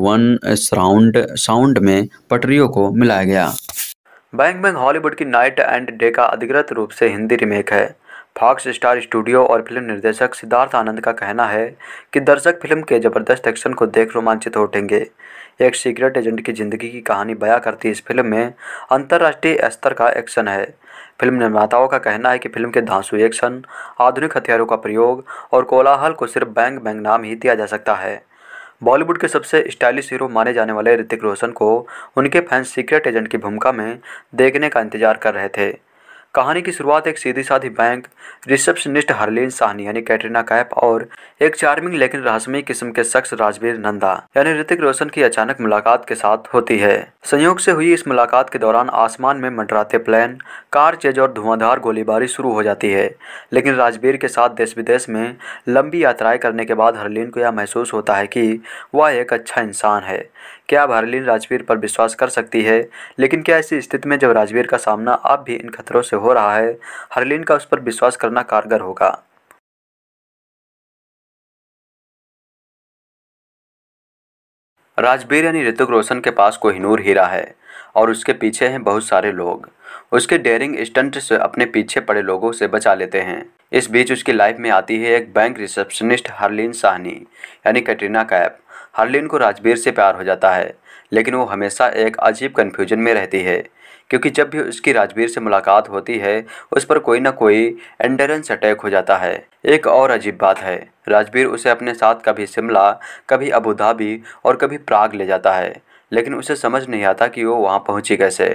[SPEAKER 1] साउंड साउंड में पटरियों को मिलाया गया बैंग बैंग हॉलीवुड की नाइट एंड डे का अधिकृत रूप से हिंदी रीमेक है फॉक्स स्टार स्टूडियो और फिल्म निर्देशक सिद्धार्थ आनंद का कहना है कि दर्शक फिल्म के ज़बरदस्त एक्शन को देख रोमांचित उठेंगे एक सीक्रेट एजेंट की जिंदगी की कहानी बयां करती इस फिल्म में अंतर्राष्ट्रीय स्तर का एक्शन है फिल्म निर्माताओं का कहना है कि फिल्म के धांसू एक्शन आधुनिक हथियारों का प्रयोग और कोलाहल को सिर्फ बैंग बैंग नाम ही दिया जा सकता है बॉलीवुड के सबसे स्टाइलिश हीरो माने जाने वाले ऋतिक रोशन को उनके फैंस सीक्रेट एजेंट की भूमिका में देखने का इंतजार कर रहे थे कहानी की शुरुआत एक सीधी साधी बैंक रिसेप्शनिस्ट हरलीन साहनी यानी कैटरीना कैप और एक चार्मिंग लेकिन रहस्यमय किस्म के शख्स राजवीर नंदा यानी ऋतिक रोशन की अचानक मुलाकात के साथ होती है संयोग से हुई इस मुलाकात के दौरान आसमान में मंडराते प्लेन कार चेज और धुआंधार गोलीबारी शुरू हो जाती है लेकिन राजवीर के साथ देश विदेश में लंबी यात्राएं करने के बाद हरलीन को यह महसूस होता है कि वह एक अच्छा इंसान है क्या भारलीन राजवीर पर विश्वास कर सकती है लेकिन क्या ऐसी स्थिति में जब राजवीर का सामना आप भी इन खतरों से हो रहा है
[SPEAKER 2] हरलीन का उस पर विश्वास करना कारगर होगा राजवीर यानी ऋतिक रोशन के पास कोई
[SPEAKER 1] नूर हीरा है और उसके पीछे हैं बहुत सारे लोग उसके डेयरिंग स्टंट से अपने पीछे पड़े लोगों से बचा लेते हैं इस बीच उसकी लाइफ में आती है एक बैंक रिसेप्शनिस्ट हरलीन साहनी यानी कैटरीना कैप हार्लिन को राजबीर से प्यार हो जाता है लेकिन वो हमेशा एक अजीब कन्फ्यूजन में रहती है क्योंकि जब भी उसकी राजबीर से मुलाकात होती है उस पर कोई ना कोई एंडरेंस अटैक हो जाता है एक और अजीब बात है राजबीर उसे अपने साथ कभी शिमला कभी अबू धाबी और कभी प्राग ले जाता है लेकिन उसे समझ नहीं आता कि वो वहाँ पहुँची कैसे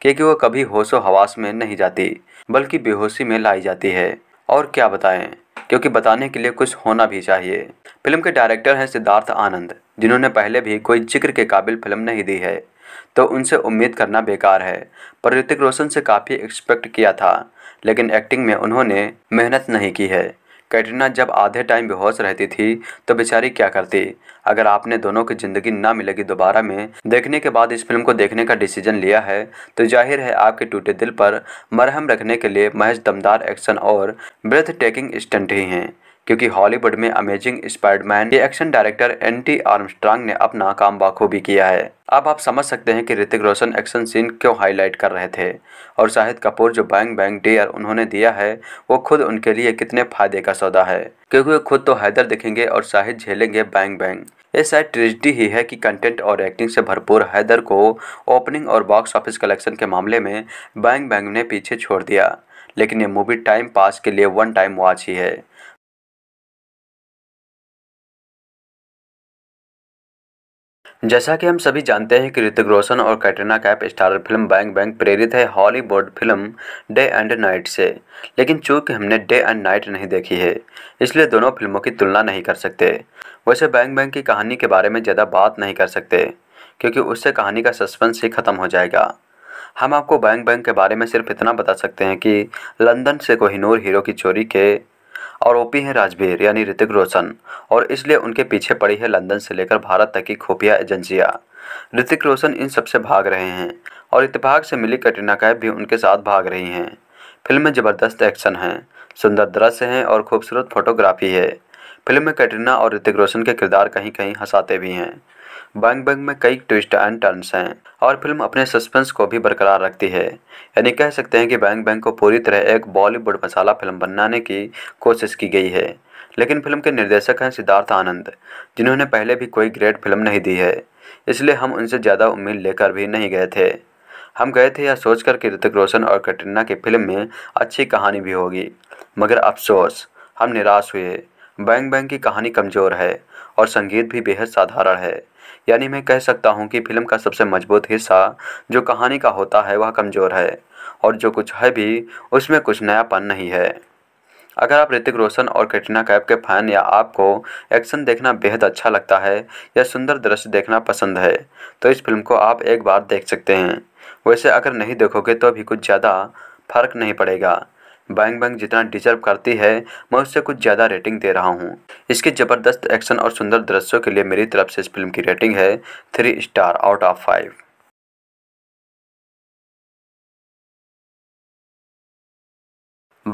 [SPEAKER 1] क्योंकि वो कभी होशो हवास में नहीं जाती बल्कि बेहोशी में लाई जाती है और क्या बताएं क्योंकि बताने के लिए कुछ होना भी चाहिए फिल्म के डायरेक्टर हैं सिद्धार्थ आनंद जिन्होंने पहले भी कोई जिक्र के काबिल फिल्म नहीं दी है तो उनसे उम्मीद करना बेकार है पर ऋतिक रोशन से काफ़ी एक्सपेक्ट किया था लेकिन एक्टिंग में उन्होंने मेहनत नहीं की है कैटरीना जब आधे टाइम बेहोश रहती थी तो बेचारी क्या करती अगर आपने दोनों की ज़िंदगी ना मिलेगी दोबारा में देखने के बाद इस फिल्म को देखने का डिसीजन लिया है तो जाहिर है आपके टूटे दिल पर मरहम रखने के लिए महज दमदार एक्शन और ब्रेथ टेकिंग स्टंट ही हैं क्योंकि हॉलीवुड में अमेजिंग स्पाइडमैन के action director N T Armstrong ने अपना काम बाखूबी किया है अब आप समझ सकते हैं कि ऋतिक रोशन एक्शन सीन क्यों हाईलाइट कर रहे थे और शाहिद कपूर जो बैंग बैंग डेयर उन्होंने दिया है वो खुद उनके लिए कितने फायदे का सौदा है क्योंकि वो खुद तो हैदर देखेंगे और शाहिद झेलेंगे बैंग बैंग ये शायद ट्रेजिडी ही है कि कंटेंट और एक्टिंग से भरपूर हैदर को ओपनिंग और बॉक्स ऑफिस कलेक्शन के मामले में बैंग बैंग ने पीछे छोड़ दिया
[SPEAKER 2] लेकिन ये मूवी टाइम पास के लिए वन टाइम वॉच ही है जैसा कि हम सभी जानते हैं कि ऋतिक
[SPEAKER 1] रोशन और Katrina Kaif starrer film Bang Bang प्रेरित है Hollywood film Day and Night से लेकिन चूंकि हमने डे एंड नाइट नहीं देखी है इसलिए दोनों फिल्मों की तुलना नहीं कर सकते वैसे बैंग बैंग की कहानी के बारे में ज़्यादा बात नहीं कर सकते क्योंकि उससे कहानी का सस्पेंस ही ख़त्म हो जाएगा हम आपको बैंग बैंग के बारे में सिर्फ इतना बता सकते हैं कि लंदन से कोहिनूर हीरो की चोरी के आरोपी हैं राजवीर यानी ऋतिक रोशन और इसलिए उनके पीछे पड़ी है लंदन से लेकर भारत तक की खुफिया एजेंसियां ऋतिक रोशन इन सबसे भाग रहे हैं और इतफाक से मिली कटरीना कैफ भी उनके साथ भाग रही हैं फिल्म में ज़बरदस्त एक्शन है सुंदर दृश्य हैं और खूबसूरत फोटोग्राफी है फिल्म में कैटरीना और ऋतिक रोशन के किरदार कहीं कहीं हंसाते भी हैं बैंग बैंग में कई ट्विस्ट एंड टर्न्स हैं और फिल्म अपने सस्पेंस को भी बरकरार रखती है यानी कह सकते हैं कि बैंग बैंग को पूरी तरह एक बॉलीवुड मसाला फिल्म बनाने की कोशिश की गई है लेकिन फिल्म के निर्देशक हैं सिद्धार्थ आनंद जिन्होंने पहले भी कोई ग्रेट फिल्म नहीं दी है इसलिए हम उनसे ज़्यादा उम्मीद लेकर भी नहीं गए थे हम गए थे यह सोचकर कि ऋतिक रोशन और कटरीना की फिल्म में अच्छी कहानी भी होगी मगर अफसोस हम निराश हुए बैंग बैंग की कहानी कमज़ोर है और संगीत भी बेहद साधारण है यानी मैं कह सकता हूँ कि फिल्म का सबसे मजबूत हिस्सा जो कहानी का होता है वह कमज़ोर है और जो कुछ है भी उसमें कुछ नयापन नहीं है अगर आप ऋतिक रोशन और कैटरीना कैप के फैन या आपको एक्शन देखना बेहद अच्छा लगता है या सुंदर दृश्य देखना पसंद है तो इस फिल्म को आप एक बार देख सकते हैं वैसे अगर नहीं देखोगे तो भी कुछ ज़्यादा फर्क नहीं पड़ेगा बैंग बैंग जितना डिजर्व करती है मैं उससे कुछ ज़्यादा रेटिंग दे रहा हूँ इसके ज़बरदस्त
[SPEAKER 2] एक्शन और सुंदर दृश्यों के लिए मेरी तरफ से इस फिल्म की रेटिंग है three star out of five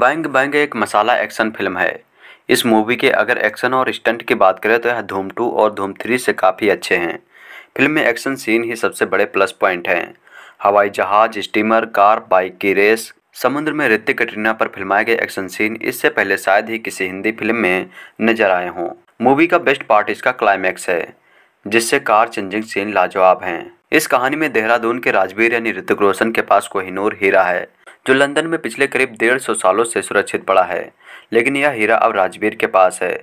[SPEAKER 2] Bang Bang एक मसाला एक्शन फिल्म है इस मूवी के अगर एक्शन और स्टंट की
[SPEAKER 1] बात करें तो यह धूम टू और धूम थ्री से काफ़ी अच्छे हैं फिल्म में एक्शन सीन ही सबसे बड़े प्लस पॉइंट हैं हवाई जहाज स्टीमर कार बाइक की रेस समुद्र में ऋतिक कटरीना पर फिल्माए गए एक्शन सीन इससे पहले शायद ही किसी हिंदी फिल्म में नजर आए हों मूवी का बेस्ट पार्ट इसका क्लाइमैक्स है जिससे कार चेंजिंग सीन लाजवाब हैं इस कहानी में देहरादून के राजवीर यानी ऋतिक रोशन के पास कोहिनूर हीरा है जो लंदन में पिछले करीब डेढ़ सौ सालों से सुरक्षित पड़ा है लेकिन यह हीरा अब राजवीर के पास है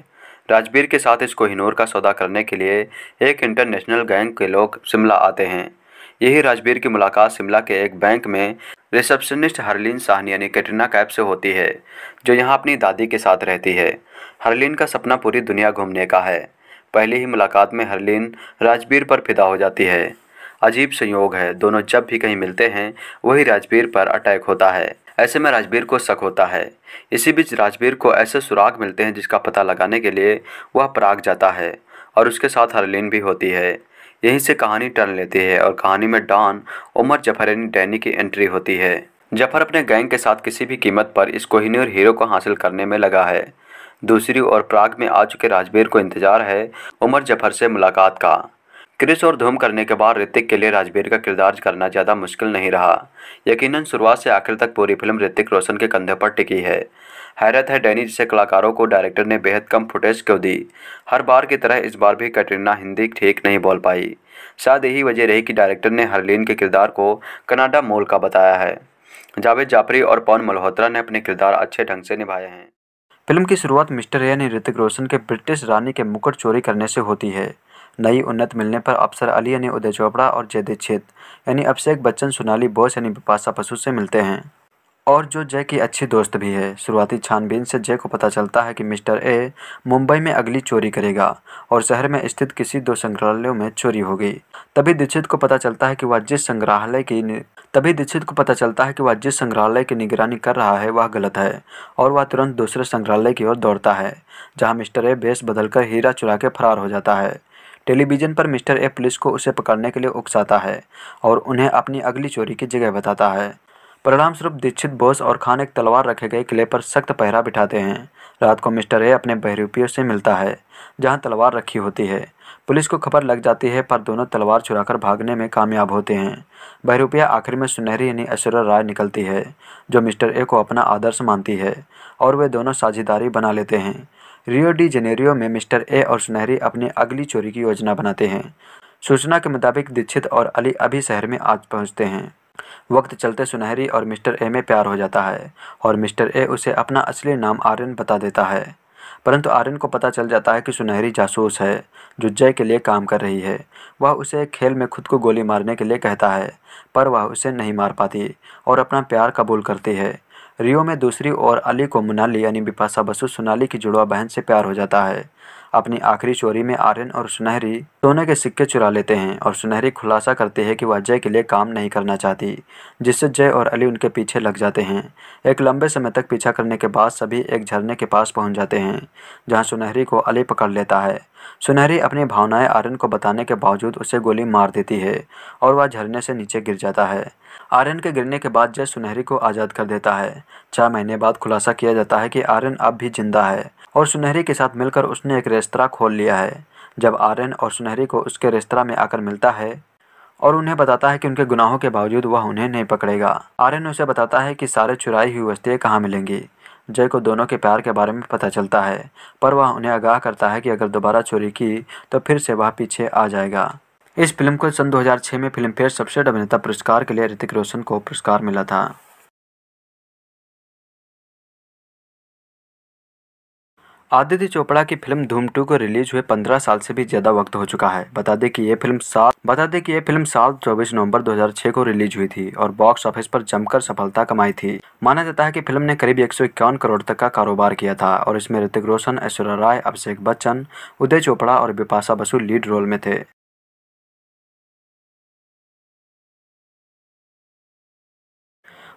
[SPEAKER 1] राजवीर के साथ इस कोहिनूर का सौदा करने के लिए एक इंटरनेशनल गैंग के लोग शिमला आते हैं यही राजबीर की मुलाकात शिमला के एक बैंक में रिसेप्शनिस्ट हरलीन साहनी यानी कैटरीना कैप से होती है जो यहाँ अपनी दादी के साथ रहती है हरलीन का सपना पूरी दुनिया घूमने का है पहली ही मुलाकात में हरलीन राजबीर पर फिदा हो जाती है अजीब संयोग है दोनों जब भी कहीं मिलते हैं वही राजबीर पर अटैक होता है ऐसे में राजबीर को शक होता है इसी बीच राजबीर को ऐसे सुराग मिलते हैं जिसका पता लगाने के लिए वह प्राग जाता है और उसके साथ हरलीन भी होती है यहीं से कहानी टर्न लेती है और कहानी में डॉन उमर जफर यानी डैनी की एंट्री होती है जफर अपने गैंग के साथ किसी भी कीमत पर इस कोहिनी और हीरो को हासिल करने में लगा है दूसरी ओर प्राग में आ चुके राजबीर को इंतजार है उमर जफर से मुलाकात का क्रिस और धूम करने के बाद ऋतिक के लिए राजबीर का किरदार करना ज़्यादा मुश्किल नहीं रहा यकीनन शुरुआत से आखिर तक पूरी फिल्म ऋतिक रोशन के कंधे पर टिकी है हैरत है डैनी जैसे कलाकारों को डायरेक्टर ने बेहद कम फुटेज क्यों दी हर बार की तरह इस बार भी कैटरीना हिंदी ठीक नहीं बोल पाई शायद यही वजह रही कि डायरेक्टर ने हरलीन के किरदार को कनाडा मोल का बताया है जावेद जाफरी और पवन मल्होत्रा ने अपने किरदार अच्छे ढंग से निभाए हैं फिल्म की शुरुआत मिस्टर यानी ऋतिक रोशन के ब्रिटिश रानी के मुकुट चोरी करने से होती है नई उन्नत मिलने पर अफसर अली यानी उदय चोपड़ा और जय दीक्षित यानी अभिषेक बच्चन सोनाली बोस यानी बिपाशा पशु से मिलते हैं और जो जय की अच्छी दोस्त भी है शुरुआती छानबीन से जय को पता चलता है कि मिस्टर ए मुंबई में अगली चोरी करेगा और शहर में स्थित किसी दो संग्रहालयों में चोरी हो गई तभी दीक्षित को पता चलता है कि वह जिस संग्रहालय की तभी दीक्षित को पता चलता है कि वह जिस संग्रहालय की निगरानी कर रहा है वह गलत है और वह तुरंत दूसरे संग्रहालय की ओर दौड़ता है जहाँ मिस्टर ए बेस बदलकर हीरा चुरा के फरार हो जाता है टेलीविज़न पर मिस्टर ए पुलिस को उसे पकड़ने के लिए उकसाता है और उन्हें अपनी अगली चोरी की जगह बताता है परिणाम स्वरूप दीक्षित बोस और खान एक तलवार रखे गए किले पर सख्त पहरा बिठाते हैं रात को मिस्टर ए अपने बहरूपियों से मिलता है जहां तलवार रखी होती है पुलिस को खबर लग जाती है पर दोनों तलवार चुराकर भागने में कामयाब होते हैं बहरूपिया आखिर में सुनहरी यानी ऐश्वर्या राय निकलती है जो मिस्टर ए को अपना आदर्श मानती है और वे दोनों साझेदारी बना लेते हैं रियो डी जेनेरियो में मिस्टर ए और सुनहरी अपनी अगली चोरी की योजना बनाते हैं सूचना के मुताबिक दीक्षित और अली अभी शहर में आज पहुँचते हैं वक्त चलते सुनहरी और मिस्टर ए में प्यार हो जाता है और मिस्टर ए उसे अपना असली नाम आर्यन बता देता है परंतु आर्यन को पता चल जाता है कि सुनहरी जासूस है जो जय के लिए काम कर रही है वह उसे एक खेल में खुद को गोली मारने के लिए कहता है पर वह उसे नहीं मार पाती और अपना प्यार कबूल करती है रियो में दूसरी ओर अली को मुनाली यानी बिपाशा बसु सोनाली की जुड़वा बहन से प्यार हो जाता है अपनी आखिरी चोरी में आर्यन और सुनहरी सोने के सिक्के चुरा लेते हैं और सुनहरी खुलासा करती है कि वह जय के लिए काम नहीं करना चाहती जिससे जय और अली उनके पीछे लग जाते हैं एक लंबे समय तक पीछा करने के बाद सभी एक झरने के पास पहुंच जाते हैं जहां सुनहरी को अली पकड़ लेता है सुनहरी अपनी भावनाएं आर्यन को बताने के बावजूद उसे गोली मार देती है और वह झरने से नीचे गिर जाता है आर्यन के गिरने के बाद जय सुनहरी को आज़ाद कर देता है छह महीने बाद खुलासा किया जाता है कि आर्यन अब भी जिंदा है और सुनहरी के साथ मिलकर उसने एक रेस्तरा खोल लिया है जब आर्यन और सुनहरी को उसके रेस्तरा में आकर मिलता है और उन्हें बताता है कि उनके गुनाहों के बावजूद वह उन्हें नहीं पकड़ेगा आर्यन उसे बताता है कि सारे चुराई हुई वस्तुएँ कहाँ मिलेंगी जय को दोनों के प्यार के बारे में पता चलता है पर वह उन्हें आगाह करता है कि अगर दोबारा चोरी की तो फिर से वह पीछे आ जाएगा इस फिल्म को सन 2006 में फिल्मफेयर सबसे
[SPEAKER 2] अभिनेता पुरस्कार के लिए ऋतिक रोशन को पुरस्कार मिला था आदित्य चोपड़ा की फिल्म धूम टू को रिलीज हुए
[SPEAKER 1] 15 साल से भी ज्यादा वक्त हो चुका है बता दें कि ये फिल्म साल बता दें कि ये फिल्म साल 24 नवंबर 2006 को रिलीज हुई थी और बॉक्स ऑफिस पर जमकर सफलता कमाई थी माना जाता है कि फिल्म ने करीब एक करोड़ तक का कारोबार किया था और इसमें ऋतिक रोशन ऐश्वर्या राय अभिषेक बच्चन उदय
[SPEAKER 2] चोपड़ा और बिपाशा बसु लीड रोल में थे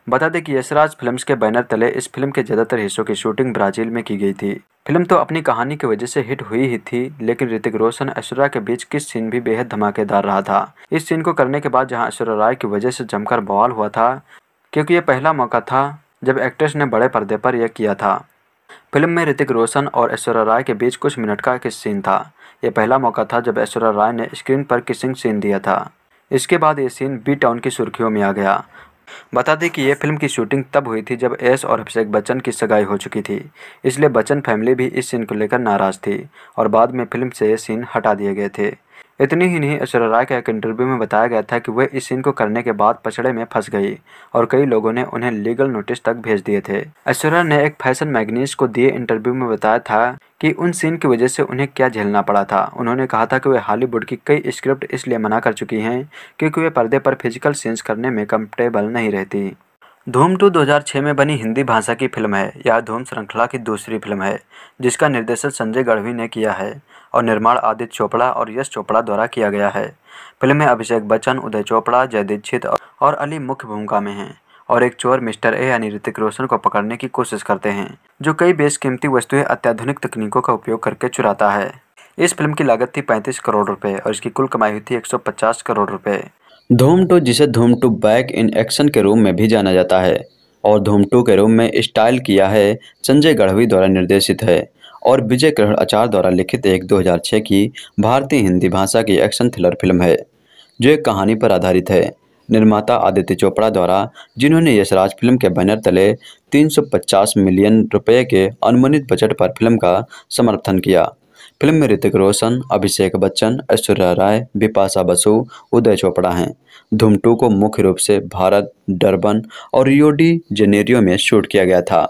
[SPEAKER 2] बता दें कि यशराज फिल्म्स के बैनर तले इस फिल्म
[SPEAKER 1] के ज़्यादातर हिस्सों की शूटिंग ब्राज़ील में की गई थी फिल्म तो अपनी कहानी की वजह से हिट हुई ही थी लेकिन ऋतिक रोशन ऐश्वर्या के बीच किस सीन भी बेहद धमाकेदार रहा था इस सीन को करने के बाद जहाँ ऐश्वर्या राय की वजह से जमकर बवाल हुआ था क्योंकि यह पहला मौका था जब एक्ट्रेस ने बड़े पर्दे पर यह किया था फिल्म में ऋतिक रोशन और ऐश्वर्या राय के बीच कुछ मिनट का किस सीन था यह पहला मौका था जब ऐश्वर्या राय ने स्क्रीन पर किसिंग सीन दिया था इसके बाद ये सीन बी टाउन की सुर्खियों में आ गया बता दें कि यह फिल्म की शूटिंग तब हुई थी जब एस और अभिषेक बच्चन की सगाई हो चुकी थी इसलिए बच्चन फैमिली भी इस सीन को लेकर नाराज थी और बाद में फिल्म से ये सीन हटा दिए गए थे इतनी ही नहीं ऐश्वर्या का एक इंटरव्यू में बताया गया था कि वे इस सीन को करने के बाद पछड़े में फंस गई और कई लोगों ने उन्हें लीगल नोटिस तक भेज दिए थे ऐश्वर्या ने एक फैशन मैगनीस को दिए इंटरव्यू में बताया था कि उन सीन की वजह से उन्हें क्या झेलना पड़ा था उन्होंने कहा था कि वे हॉलीवुड की कई स्क्रिप्ट इसलिए मना कर चुकी हैं क्योंकि वे पर्दे पर फिजिकल सीन्स करने में कम्फर्टेबल नहीं रहती धूम टू 2006 में बनी हिंदी भाषा की फिल्म है यह धूम श्रृंखला की दूसरी फिल्म है जिसका निर्देशन संजय गढ़वी ने किया है और निर्माण आदित्य चोपड़ा और यश चोपड़ा द्वारा किया गया है फिल्म में अभिषेक बच्चन उदय चोपड़ा जय दीक्षित और अली मुख्य भूमिका में हैं और एक चोर मिस्टर ए यानी ऋतिक रोशन को पकड़ने की कोशिश करते हैं जो कई बेशकीमती वस्तुएं अत्याधुनिक तकनीकों का उपयोग करके चुराता है इस फिल्म की लागत थी 35 करोड़ रुपए और इसकी कुल कमाई हुई थी 150 करोड़ रुपए धूम टू जिसे Dhoom two back in action के रूम में भी जाना जाता है और धूम टू के रूम में स्टाइल किया है संजय गढ़वी द्वारा निर्देशित है और विजय ग्रहण आचार द्वारा लिखित एक 2006 की भारतीय हिंदी भाषा की एक्शन थ्रिलर फिल्म है जो एक कहानी पर आधारित है निर्माता आदित्य चोपड़ा द्वारा जिन्होंने यशराज फिल्म के बैनर तले 350 मिलियन रुपए के अनुमानित बजट पर फिल्म का समर्थन किया फिल्म में ऋतिक रोशन अभिषेक बच्चन ऐश्वर्या राय बिपाशा बसु उदय चोपड़ा हैं धुमटू को मुख्य रूप से भारत डरबन और रियोडी जेनेरियो में शूट किया गया था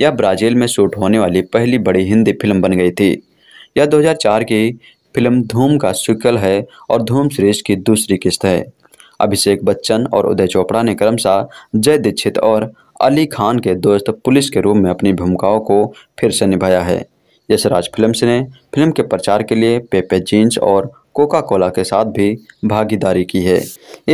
[SPEAKER 1] यह ब्राज़ील में शूट होने वाली पहली बड़ी हिंदी फिल्म बन गई थी यह 2004 की फिल्म धूम का सिक्वल है और धूम सुरेश की दूसरी किस्त है अभिषेक बच्चन और उदय चोपड़ा ने क्रमशः जय दीक्षित और अली खान के दोस्त पुलिस के रूप में अपनी भूमिकाओं को फिर से निभाया है यशराज फिल्म्स ने फिल्म के प्रचार के लिए पेपे जींस और कोका कोला के साथ भी भागीदारी की है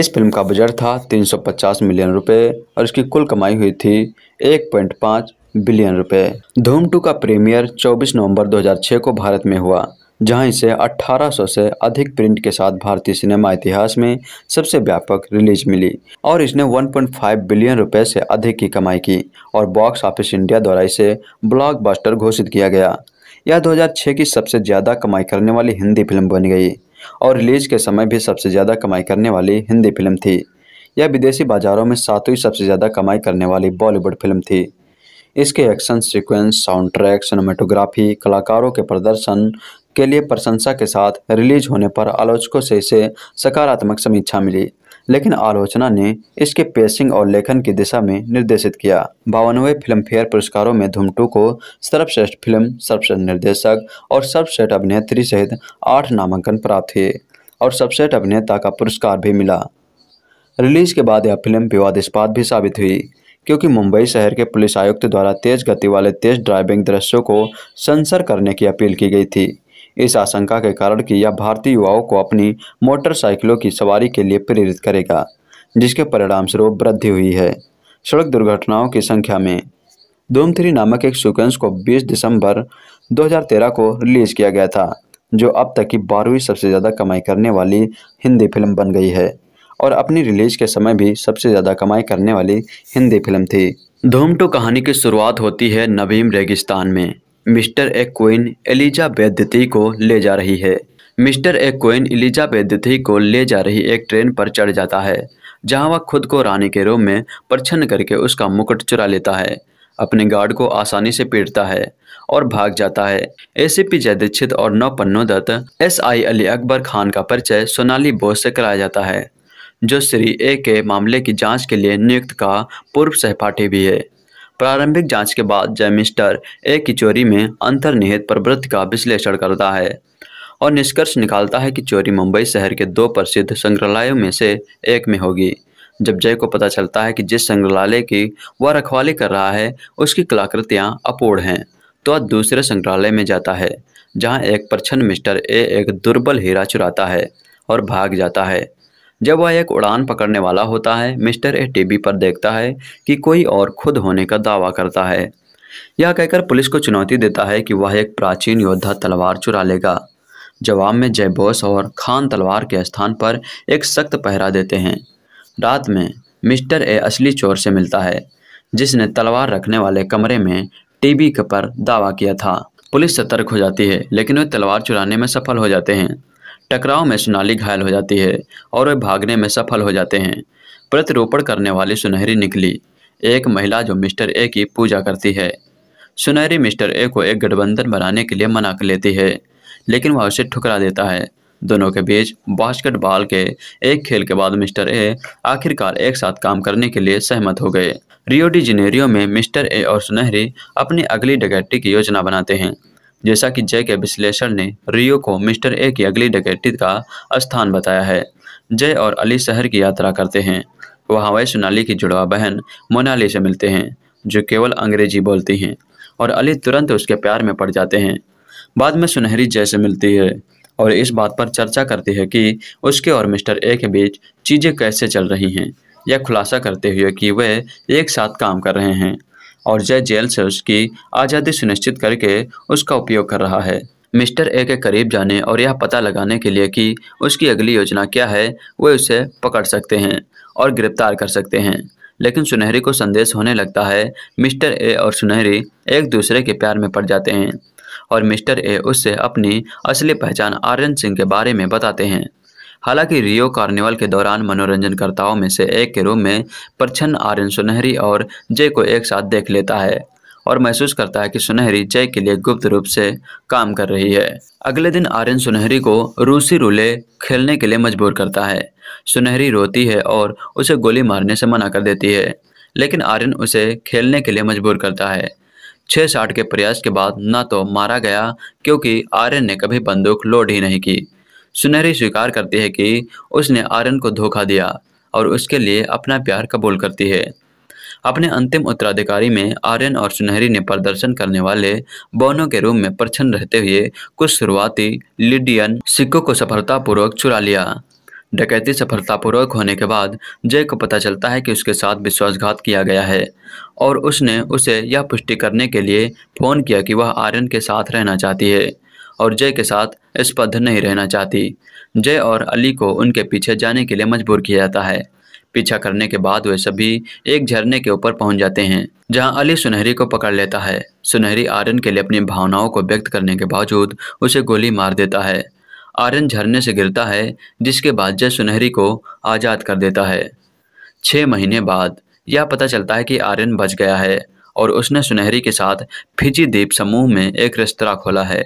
[SPEAKER 1] इस फिल्म का बजट था 350 मिलियन रुपए और इसकी कुल कमाई हुई थी 1.5 बिलियन रुपए धूम टू का प्रीमियर 24 नवंबर 2006 को भारत में हुआ जहां इसे 1800 से अधिक प्रिंट के साथ भारतीय सिनेमा इतिहास में सबसे व्यापक रिलीज मिली और इसने 1.5 बिलियन रुपए से अधिक की कमाई की और बॉक्स ऑफिस इंडिया द्वारा इसे ब्लॉकबस्टर घोषित किया गया यह 2006 की सबसे ज़्यादा कमाई करने वाली हिंदी फिल्म बन गई और रिलीज के समय भी सबसे ज़्यादा कमाई करने वाली हिंदी फिल्म थी यह विदेशी बाजारों में सातवीं सबसे ज़्यादा कमाई करने वाली बॉलीवुड फिल्म थी इसके action sequence sound track cinematography कलाकारों के प्रदर्शन के लिए प्रशंसा के साथ रिलीज होने पर आलोचकों से इसे सकारात्मक समीक्षा मिली लेकिन आलोचना ने इसके पेसिंग और लेखन की दिशा में निर्देशित किया बावनवे फिल्मफेयर पुरस्कारों में धूमटू को सर्वश्रेष्ठ फिल्म सर्वश्रेष्ठ निर्देशक और सर्वश्रेष्ठ अभिनेत्री सहित आठ नामांकन प्राप्त हुए और सर्वश्रेष्ठ अभिनेता का पुरस्कार भी मिला रिलीज के बाद यह फिल्म विवादस्पाद भी साबित हुई क्योंकि मुंबई शहर के पुलिस आयुक्त द्वारा तेज गति वाले तेज ड्राइविंग दृश्यों को सेंसर करने की अपील की गई थी इस आशंका के कारण कि यह भारतीय युवाओं को अपनी मोटरसाइकिलों की सवारी के लिए प्रेरित करेगा जिसके परिणामस्वरूप वृद्धि हुई है सड़क दुर्घटनाओं की संख्या में धूम थ्री नामक एक सीक्वेंस को 20 दिसंबर 2013 को रिलीज किया गया था जो अब तक की बारहवीं सबसे ज़्यादा कमाई करने वाली हिंदी फिल्म बन गई है और अपनी रिलीज के समय भी सबसे ज़्यादा कमाई करने वाली हिंदी फिल्म थी धूम टू कहानी की शुरुआत होती है नवीम रेगिस्तान में मिस्टर ए क्वीन एलिजा बेदती को ले जा रही है मिस्टर ए क्वीन एलिजा बेदती को ले जा रही एक ट्रेन पर चढ़ जाता है जहां वह खुद को रानी के रूप में प्रछन्न करके उसका मुकुट चुरा लेता है अपने गार्ड को आसानी से पीटता है और भाग जाता है एसीपी पी और नौ पन्नो दत्त एस आई अली अकबर खान का परिचय सोनाली बोस से कराया जाता है जो श्री ए के मामले की जांच के लिए नियुक्त का पूर्व सहपाठी भी है प्रारंभिक जांच के बाद जय मिस्टर ए की चोरी में अंतर्निहित प्रवृत्ति का विश्लेषण करता है और निष्कर्ष निकालता है कि चोरी मुंबई शहर के दो प्रसिद्ध संग्रहालयों में से एक में होगी जब जय को पता चलता है कि जिस संग्रहालय की वह रखवाली कर रहा है उसकी कलाकृतियाँ अपूर्ण हैं तो दूसरे संग्रहालय में जाता है जहाँ एक प्रछन्न मिस्टर ए एक दुर्बल हीरा चुराता है और भाग जाता है जब वह एक उड़ान पकड़ने वाला होता है मिस्टर ए टीबी पर देखता है कि कोई और खुद होने का दावा करता है यह कहकर पुलिस को चुनौती देता है कि वह एक प्राचीन योद्धा तलवार चुरा लेगा जवाब में जयबोस और खान तलवार के स्थान पर एक सख्त पहरा देते हैं रात में मिस्टर ए असली चोर से मिलता है जिसने तलवार रखने वाले कमरे में टीबी पर दावा किया था पुलिस सतर्क हो जाती है लेकिन वे तलवार चुराने में सफल हो जाते हैं टकराव में सोनाली घायल हो जाती है और वे भागने में सफल हो जाते हैं प्रतिरोपण करने वाली सुनहरी निकली एक महिला जो मिस्टर ए की पूजा करती है सुनहरी मिस्टर ए को एक गठबंधन बनाने के लिए मना कर लेती है लेकिन वह उसे ठुकरा देता है दोनों के बीच बास्केटबॉल के एक खेल के बाद मिस्टर ए आखिरकार एक साथ काम करने के लिए सहमत हो गए रियोडी जिनेरियो में मिस्टर ए और सुनहरी अपनी अगली डकैती की योजना बनाते हैं जैसा कि जय के विश्लेषण ने रियो को मिस्टर ए की अगली डकैती का स्थान बताया है जय और अली शहर की यात्रा करते हैं वहाँ वह सोनाली की जुड़वा बहन मोनाली से मिलते हैं जो केवल अंग्रेजी बोलती हैं और अली तुरंत उसके प्यार में पड़ जाते हैं बाद में सुनहरी जय से मिलती है और इस बात पर चर्चा करती है कि उसके और मिस्टर ए के बीच चीज़ें कैसे चल रही हैं यह खुलासा करते हुए कि वे एक साथ काम कर रहे हैं और जय जेल से उसकी आज़ादी सुनिश्चित करके उसका उपयोग कर रहा है मिस्टर ए के करीब जाने और यह पता लगाने के लिए कि उसकी अगली योजना क्या है वे उसे पकड़ सकते हैं और गिरफ्तार कर सकते हैं लेकिन सुनहरी को संदेश होने लगता है मिस्टर ए और सुनहरी एक दूसरे के प्यार में पड़ जाते हैं और मिस्टर ए उससे अपनी असली पहचान आर्यन सिंह के बारे में बताते हैं हालांकि रियो कार्निवल के दौरान मनोरंजनकर्ताओं में से एक के रूप में प्रछन्न आर्यन सुनहरी और जय को एक साथ देख लेता है और महसूस करता है कि सुनहरी जय के लिए गुप्त रूप से काम कर रही है अगले दिन आर्यन सुनहरी को रूसी रूले खेलने के लिए मजबूर करता है सुनहरी रोती है और उसे गोली मारने से मना कर देती है लेकिन आर्यन उसे खेलने के लिए मजबूर करता है छः साठ के प्रयास के बाद न तो मारा गया क्योंकि आर्यन ने कभी बंदूक लोड ही नहीं की सुनहरी स्वीकार करती है कि उसने आर्यन को धोखा दिया और उसके लिए अपना प्यार कबूल करती है अपने अंतिम उत्तराधिकारी में आर्यन और सुनहरी ने प्रदर्शन करने वाले बोनो के रूम में प्रछन्न रहते हुए कुछ शुरुआती लिडियन सिक्कों को सफलतापूर्वक चुरा लिया डकैती सफलतापूर्वक होने के बाद जय को पता चलता है कि उसके साथ विश्वासघात किया गया है और उसने उसे यह पुष्टि करने के लिए फ़ोन किया कि वह आर्यन के साथ रहना चाहती है और जय के साथ पद नहीं रहना चाहती जय और अली को उनके पीछे जाने के लिए मजबूर किया जाता है पीछा करने के बाद वे सभी एक झरने के ऊपर पहुंच जाते हैं जहां अली सुनहरी को पकड़ लेता है सुनहरी आर्यन के लिए अपनी भावनाओं को व्यक्त करने के बावजूद उसे गोली मार देता है आर्यन झरने से गिरता है जिसके बाद जय सुनहरी को आज़ाद कर देता है छः महीने बाद यह पता चलता है कि आर्यन बच गया है और उसने सुनहरी के साथ फिजी द्वीप समूह में एक रेस्तरा खोला है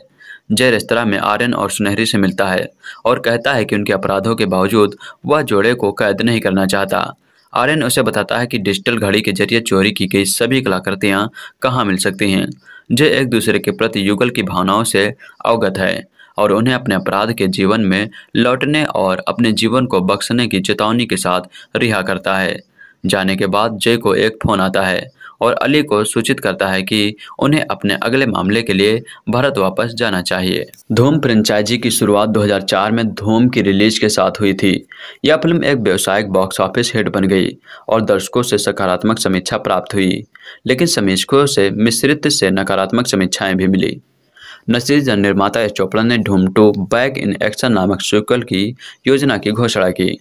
[SPEAKER 1] जय रेस्तरा में आर्यन और सुनहरी से मिलता है और कहता है कि उनके अपराधों के बावजूद वह जोड़े को कैद नहीं करना चाहता आर्यन उसे बताता है कि डिजिटल घड़ी के जरिए चोरी की गई सभी कलाकृतियाँ कहाँ मिल सकती हैं जय एक दूसरे के प्रति युगल की भावनाओं से अवगत है और उन्हें अपने अपराध के जीवन में लौटने और अपने जीवन को बख्शने की चेतावनी के साथ रिहा करता है जाने के बाद जय को एक फोन आता है और अली को सूचित करता है कि उन्हें अपने अगले मामले के लिए भारत वापस जाना चाहिए धूम फ्रेंचाइजी की शुरुआत 2004 में धूम की रिलीज के साथ हुई थी यह फिल्म एक व्यवसायिक बॉक्स ऑफिस हिट बन गई और दर्शकों से सकारात्मक समीक्षा प्राप्त हुई लेकिन समीक्षकों से मिश्रित से नकारात्मक समीक्षाएं भी मिली नसीज निर्माता एस चोपड़ा ने Dhoom two back in action नामक सीक्वल की योजना की घोषणा की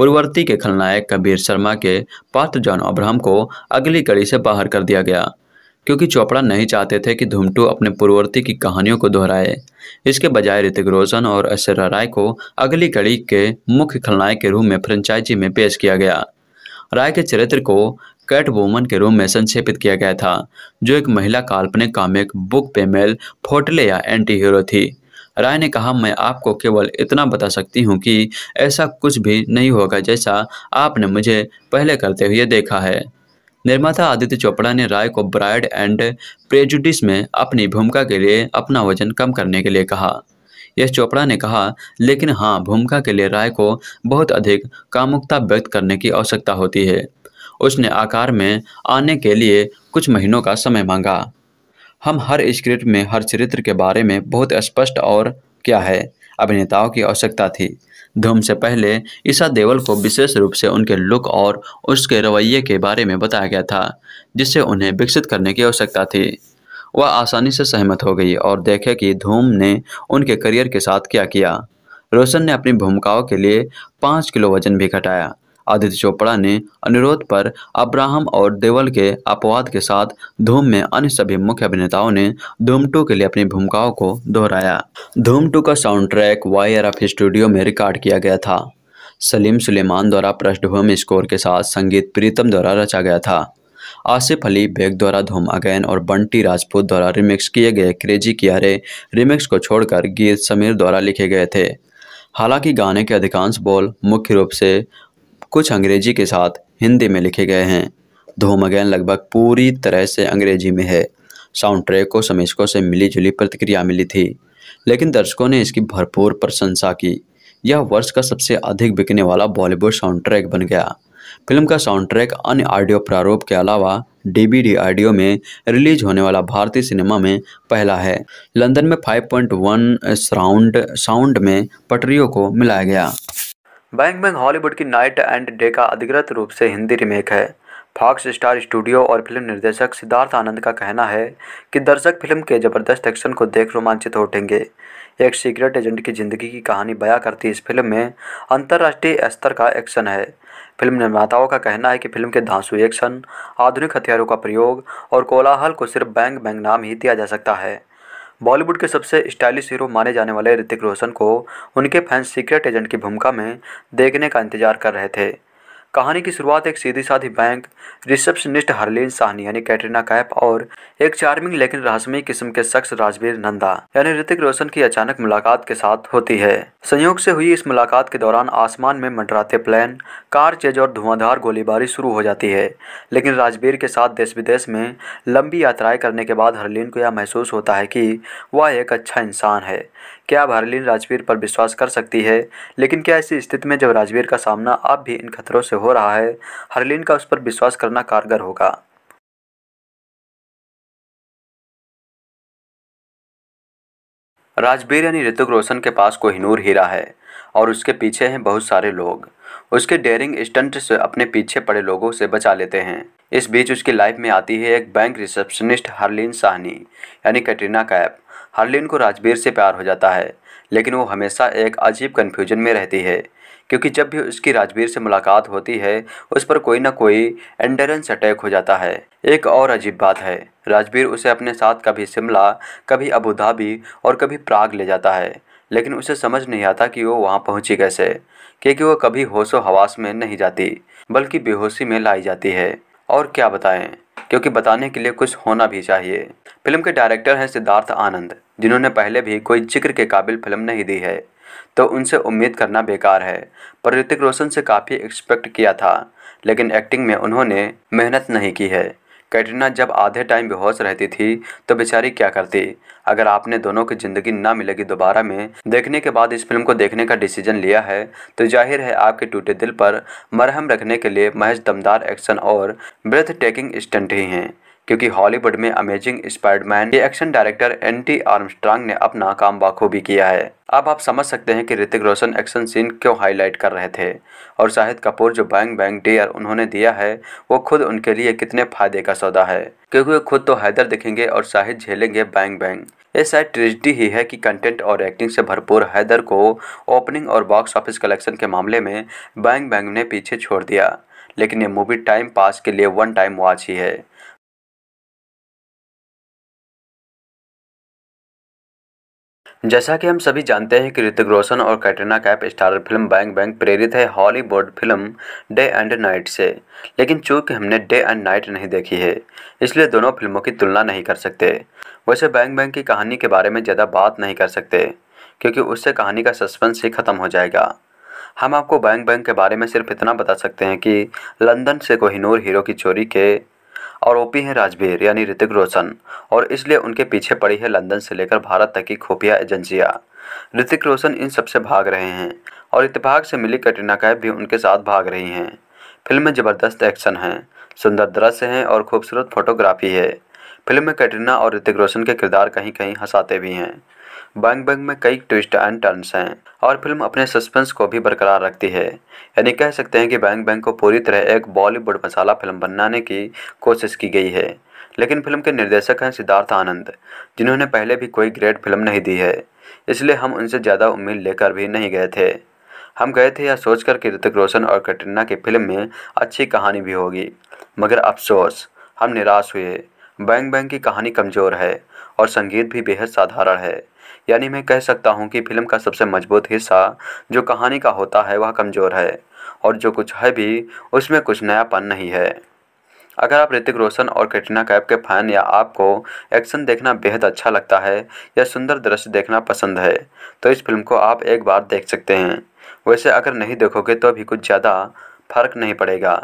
[SPEAKER 1] पूर्ववर्ती के खलनायक कबीर शर्मा के पात्र जॉन अब्राहम को अगली कड़ी से बाहर कर दिया गया क्योंकि चोपड़ा नहीं चाहते थे कि धूमटू अपने पूर्ववर्ती की कहानियों को दोहराए इसके बजाय ऋतिक रोशन और ऐश्वर्या राय को अगली कड़ी के मुख्य खलनायक के रूप में फ्रेंचाइजी में पेश किया गया राय के चरित्र को कैट वोमन के रूप में संक्षेपित किया गया था जो एक महिला काल्पनिक कॉमिक बुक पेमेल फोटले या एंटी हीरो थी राय ने कहा मैं आपको केवल इतना बता सकती हूँ कि ऐसा कुछ भी नहीं होगा जैसा आपने मुझे पहले करते हुए देखा है निर्माता आदित्य चोपड़ा ने राय को ब्राइड एंड प्रेजुडिस में अपनी भूमिका के लिए अपना वजन कम करने के लिए कहा यश चोपड़ा ने कहा लेकिन हाँ भूमिका के लिए राय को बहुत अधिक कामुकता व्यक्त करने की आवश्यकता होती है उसने आकार में आने के लिए कुछ महीनों का समय मांगा हम हर स्क्रिप्ट में हर चरित्र के बारे में बहुत स्पष्ट और क्या है अभिनेताओं की आवश्यकता थी धूम से पहले ईशा देवल को विशेष रूप से उनके लुक और उसके रवैये के बारे में बताया गया था जिससे उन्हें विकसित करने की आवश्यकता थी वह आसानी से सहमत हो गई और देखे कि धूम ने उनके करियर के साथ क्या किया रोशन ने अपनी भूमिकाओं के लिए पाँच किलो वजन भी घटाया आदित्य चोपड़ा ने अनुरोध पर अब्राहम और देवल के अपवाद के साथ धूम में अन्य सभी मुख्य अभिनेताओं ने धूम टू के लिए अपनी भूमिकाओं को दोहराया धूम टू का sound track Y F studio में रिकॉर्ड किया गया था सलीम सुलेमान द्वारा पृष्ठभूमि स्कोर के साथ संगीत प्रीतम द्वारा रचा गया था आसिफ अली बेग द्वारा धूम अगैन और बंटी राजपूत द्वारा रिमिक्स किए गए क्रेजी कियारे रिमिक्स को छोड़कर गीत समीर द्वारा लिखे गए थे हालांकि गाने के अधिकांश बोल मुख्य रूप से कुछ अंग्रेजी के साथ हिंदी में लिखे गए हैं धूम अगैन लगभग पूरी तरह से अंग्रेजी में है साउंड ट्रैक को समीक्षकों से मिली जुली प्रतिक्रिया मिली थी लेकिन दर्शकों ने इसकी भरपूर प्रशंसा की यह वर्ष का सबसे अधिक बिकने वाला बॉलीवुड साउंड ट्रैक बन गया फिल्म का साउंड ट्रैक अन्य ऑडियो प्रारूप के अलावा डीबीडी ऑडियो में रिलीज होने वाला भारतीय सिनेमा में पहला है लंदन में 5.1 साउंड साउंड में पटरियों को मिलाया गया बैंग बैंक हॉलीवुड की नाइट एंड डे का अधिकृत रूप से हिंदी रीमेक है फॉक्स स्टार स्टूडियो और फिल्म निर्देशक सिद्धार्थ आनंद का कहना है कि दर्शक फिल्म के जबरदस्त एक्शन को देख रोमांचित हो उठेंगे एक सीक्रेट एजेंट की जिंदगी की कहानी बयां करती इस फिल्म में अंतर्राष्ट्रीय स्तर का एक्शन है फिल्म निर्माताओं का कहना है कि फिल्म के धांसू एक्शन आधुनिक हथियारों का प्रयोग और कोलाहल को सिर्फ बैंग बैंग नाम ही दिया जा सकता है बॉलीवुड के सबसे स्टाइलिश हीरो माने जाने वाले ऋतिक रोशन को उनके फैंस सीक्रेट एजेंट की भूमिका में देखने का इंतजार कर रहे थे कहानी की शुरुआत एक सीधी साधी बैंक रिसेप्शनिस्ट हरलीन साहनी यानी कैटरीना कैप और एक चार्मिंग लेकिन रहस्यमय किस्म के शख्स राजवीर नंदा यानी ऋतिक रोशन की अचानक मुलाकात के साथ होती है संयोग से हुई इस मुलाकात के दौरान आसमान में मंडराते प्लेन कार चेज और धुआंधार गोलीबारी शुरू हो जाती है लेकिन राजवीर के साथ देश विदेश में लंबी यात्राएं करने के बाद हरलीन को यह महसूस होता है कि वह एक अच्छा इंसान है क्या भारलीन राजवीर पर विश्वास कर सकती है लेकिन क्या ऐसी स्थिति में जब राजवीर का सामना अब भी इन खतरों से हो रहा है
[SPEAKER 2] हरलीन का उस पर विश्वास करना कारगर होगा राजबीर यानी ऋतिक रोशन के पास
[SPEAKER 1] कोहिनूर हीरा है और उसके पीछे हैं बहुत सारे लोग उसके डेयरिंग स्टंट से अपने पीछे पड़े लोगों से बचा लेते हैं इस बीच उसकी लाइफ में आती है एक बैंक रिसेप्शनिस्ट हरलीन साहनी यानी कैटरीना कैप हरलिन को राजबीर से प्यार हो जाता है लेकिन वो हमेशा एक अजीब कन्फ्यूजन में रहती है क्योंकि जब भी उसकी राजबीर से मुलाकात होती है उस पर कोई ना कोई एंडरेंस अटैक हो जाता है एक और अजीब बात है राजबीर उसे अपने साथ कभी शिमला कभी अबू धाबी और कभी प्राग ले जाता है लेकिन उसे समझ नहीं आता कि वो वहाँ पहुँची कैसे क्योंकि वो कभी होशो हवास में नहीं जाती बल्कि बेहोशी में लाई जाती है और क्या बताएं क्योंकि बताने के लिए कुछ होना भी चाहिए फिल्म के डायरेक्टर हैं सिद्धार्थ आनंद जिन्होंने पहले भी कोई जिक्र के काबिल फिल्म नहीं दी है तो उनसे उम्मीद करना बेकार है पर ऋतिक रोशन से काफ़ी एक्सपेक्ट किया था लेकिन एक्टिंग में उन्होंने मेहनत नहीं की है कैटरीना जब आधे टाइम बेहोश रहती थी तो बेचारी क्या करती अगर आपने दोनों की ज़िंदगी ना मिलेगी दोबारा में देखने के बाद इस फिल्म को देखने का डिसीजन लिया है तो जाहिर है आपके टूटे दिल पर मरहम रखने के लिए महज दमदार एक्शन और ब्रेथ टेकिंग स्टंट ही हैं क्योंकि हॉलीवुड में अमेजिंग स्पाइडमैन के एक्शन डायरेक्टर एंटी आर्मस्ट्रांग ने अपना काम बाखूबी किया है अब आप समझ सकते हैं कि ऋतिक रोशन एक्शन सीन क्यों हाईलाइट कर रहे थे और शाहिद कपूर जो बैंग बैंग डेयर उन्होंने दिया है वो खुद उनके लिए कितने फायदे का सौदा है क्योंकि वो खुद तो हैदर दिखेंगे और शाहिद झेलेंगे बैंग बैंग ये शायद ट्रेजिडी ही है कि कंटेंट और एक्टिंग से भरपूर हैदर को ओपनिंग और बॉक्स ऑफिस कलेक्शन के मामले में बैंग बैंग ने पीछे छोड़ दिया
[SPEAKER 2] लेकिन ये मूवी टाइम पास के लिए वन टाइम वॉच ही है जैसा कि हम सभी जानते हैं कि ऋतिक
[SPEAKER 1] रोशन और Katrina Kaif starrer film Bang Bang प्रेरित है Hollywood film Day and Night से लेकिन चूंकि हमने डे एंड नाइट नहीं देखी है इसलिए दोनों फिल्मों की तुलना नहीं कर सकते वैसे बैंग बैंग की कहानी के बारे में ज़्यादा बात नहीं कर सकते क्योंकि उससे कहानी का सस्पेंस ही ख़त्म हो जाएगा हम आपको बैंग बैंग के बारे में सिर्फ इतना बता सकते हैं कि लंदन से कोहिनूर हीरो की चोरी के आरोपी हैं राजवीर यानी ऋतिक रोशन और इसलिए उनके पीछे पड़ी है लंदन से लेकर भारत तक की खुफिया एजेंसियां ऋतिक रोशन इन सबसे भाग रहे हैं और इतफाक से मिली कटरीना कैफ भी उनके साथ भाग रही हैं फिल्म में ज़बरदस्त एक्शन है सुंदर दृश्य हैं और खूबसूरत फोटोग्राफी है फिल्म में कैटरीना और ऋतिक रोशन के किरदार कहीं कहीं हंसाते भी हैं बैंग बैंग में कई ट्विस्ट एंड टर्न्स हैं और फिल्म अपने सस्पेंस को भी बरकरार रखती है यानी कह सकते हैं कि बैंग बैंग को पूरी तरह एक बॉलीवुड मसाला फिल्म बनाने की कोशिश की गई है लेकिन फिल्म के निर्देशक हैं सिद्धार्थ आनंद जिन्होंने पहले भी कोई ग्रेट फिल्म नहीं दी है इसलिए हम उनसे ज़्यादा उम्मीद लेकर भी नहीं गए थे हम गए थे यह सोचकर कि ऋतिक रोशन और कटरीना की फिल्म में अच्छी कहानी भी होगी मगर अफसोस हम निराश हुए बैंग बैंग की कहानी कमज़ोर है और संगीत भी बेहद साधारण है यानी मैं कह सकता हूँ कि फिल्म का सबसे मजबूत हिस्सा जो कहानी का होता है वह कमज़ोर है और जो कुछ है भी उसमें कुछ नयापन नहीं है अगर आप ऋतिक रोशन और कैटरीना कैफ के फैन या आपको एक्शन देखना बेहद अच्छा लगता है या सुंदर दृश्य देखना पसंद है तो इस फिल्म को आप एक बार देख सकते हैं वैसे अगर नहीं देखोगे तो भी कुछ ज़्यादा फर्क नहीं पड़ेगा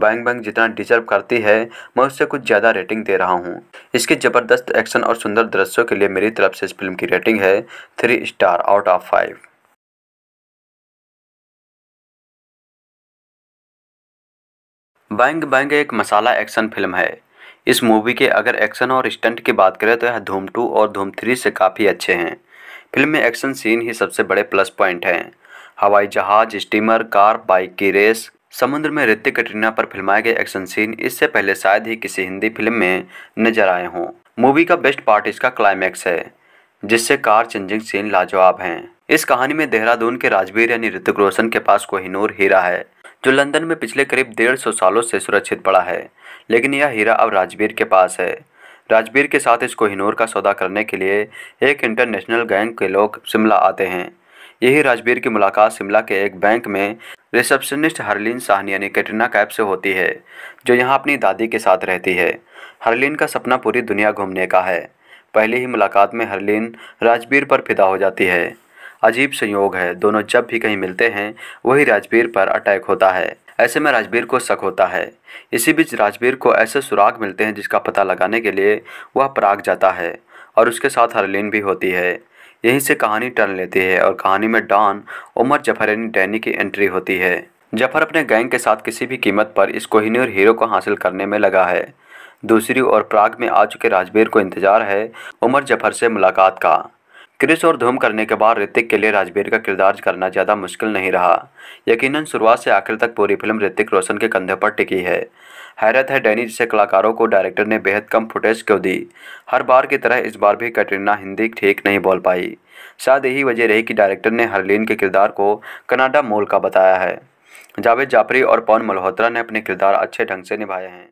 [SPEAKER 1] बैंग बैंग जितना डिजर्व करती है मैं उससे कुछ ज़्यादा रेटिंग दे रहा हूँ इसके ज़बरदस्त
[SPEAKER 2] एक्शन और सुंदर दृश्यों के लिए मेरी तरफ से इस फिल्म की रेटिंग है three star out of five Bang Bang एक मसाला एक्शन फिल्म है इस मूवी के अगर एक्शन और स्टंट की
[SPEAKER 1] बात करें तो यह धूम टू और धूम थ्री से काफ़ी अच्छे हैं फिल्म में एक्शन सीन ही सबसे बड़े प्लस पॉइंट हैं हवाई जहाज स्टीमर कार बाइक की रेस समुद्र में ऋतिक कटरीना पर फिल्माए गए एक्शन सीन इससे पहले शायद ही किसी हिंदी फिल्म में नजर आए हों मूवी का बेस्ट पार्ट इसका क्लाइमैक्स है जिससे कार चेंजिंग सीन लाजवाब हैं इस कहानी में देहरादून के राजवीर यानी ऋतिक रोशन के पास कोहिनूर हीरा है जो लंदन में पिछले करीब डेढ़ सौ सालों से सुरक्षित पड़ा है लेकिन यह हीरा अब राजवीर के पास है राजवीर के साथ इस कोहिनूर का सौदा करने के लिए एक इंटरनेशनल गैंग के लोग शिमला आते हैं यही राजबीर की मुलाकात शिमला के एक बैंक में रिसेप्शनिस्ट हरलीन साहनी यानी कैटरीना कैप से होती है जो यहाँ अपनी दादी के साथ रहती है हरलीन का सपना पूरी दुनिया घूमने का है पहली ही मुलाकात में हरलीन राजबीर पर फिदा हो जाती है अजीब संयोग है दोनों जब भी कहीं मिलते हैं वही राजबीर पर अटैक होता है ऐसे में राजबीर को शक होता है इसी बीच राजबीर को ऐसे सुराग मिलते हैं जिसका पता लगाने के लिए वह प्राग जाता है और उसके साथ हरलीन भी होती है यहीं से कहानी टर्न लेती है और कहानी में डॉन उमर जफर यानी डैनी की एंट्री होती है जफर अपने गैंग के साथ किसी भी कीमत पर इस कोहिनूर हीरो को हासिल करने में लगा है दूसरी ओर प्राग में आ चुके राजबीर को इंतजार है उमर जफर से मुलाकात का क्रिस और धूम करने के बाद ऋतिक के लिए राजबीर का किरदार करना ज़्यादा मुश्किल नहीं रहा यकीनन शुरुआत से आखिर तक पूरी फिल्म ऋतिक रोशन के कंधे पर टिकी है हैरत है डैनी जैसे कलाकारों को डायरेक्टर ने बेहद कम फुटेज क्यों दी हर बार की तरह इस बार भी कैटरीना हिंदी ठीक नहीं बोल पाई शायद यही वजह रही कि डायरेक्टर ने हरलीन के किरदार को कनाडा मोल का बताया है जावेद जाफरी और पवन मल्होत्रा ने अपने किरदार अच्छे ढंग से निभाए हैं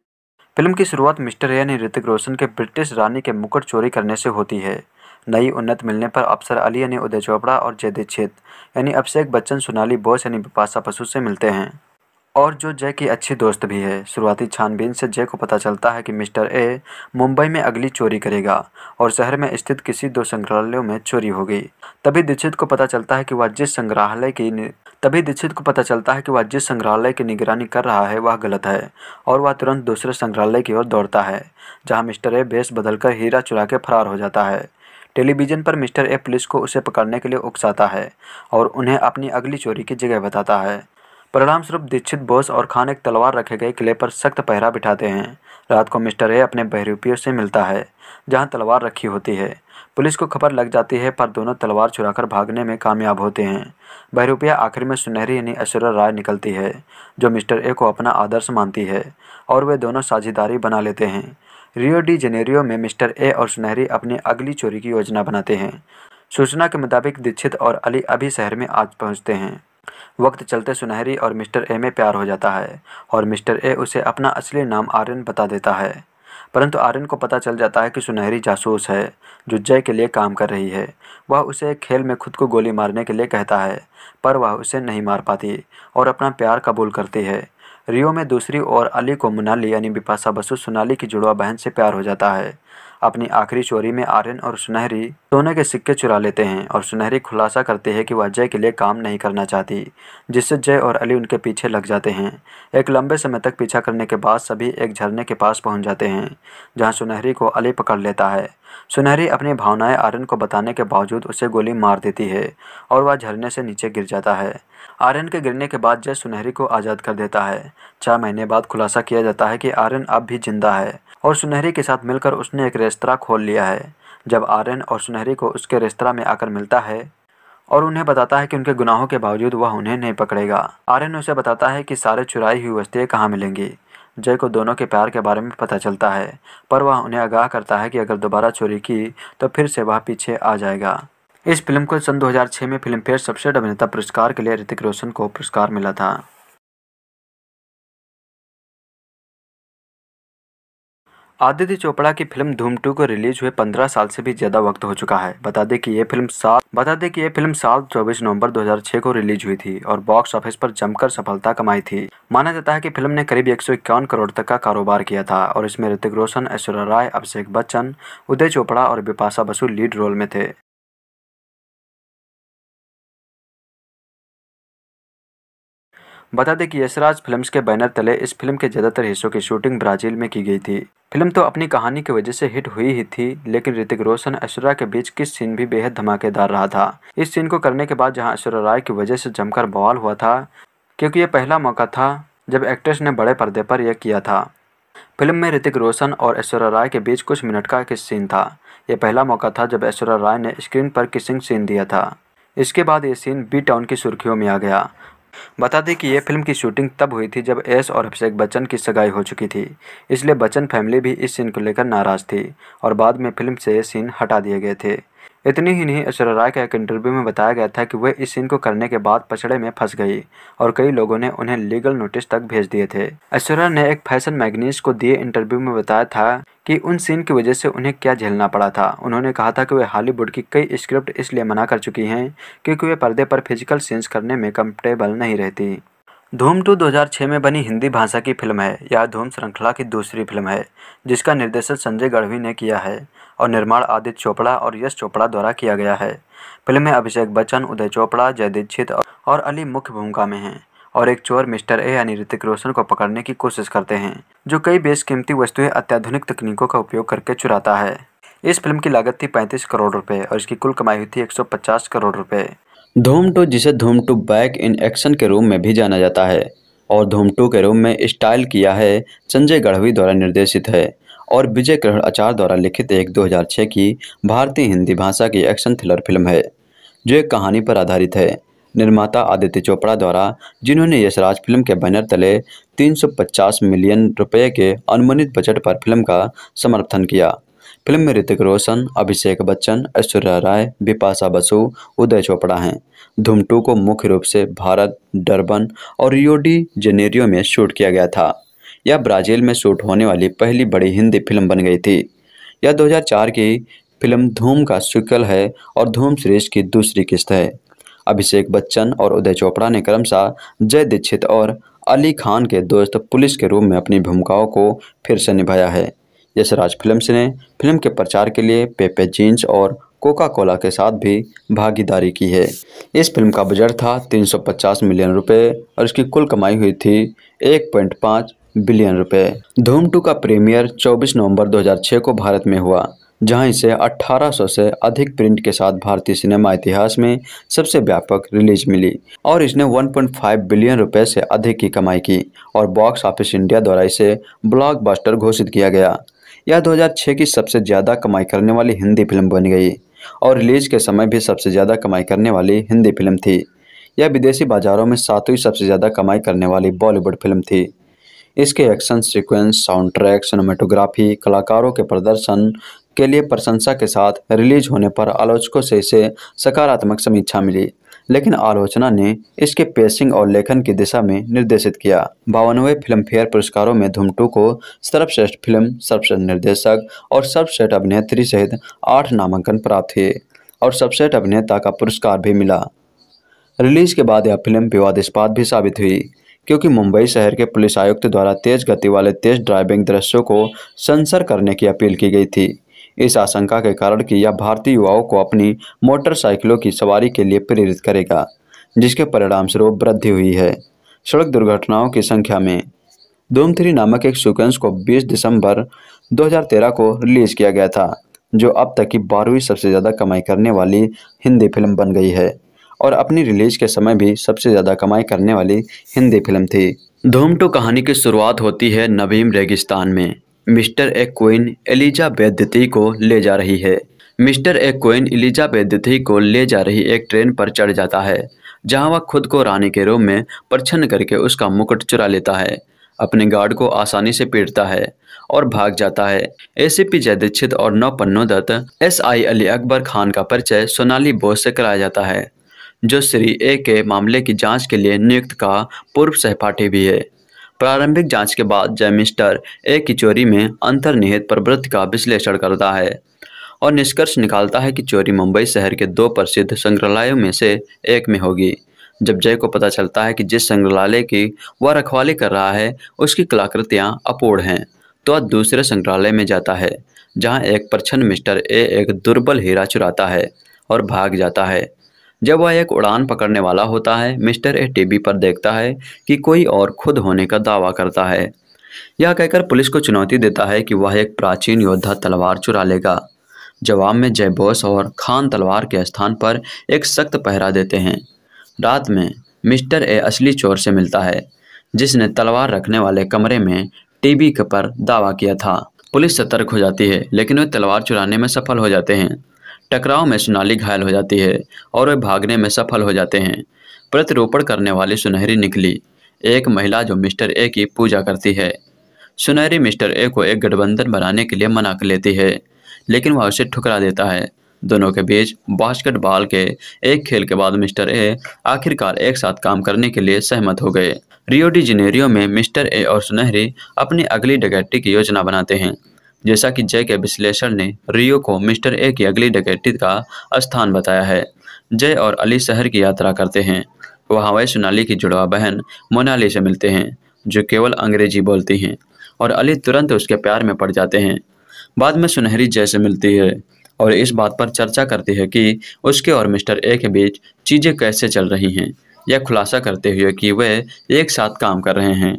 [SPEAKER 1] फिल्म की शुरुआत मिस्टर ए ने ऋतिक रोशन के ब्रिटिश रानी के मुकुट चोरी करने से होती है नई उन्नत मिलने पर अफसर अली यानी उदय चोपड़ा और जय दीक्षित यानी अभिषेक बच्चन सोनाली बोस यानी बिपाशा पशु से मिलते हैं और जो जय की अच्छी दोस्त भी है शुरुआती छानबीन से जय को पता चलता है कि मिस्टर ए मुंबई में अगली चोरी करेगा और शहर में स्थित किसी दो संग्रहालयों में चोरी हो गई तभी दीक्षित को पता चलता है कि वह जिस संग्रहालय की तभी दीक्षित को पता चलता है कि वह जिस संग्रहालय की निगरानी कर रहा है वह गलत है और वह तुरंत दूसरे संग्रहालय की ओर दौड़ता है जहाँ मिस्टर ए बेस बदलकर हीरा चुरा के फरार हो जाता है टेलीविज़न पर मिस्टर ए पुलिस को उसे पकड़ने के लिए उकसाता है और उन्हें अपनी अगली चोरी की जगह बताता है परिणाम स्वरूप दीक्षित बोस और खान एक तलवार रखे गए किले पर सख्त पहरा बिठाते हैं रात को मिस्टर ए अपने बहरूपियों से मिलता है जहां तलवार रखी होती है पुलिस को खबर लग जाती है पर दोनों तलवार चुराकर भागने में कामयाब होते हैं बहरूपिया आखिर में सुनहरी यानी ऐश्वर्या राय निकलती है जो मिस्टर ए को अपना आदर्श मानती है और वे दोनों साझेदारी बना लेते हैं रियो डी जेनेरियो में मिस्टर ए और सुनहरी अपनी अगली चोरी की योजना बनाते हैं सूचना के मुताबिक दीक्षित और अली अभी शहर में आज पहुँचते हैं वक्त चलते सुनहरी और मिस्टर ए में प्यार हो जाता है और मिस्टर ए उसे अपना असली नाम आर्यन बता देता है परंतु आर्यन को पता चल जाता है कि सुनहरी जासूस है जो जय के लिए काम कर रही है वह उसे एक खेल में खुद को गोली मारने के लिए कहता है पर वह उसे नहीं मार पाती और अपना प्यार कबूल करती है रियो में दूसरी ओर अली को मुनाली यानी बिपाशा बसु सोनाली की जुड़वा बहन से प्यार हो जाता है अपनी आखिरी चोरी में आर्यन और सुनहरी सोने के सिक्के चुरा लेते हैं और सुनहरी खुलासा करते हैं कि वह जय के लिए काम नहीं करना चाहती जिससे जय और अली उनके पीछे लग जाते हैं एक लंबे समय तक पीछा करने के बाद सभी एक झरने के पास पहुंच जाते हैं जहां सुनहरी को अली पकड़ लेता है सुनहरी अपनी भावनाएं आर्यन को बताने के बावजूद उसे गोली मार देती है और वह झरने से नीचे गिर जाता है आर्यन के गिरने के बाद जय सुनहरी को आज़ाद कर देता है चार महीने बाद खुलासा किया जाता है कि आर्यन अब भी जिंदा है और सुनहरी के साथ मिलकर उसने एक रेस्तरा खोल लिया है जब आर्यन और सुनहरी को उसके रेस्तरा में आकर मिलता है और उन्हें बताता है कि उनके गुनाहों के बावजूद वह उन्हें नहीं पकड़ेगा आर्यन उसे बताता है कि सारे चुराई हुई वस्तुएं कहाँ मिलेंगी जय को दोनों के प्यार के बारे में पता चलता है पर वह उन्हें आगाह करता है कि अगर दोबारा चोरी की तो फिर से वह पीछे आ जाएगा इस फिल्म को सन 2006 में फिल्मफेयर सबसे
[SPEAKER 2] अभिनेता पुरस्कार के लिए ऋतिक रोशन को पुरस्कार मिला था आदित्य चोपड़ा की फिल्म धूम टू को रिलीज हुए
[SPEAKER 1] 15 साल से भी ज्यादा वक्त हो चुका है बता दें कि ये फिल्म साल बता दें कि ये फिल्म साल 24 नवंबर 2006 को रिलीज हुई थी और बॉक्स ऑफिस पर जमकर सफलता कमाई थी माना जाता है कि फिल्म ने करीब एक करोड़ तक का कारोबार किया था और इसमें ऋतिक रोशन ऐश्वर्या राय अभिषेक बच्चन उदय
[SPEAKER 2] चोपड़ा और बिपाशा बसु लीड रोल में थे बता दें कि यशराज फिल्म्स के बैनर तले इस
[SPEAKER 1] फिल्म के ज़्यादातर हिस्सों की शूटिंग ब्राज़ील में की गई थी फिल्म तो अपनी कहानी की वजह से हिट हुई ही थी लेकिन ऋतिक रोशन ऐश्वर्या के बीच किस सीन भी बेहद धमाकेदार रहा था इस सीन को करने के बाद जहाँ ऐश्वर्या राय की वजह से जमकर बवाल हुआ था क्योंकि यह पहला मौका था जब एक्ट्रेस ने बड़े पर्दे पर यह किया था फिल्म में ऋतिक रोशन और ऐश्वर्या राय के बीच कुछ मिनट का किस सीन था यह पहला मौका था जब ऐश्वर्या राय ने स्क्रीन पर किसिंग सीन दिया था इसके बाद ये सीन बी टाउन की सुर्खियों में आ गया बता दें कि यह फिल्म की शूटिंग तब हुई थी जब एस और अभिषेक बच्चन की सगाई हो चुकी थी इसलिए बच्चन फैमिली भी इस सीन को लेकर नाराज थी और बाद में फिल्म से ये सीन हटा दिए गए थे इतनी ही नहीं ऐश्वर्या के एक इंटरव्यू में बताया गया था कि वह इस सीन को करने के बाद पछड़े में फंस गई और कई लोगों ने उन्हें लीगल नोटिस तक भेज दिए थे ऐश्वर्या ने एक फैशन मैगनीस को दिए इंटरव्यू में बताया था कि उन सीन की वजह से उन्हें क्या झेलना पड़ा था उन्होंने कहा था कि वे हॉलीवुड की कई स्क्रिप्ट इसलिए मना कर चुकी हैं क्योंकि वे पर्दे पर फिजिकल सीन्स करने में कम्फर्टेबल नहीं रहती धूम टू 2006 में बनी हिंदी भाषा की फिल्म है यह धूम श्रृंखला की दूसरी फिल्म है जिसका निर्देशन संजय गढ़वी ने किया है और निर्माण आदित्य चोपड़ा और यश चोपड़ा द्वारा किया गया है फिल्म में अभिषेक बच्चन उदय चोपड़ा जय दीक्षित और अली मुख्य भूमिका में हैं और एक चोर मिस्टर ए यानी ऋतिक रोशन को पकड़ने की कोशिश करते हैं जो कई बेशकीमती वस्तुएं अत्याधुनिक तकनीकों का उपयोग करके चुराता है इस फिल्म की लागत थी 35 करोड़ रुपए और इसकी कुल कमाई हुई थी 150 करोड़ रुपए धूम टू जिसे Dhoom two back in action के रूप में भी जाना जाता है और धूम टू के रूप में स्टाइल किया है संजय गढ़वी द्वारा निर्देशित है और विजय ग्रहण आचार्य द्वारा लिखित एक 2006 की भारतीय हिंदी भाषा की एक्शन थ्रिलर फिल्म है जो एक कहानी पर आधारित है निर्माता आदित्य चोपड़ा द्वारा जिन्होंने यशराज फिल्म के बैनर तले 350 मिलियन रुपए के अनुमानित बजट पर फिल्म का समर्थन किया फिल्म में ऋतिक रोशन अभिषेक बच्चन ऐश्वर्या राय बिपाशा बसु उदय चोपड़ा हैं धूम टू को मुख्य रूप से भारत डरबन और रियोडी जेनेरियो में शूट किया गया था यह ब्राज़ील में शूट होने वाली पहली बड़ी हिंदी फिल्म बन गई थी यह 2004 की फिल्म धूम का सिक्वल है और धूम सीरीज की दूसरी किस्त है अभिषेक बच्चन और उदय चोपड़ा ने क्रमशः जय दीक्षित और अली खान के दोस्त पुलिस के रूप में अपनी भूमिकाओं को फिर से निभाया है यशराज फिल्म्स ने फिल्म के प्रचार के लिए पेपे जीन्स और कोका कोला के साथ भी भागीदारी की है इस फिल्म का बजट था 350 मिलियन रुपए और इसकी कुल कमाई हुई थी 1.5 बिलियन रुपए धूम टू का प्रीमियर 24 नवंबर 2006 को भारत में हुआ जहां इसे 1800 से अधिक प्रिंट के साथ भारतीय सिनेमा इतिहास में सबसे व्यापक रिलीज मिली और इसने 1.5 बिलियन रुपए से अधिक की कमाई की और बॉक्स ऑफिस इंडिया द्वारा इसे ब्लॉकबस्टर घोषित किया गया यह 2006 की सबसे ज़्यादा कमाई करने वाली हिंदी फिल्म बन गई और रिलीज के समय भी सबसे ज़्यादा कमाई करने वाली हिंदी फिल्म थी यह विदेशी बाजारों में सातवीं सबसे ज़्यादा कमाई करने वाली बॉलीवुड फिल्म थी इसके action sequence sound track cinematography कलाकारों के प्रदर्शन के लिए प्रशंसा के साथ रिलीज होने पर आलोचकों से इसे सकारात्मक समीक्षा मिली लेकिन आलोचना ने इसके पेसिंग और लेखन की दिशा में निर्देशित किया बावनवे फिल्मफेयर पुरस्कारों में धूमटू को सर्वश्रेष्ठ फिल्म सर्वश्रेष्ठ निर्देशक और सर्वश्रेष्ठ अभिनेत्री सहित आठ नामांकन प्राप्त हुए और सर्वश्रेष्ठ अभिनेता का पुरस्कार भी मिला रिलीज के बाद यह फिल्म विवादास्पद भी साबित हुई क्योंकि मुंबई शहर के पुलिस आयुक्त द्वारा तेज गति वाले तेज ड्राइविंग दृश्यों को सेंसर करने की अपील की गई थी इस आशंका के कारण कि यह भारतीय युवाओं को अपनी मोटरसाइकिलों की सवारी के लिए प्रेरित करेगा जिसके परिणामस्वरूप वृद्धि हुई है सड़क दुर्घटनाओं की संख्या में धूम थ्री नामक एक सिक्वेंस को 20 दिसंबर 2013 को रिलीज किया गया था जो अब तक की बारहवीं सबसे ज़्यादा कमाई करने वाली हिंदी फिल्म बन गई है और अपनी रिलीज के समय भी सबसे ज़्यादा कमाई करने वाली हिंदी फिल्म थी धूम टू कहानी की शुरुआत होती है नवीम रेगिस्तान में मिस्टर ए क्वीन एलिजा बेदती को ले जा रही है मिस्टर ए क्वीन एलिजा बेदती को ले जा रही एक ट्रेन पर चढ़ जाता है जहां वह खुद को रानी के रूप में प्रछन्न करके उसका मुकुट चुरा लेता है अपने गार्ड को आसानी से पीटता है और भाग जाता है एसीपी जयदीक्षित और नौ पन्नो दत्त एस आई अली अकबर खान का परिचय सोनाली बोस से कराया जाता है जो श्री ए के मामले की जांच के लिए नियुक्त का पूर्व सहपाठी भी है प्रारंभिक जांच के बाद जय मिस्टर ए की चोरी में अंतर्निहित प्रवृत्ति का विश्लेषण करता है और निष्कर्ष निकालता है कि चोरी मुंबई शहर के दो प्रसिद्ध संग्रहालयों में से एक में होगी जब जय को पता चलता है कि जिस संग्रहालय की वह रखवाली कर रहा है उसकी कलाकृतियाँ अपूर्ण हैं तो वह दूसरे संग्रहालय में जाता है जहाँ एक प्रछन्न मिस्टर ए एक दुर्बल हीरा चुराता है और भाग जाता है जब वह एक उड़ान पकड़ने वाला होता है मिस्टर ए टीवी पर देखता है कि कोई और खुद होने का दावा करता है यह कहकर पुलिस को चुनौती देता है कि वह एक प्राचीन योद्धा तलवार चुरा लेगा जवाब में जयबोस और खान तलवार के स्थान पर एक सख्त पहरा देते हैं रात में मिस्टर ए असली चोर से मिलता है जिसने तलवार रखने वाले कमरे में टीबी पर दावा किया था पुलिस सतर्क हो जाती है लेकिन वे तलवार चुराने में सफल हो जाते हैं टकराव में सोनाली घायल हो जाती है और वे भागने में सफल हो जाते हैं प्रतिरोपण करने वाली सुनहरी निकली एक महिला जो मिस्टर ए की पूजा करती है सुनहरी मिस्टर ए को एक गठबंधन बनाने के लिए मना कर लेती है लेकिन वह उसे ठुकरा देता है दोनों के बीच बास्केटबॉल के एक खेल के बाद मिस्टर ए आखिरकार एक साथ काम करने के लिए सहमत हो गए रियोडी जिनेरियो में मिस्टर ए और सुनहरी अपनी अगली डकैती की योजना बनाते हैं जैसा कि जय के विश्लेषण ने रियो को मिस्टर ए की अगली डकैती का स्थान बताया है जय और अली शहर की यात्रा करते हैं वहाँ वह सोनाली की जुड़वा बहन मोनाली से मिलते हैं जो केवल अंग्रेजी बोलती हैं और अली तुरंत उसके प्यार में पड़ जाते हैं बाद में सुनहरी जय से मिलती है और इस बात पर चर्चा करती है कि उसके और मिस्टर ए के बीच चीज़ें कैसे चल रही हैं यह खुलासा करते हुए कि वे एक साथ काम कर रहे हैं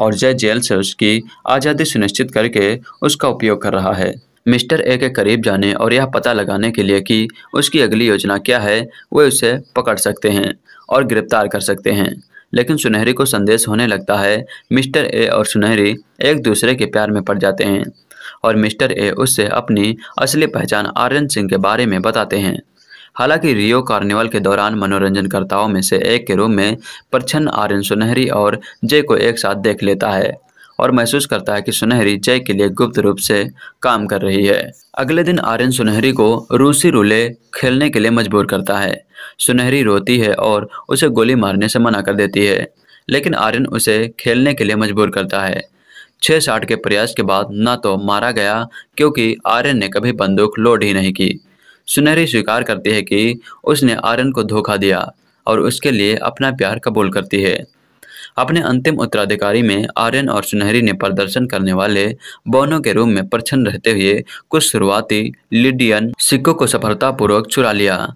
[SPEAKER 1] और जय जेल से उसकी आज़ादी सुनिश्चित करके उसका उपयोग कर रहा है मिस्टर ए के करीब जाने और यह पता लगाने के लिए कि उसकी अगली योजना क्या है वे उसे पकड़ सकते हैं और गिरफ्तार कर सकते हैं लेकिन सुनहरी को संदेश होने लगता है मिस्टर ए और सुनहरी एक दूसरे के प्यार में पड़ जाते हैं और मिस्टर ए उससे अपनी असली पहचान आर्यन सिंह के बारे में बताते हैं हालांकि रियो कार्निवल के दौरान मनोरंजनकर्ताओं में से एक के रूप में प्रच्छन्न आर्यन सुनहरी और जय को एक साथ देख लेता है और महसूस करता है कि सुनहरी जय के लिए गुप्त रूप से काम कर रही है अगले दिन आर्यन सुनहरी को रूसी रूले खेलने के लिए मजबूर करता है सुनहरी रोती है और उसे गोली मारने से मना कर देती है लेकिन आर्यन उसे खेलने के लिए मजबूर करता है छः साठ के प्रयास के बाद न तो मारा गया क्योंकि आर्यन ने कभी बंदूक लोड ही नहीं की सुनहरी स्वीकार करती है कि उसने आर्यन को धोखा दिया और उसके लिए अपना प्यार कबूल करती है अपने अंतिम उत्तराधिकारी में आर्यन और सुनहरी ने प्रदर्शन करने वाले बोनो के रूम में प्रछन्न रहते हुए कुछ शुरुआती लिडियन सिक्कों को सफलतापूर्वक चुरा लिया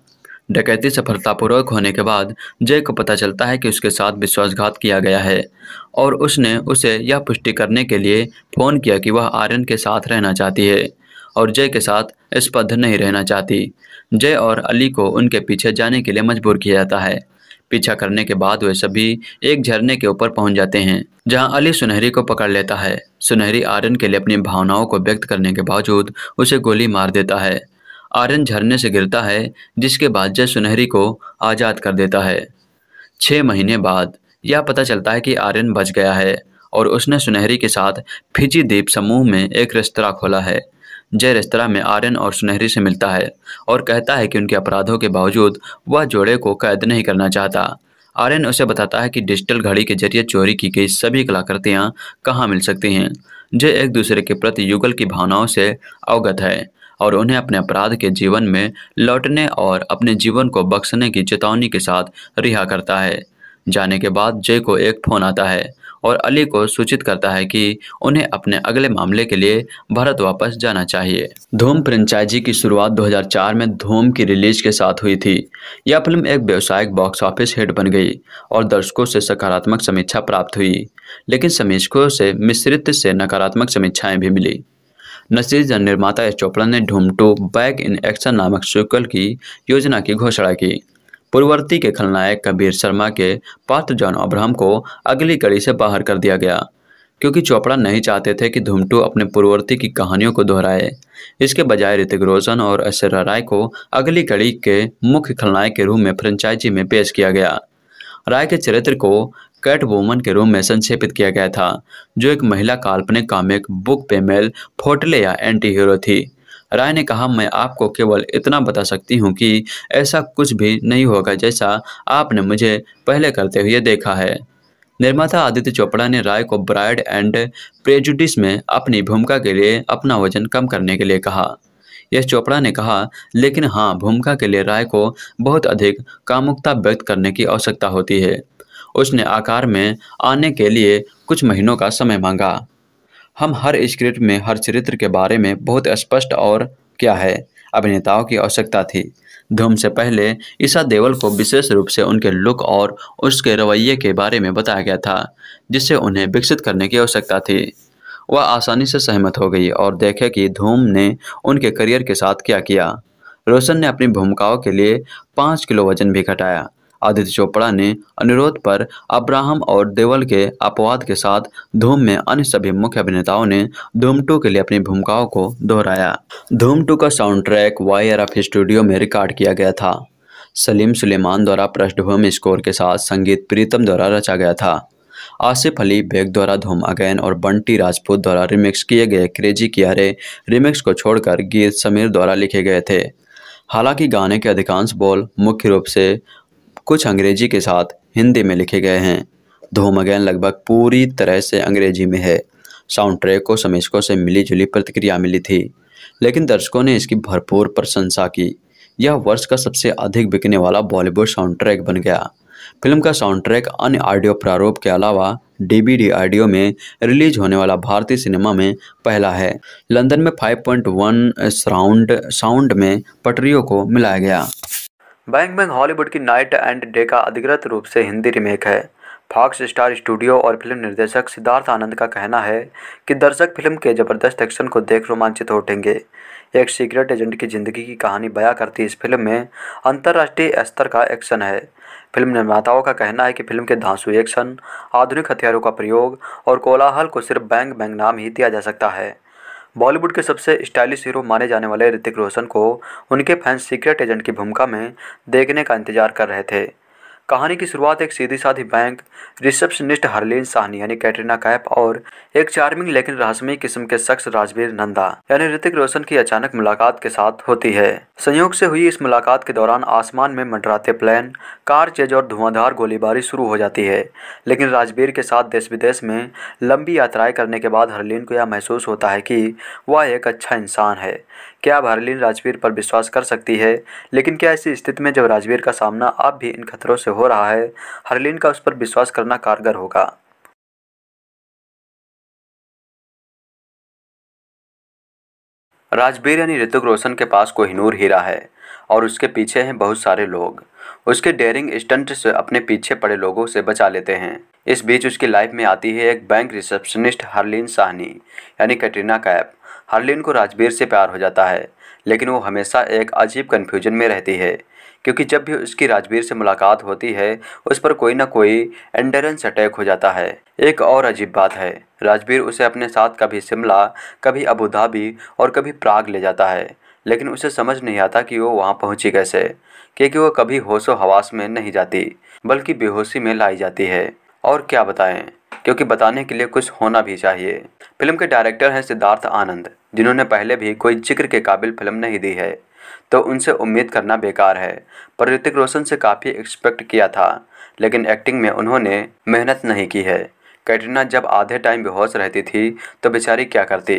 [SPEAKER 1] डकैती सफलतापूर्वक होने के बाद जय को पता चलता है कि उसके साथ विश्वासघात किया गया है और उसने उसे यह पुष्टि करने के लिए फ़ोन किया कि वह आर्यन के साथ रहना चाहती है और जय के साथ पद नहीं रहना चाहती जय और अली को उनके पीछे जाने के लिए मजबूर किया जाता है पीछा करने के बाद वे सभी एक झरने के ऊपर पहुंच जाते हैं जहां अली सुनहरी को पकड़ लेता है सुनहरी आर्यन के लिए अपनी भावनाओं को व्यक्त करने के बावजूद उसे गोली मार देता है आर्यन झरने से गिरता है जिसके बाद जय सुनहरी को आज़ाद कर देता है छः महीने बाद यह पता चलता है कि आर्यन बच गया है और उसने सुनहरी के साथ फिजी द्वीप समूह में एक रेस्तरा खोला है जय रेस्तरा में आर्यन और सुनहरी से मिलता है और कहता है कि उनके अपराधों के बावजूद वह जोड़े को कैद नहीं करना चाहता आर्यन उसे बताता है कि डिजिटल घड़ी के जरिए चोरी की गई सभी कलाकृतियाँ कहाँ मिल सकती हैं जो एक दूसरे के प्रति युगल की भावनाओं से अवगत है और उन्हें अपने अपराध के जीवन में लौटने और अपने जीवन को बख्शने की चेतावनी के साथ रिहा करता है जाने के बाद जय को एक फोन आता है और अली को सूचित करता है कि उन्हें अपने अगले मामले के लिए भारत वापस जाना चाहिए धूम फ्रेंचाइजी की शुरुआत 2004 में धूम की रिलीज के साथ हुई थी यह फिल्म एक व्यावसायिक बॉक्स ऑफिस हिट बन गई और दर्शकों से सकारात्मक समीक्षा प्राप्त हुई लेकिन समीक्षकों से मिश्रित से नकारात्मक समीक्षाएँ भी मिली नसीजन निर्माता एस चोपड़ा ने Dhoom two back in action नामक शुक्ल की योजना की घोषणा की पूर्ववर्ती के खलनायक कबीर शर्मा के पात्र जॉन अब्राहम को अगली कड़ी से बाहर कर दिया गया क्योंकि चोपड़ा नहीं चाहते थे कि धूमटू अपने पूर्ववर्ती की कहानियों को दोहराए इसके बजाय ऋतिक रोशन और ऐश्वर्या राय को अगली कड़ी के मुख्य खलनायक के रूप में फ्रेंचाइजी में पेश किया गया राय के चरित्र को कैट वोमन के रूप में संक्षेपित किया गया था जो एक महिला काल्पनिक कॉमिक बुक पेमेल फोटले या एंटी हीरो थी राय ने कहा मैं आपको केवल इतना बता सकती हूँ कि ऐसा कुछ भी नहीं होगा जैसा आपने मुझे पहले करते हुए देखा है निर्माता आदित्य चोपड़ा ने राय को ब्राइड एंड प्रेजुडिस में अपनी भूमिका के लिए अपना वजन कम करने के लिए कहा यश चोपड़ा ने कहा लेकिन हाँ भूमिका के लिए राय को बहुत अधिक कामुकता व्यक्त करने की आवश्यकता होती है उसने आकार में आने के लिए कुछ महीनों का समय मांगा हम हर स्क्रिप्ट में हर चरित्र के बारे में बहुत स्पष्ट और क्या है अभिनेताओं की आवश्यकता थी धूम से पहले ईशा देवल को विशेष रूप से उनके लुक और उसके रवैये के बारे में बताया गया था जिससे उन्हें विकसित करने की आवश्यकता थी वह आसानी से सहमत हो गई और देखे कि धूम ने उनके करियर के साथ क्या किया रोशन ने अपनी भूमिकाओं के लिए पाँच किलो वजन भी घटाया आदित्य चोपड़ा ने अनुरोध पर अब्राहम और देवल के अपवाद के साथ धूम में अन्य सभी मुख्य अभिनेताओं ने धूम टू के लिए अपनी भूमिकाओं को दोहराया धूम टू का साउंड ट्रैक वाई स्टूडियो में रिकॉर्ड किया गया था सलीम सुलेमान द्वारा पृष्ठभूमि स्कोर के साथ संगीत प्रीतम द्वारा रचा गया था आसिफ अली बेग द्वारा धूम अगैन और बंटी राजपूत द्वारा रिमिक्स किए गए क्रेजी कियारे रिमिक्स को छोड़कर गीत समीर द्वारा लिखे गए थे हालांकि गाने के अधिकांश बोल मुख्य रूप से कुछ अंग्रेजी के साथ हिंदी में लिखे गए हैं धूम अगैन लगभग पूरी तरह से अंग्रेजी में है साउंड ट्रैक को समीक्षकों से मिली जुली प्रतिक्रिया मिली थी लेकिन दर्शकों ने इसकी भरपूर प्रशंसा की यह वर्ष का सबसे अधिक बिकने वाला बॉलीवुड साउंड ट्रैक बन गया फिल्म का साउंड ट्रैक अन्य ऑडियो प्रारूप के अलावा डीबीडी ऑडियो में रिलीज होने वाला भारतीय सिनेमा में पहला है लंदन में 5.1 साउंड साउंड में पटरियों को मिलाया गया बैंग बैंग हॉलीवुड की नाइट एंड डे का अधिकृत रूप से हिंदी रीमेक है फॉक्स स्टार स्टूडियो और फिल्म निर्देशक सिद्धार्थ आनंद का कहना है कि दर्शक फिल्म के ज़बरदस्त एक्शन को देख रोमांचित होटेंगे उठेंगे एक सीक्रेट एजेंट की जिंदगी की कहानी बयां करती इस फिल्म में अंतर्राष्ट्रीय स्तर का एक्शन है फिल्म निर्माताओं का कहना है कि फिल्म के धांसू एक्शन आधुनिक हथियारों का प्रयोग और कोलाहल को सिर्फ बैंग बैंग नाम ही दिया जा सकता है बॉलीवुड के सबसे स्टाइलिश हीरो माने जाने वाले ऋतिक रोशन को उनके फैंस सीक्रेट एजेंट की भूमिका में देखने का इंतजार कर रहे थे कहानी की शुरुआत एक सीधी साधी बैंक रिसेप्शनिस्ट हरलीन साहनी यानी कैटरीना कैप और एक चार्मिंग लेकिन रहस्यमय किस्म के शख्स राजवीर नंदा यानी ऋतिक रोशन की अचानक मुलाकात के साथ होती है संयोग से हुई इस मुलाकात के दौरान आसमान में मंडराते प्लेन कार चेज और धुआंधार गोलीबारी शुरू हो जाती है लेकिन राजवीर के साथ देश विदेश में लंबी यात्राएं करने के बाद हरलीन को यह महसूस होता है कि वह एक अच्छा इंसान है क्या भारलीन राजवीर पर विश्वास कर सकती है लेकिन क्या ऐसी स्थिति में जब राजवीर का सामना आप भी इन खतरों से हो रहा है
[SPEAKER 2] हरलीन का उस पर विश्वास करना कारगर होगा राजवीर यानी ऋतिक रोशन के पास
[SPEAKER 1] कोहिनूर हीरा है और उसके पीछे हैं बहुत सारे लोग उसके डेयरिंग स्टंट से अपने पीछे पड़े लोगों से बचा लेते हैं इस बीच उसकी लाइफ में आती है एक बैंक रिसेप्शनिस्ट हरलीन साहनी यानी कैटरीना कैप हरलिन को राजबीर से प्यार हो जाता है लेकिन वो हमेशा एक अजीब कन्फ्यूजन में रहती है क्योंकि जब भी उसकी राजबीर से मुलाकात होती है उस पर कोई ना कोई एंडरेंस अटैक हो जाता है एक और अजीब बात है राजबीर उसे अपने साथ कभी शिमला कभी अबू धाबी और कभी प्राग ले जाता है लेकिन उसे समझ नहीं आता कि वो वहाँ पहुँची कैसे क्योंकि वो कभी होशो हवास में नहीं जाती बल्कि बेहोशी में लाई जाती है और क्या बताएं क्योंकि बताने के लिए कुछ होना भी चाहिए फिल्म के डायरेक्टर हैं सिद्धार्थ आनंद जिन्होंने पहले भी कोई जिक्र के काबिल फिल्म नहीं दी है तो उनसे उम्मीद करना बेकार है पर ऋतिक रोशन से काफ़ी एक्सपेक्ट किया था लेकिन एक्टिंग में उन्होंने मेहनत नहीं की है कैटरीना जब आधे टाइम बेहोश रहती थी तो बेचारी क्या करती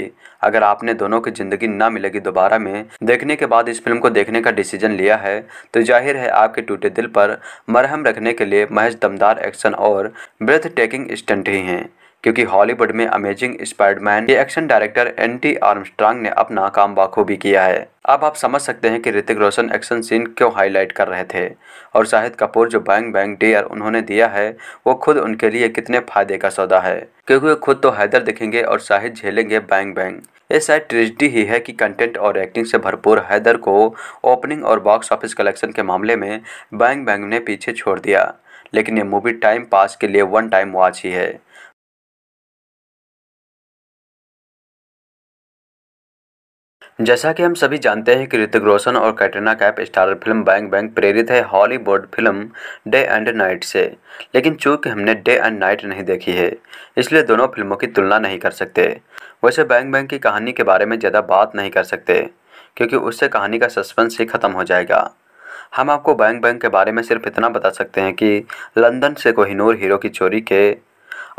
[SPEAKER 1] अगर आपने दोनों की ज़िंदगी ना मिलेगी दोबारा में देखने के बाद इस फिल्म को देखने का डिसीजन लिया है तो जाहिर है आपके टूटे दिल पर मरहम रखने के लिए महज दमदार एक्शन और ब्रेथ टेकिंग स्टंट ही हैं क्योंकि हॉलीवुड में अमेजिंग स्पाइडमैन के एक्शन डायरेक्टर एंटी आर्मस्ट्रांग ने अपना काम बाखूबी किया है अब आप समझ सकते हैं कि ऋतिक रोशन एक्शन सीन क्यों हाईलाइट कर रहे थे और शाहिद कपूर जो बैंग बैंग डेयर उन्होंने दिया है वो खुद उनके लिए कितने फायदे का सौदा है क्योंकि वो खुद तो हैदर दिखेंगे और शाहिद झेलेंगे बैंग बैंग ये शायद ट्रेजिडी ही है कि कंटेंट और एक्टिंग से भरपूर हैदर को ओपनिंग और बॉक्स ऑफिस कलेक्शन के मामले में बैंग बैंग ने पीछे छोड़ दिया
[SPEAKER 2] लेकिन ये मूवी टाइम पास के लिए वन टाइम वॉच ही है जैसा कि हम सभी जानते हैं कि ऋतिक
[SPEAKER 1] रोशन और Katrina Kaif starrer film Bang Bang प्रेरित है Hollywood film Day and Night से लेकिन चूंकि हमने डे एंड नाइट नहीं देखी है इसलिए दोनों फिल्मों की तुलना नहीं कर सकते वैसे बैंग बैंग की कहानी के बारे में ज़्यादा बात नहीं कर सकते क्योंकि उससे कहानी का सस्पेंस ही ख़त्म हो जाएगा हम आपको बैंग बैंग के बारे में सिर्फ इतना बता सकते हैं कि लंदन से कोहिनूर हीरो की चोरी के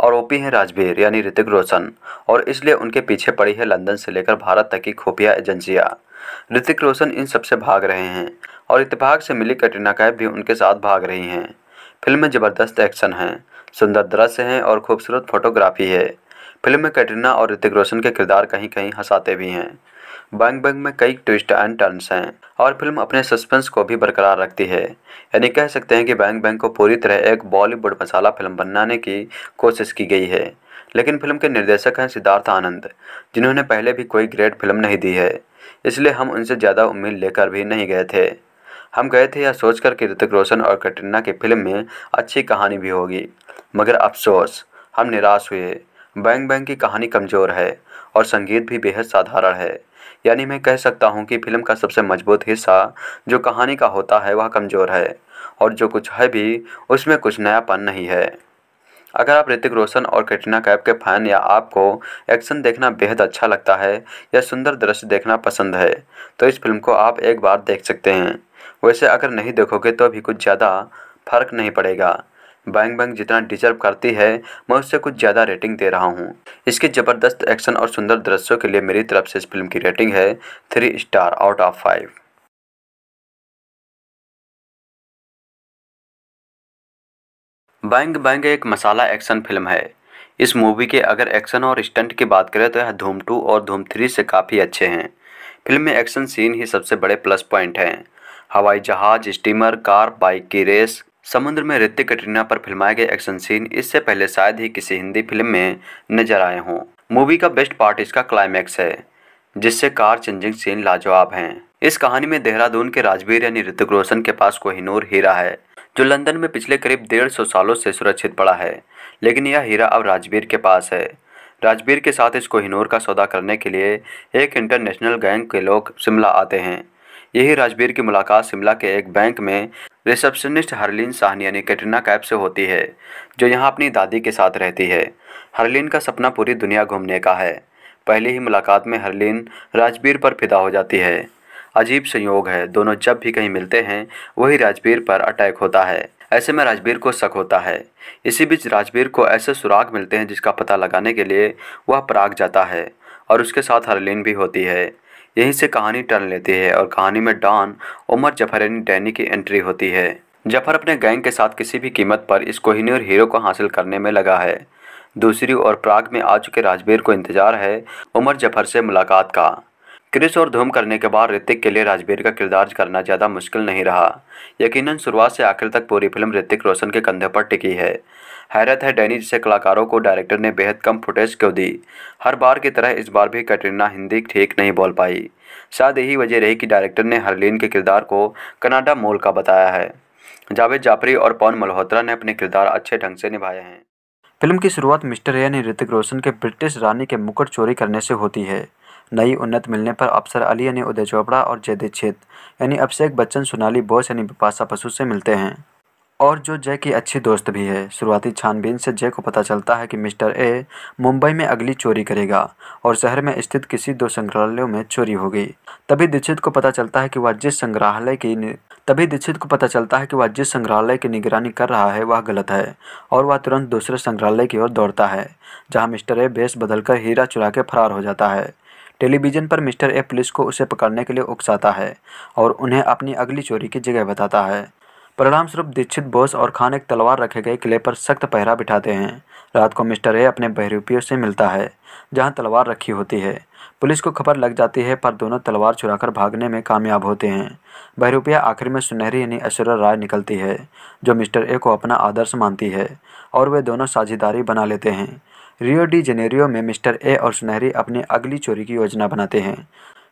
[SPEAKER 1] आरोपी हैं राजवीर यानी ऋतिक रोशन और इसलिए उनके पीछे पड़ी है लंदन से लेकर भारत तक की खुफिया एजेंसियाँ ऋतिक रोशन इन सबसे भाग रहे हैं और इतफाक से मिली कटरीना कैफ भी उनके साथ भाग रही हैं फिल्म में ज़बरदस्त एक्शन है सुंदर दृश्य हैं और खूबसूरत फोटोग्राफी है फिल्म में कैटरीना और ऋतिक रोशन के किरदार कहीं कहीं हंसाते भी हैं बैंग बैंग में कई ट्विस्ट एंड टर्न्स हैं और फिल्म अपने सस्पेंस को भी बरकरार रखती है यानी कह सकते हैं कि बैंग बैंग को पूरी तरह एक बॉलीवुड मसाला फिल्म बनाने की कोशिश की गई है लेकिन फिल्म के निर्देशक हैं सिद्धार्थ आनंद जिन्होंने पहले भी कोई ग्रेट फिल्म नहीं दी है इसलिए हम उनसे ज़्यादा उम्मीद लेकर भी नहीं गए थे हम गए थे यह सोचकर कि ऋतिक रोशन और कटरीना की फिल्म में अच्छी कहानी भी होगी मगर अफसोस हम निराश हुए बैंग बैंग की कहानी कमज़ोर है और संगीत भी बेहद साधारण है यानी मैं कह सकता हूँ कि फिल्म का सबसे मजबूत हिस्सा जो कहानी का होता है वह कमज़ोर है और जो कुछ है भी उसमें कुछ नयापन नहीं है अगर आप ऋतिक रोशन और कैटरीना कैफ के फैन या आपको एक्शन देखना बेहद अच्छा लगता है या सुंदर दृश्य देखना पसंद है तो इस फिल्म को आप एक बार देख सकते हैं वैसे अगर नहीं देखोगे तो भी कुछ ज़्यादा फर्क नहीं पड़ेगा बैंग बैंग जितना डिजर्व करती है मैं उससे कुछ ज़्यादा रेटिंग दे रहा हूँ इसके ज़बरदस्त
[SPEAKER 2] एक्शन और सुंदर दृश्यों के लिए मेरी तरफ से इस फिल्म की रेटिंग है three star out of five Bang Bang एक मसाला एक्शन फिल्म है इस मूवी के अगर एक्शन और स्टंट की
[SPEAKER 1] बात करें तो यह धूम टू और धूम थ्री से काफ़ी अच्छे हैं फिल्म में एक्शन सीन ही सबसे बड़े प्लस पॉइंट हैं हवाई जहाज स्टीमर कार बाइक की रेस समुद्र में ऋतिक कटरीना पर फिल्माए गए एक्शन सीन इससे पहले शायद ही किसी हिंदी फिल्म में नजर आए हों मूवी का बेस्ट पार्ट इसका क्लाइमैक्स है जिससे कार चेंजिंग सीन लाजवाब हैं इस कहानी में देहरादून के राजवीर यानी ऋतिक रोशन के पास कोहिनूर हीरा है जो लंदन में पिछले करीब डेढ़ सौ सालों से सुरक्षित पड़ा है लेकिन यह हीरा अब राजवीर के पास है राजवीर के साथ इस कोहिनूर का सौदा करने के लिए एक इंटरनेशनल गैंग के लोग शिमला आते हैं यही राजबीर की मुलाकात शिमला के एक बैंक में रिसेप्शनिस्ट हरलिन साहनी यानी कैटरीना कैप से होती है जो यहाँ अपनी दादी के साथ रहती है हरलिन का सपना पूरी दुनिया घूमने का है पहली ही मुलाकात में हरलिन राजबीर पर फिदा हो जाती है अजीब संयोग है दोनों जब भी कहीं मिलते हैं वही राजबीर पर अटैक होता है ऐसे में राजबीर को शक होता है इसी बीच राजबीर को ऐसे सुराग मिलते हैं जिसका पता लगाने के लिए वह प्राग जाता है और उसके साथ हरलिन भी होती है यहीं से कहानी टर्न लेती है और कहानी में डॉन उमर जफर यानी डैनी की एंट्री होती है जफर अपने गैंग के साथ किसी भी कीमत पर इस कोहिनूर हीरो को हासिल करने में लगा है दूसरी ओर प्राग में आ चुके राजबीर को इंतजार है उमर जफर से मुलाकात का क्रिस और धूम करने के बाद ऋतिक के लिए राजबीर का किरदार करना ज़्यादा मुश्किल नहीं रहा यकीनन शुरुआत से आखिर तक पूरी फिल्म ऋतिक रोशन के कंधे पर टिकी है हैरत है डैनी जैसे कलाकारों को डायरेक्टर ने बेहद कम फुटेज क्यों दी हर बार की तरह इस बार भी कैटरीना हिंदी ठीक नहीं बोल पाई शायद यही वजह रही कि डायरेक्टर ने हरलीन के किरदार को कनाडा मोल का बताया है जावेद जाफरी और पवन मल्होत्रा ने अपने किरदार अच्छे ढंग से निभाए हैं फिल्म की शुरुआत मिस्टर यानी ऋतिक रोशन के ब्रिटिश रानी के मुकुट चोरी करने से होती है नई उन्नत मिलने पर अफसर अली यानी उदय चोपड़ा और जयदीक्षित यानी अभिषेक बच्चन सोनाली बोस यानी बिपाशा पशु से मिलते हैं और जो जय की अच्छी दोस्त भी है शुरुआती छानबीन से जय को पता चलता है कि मिस्टर ए मुंबई में अगली चोरी करेगा और शहर में स्थित किसी दो संग्रहालयों में चोरी होगी तभी दीक्षित को पता चलता है कि वह जिस संग्रहालय की तभी दीक्षित को पता चलता है कि वह जिस संग्रहालय की निगरानी कर रहा है वह गलत है और वह तुरंत दूसरे संग्रहालय की ओर दौड़ता है जहाँ मिस्टर ए बेस बदलकर हीरा चुरा के फरार हो जाता है टेलीविज़न पर मिस्टर ए पुलिस को उसे पकड़ने के लिए उकसाता है और उन्हें अपनी अगली चोरी की जगह बताता है परिणाम स्वरूप दीक्षित बोस और खान एक तलवार रखे गए किले पर सख्त पहरा बिठाते हैं रात को मिस्टर ए अपने बहरूपियों से मिलता है जहां तलवार रखी होती है पुलिस को खबर लग जाती है पर दोनों तलवार चुराकर भागने में कामयाब होते हैं बहरूपिया आखिर में सुनहरी यानी ऐश्वर्य राय निकलती है जो मिस्टर ए को अपना आदर्श मानती है और वे दोनों साझेदारी बना लेते हैं रियो डी जेनेरियो में मिस्टर ए और सुनहरी अपनी अगली चोरी की योजना बनाते हैं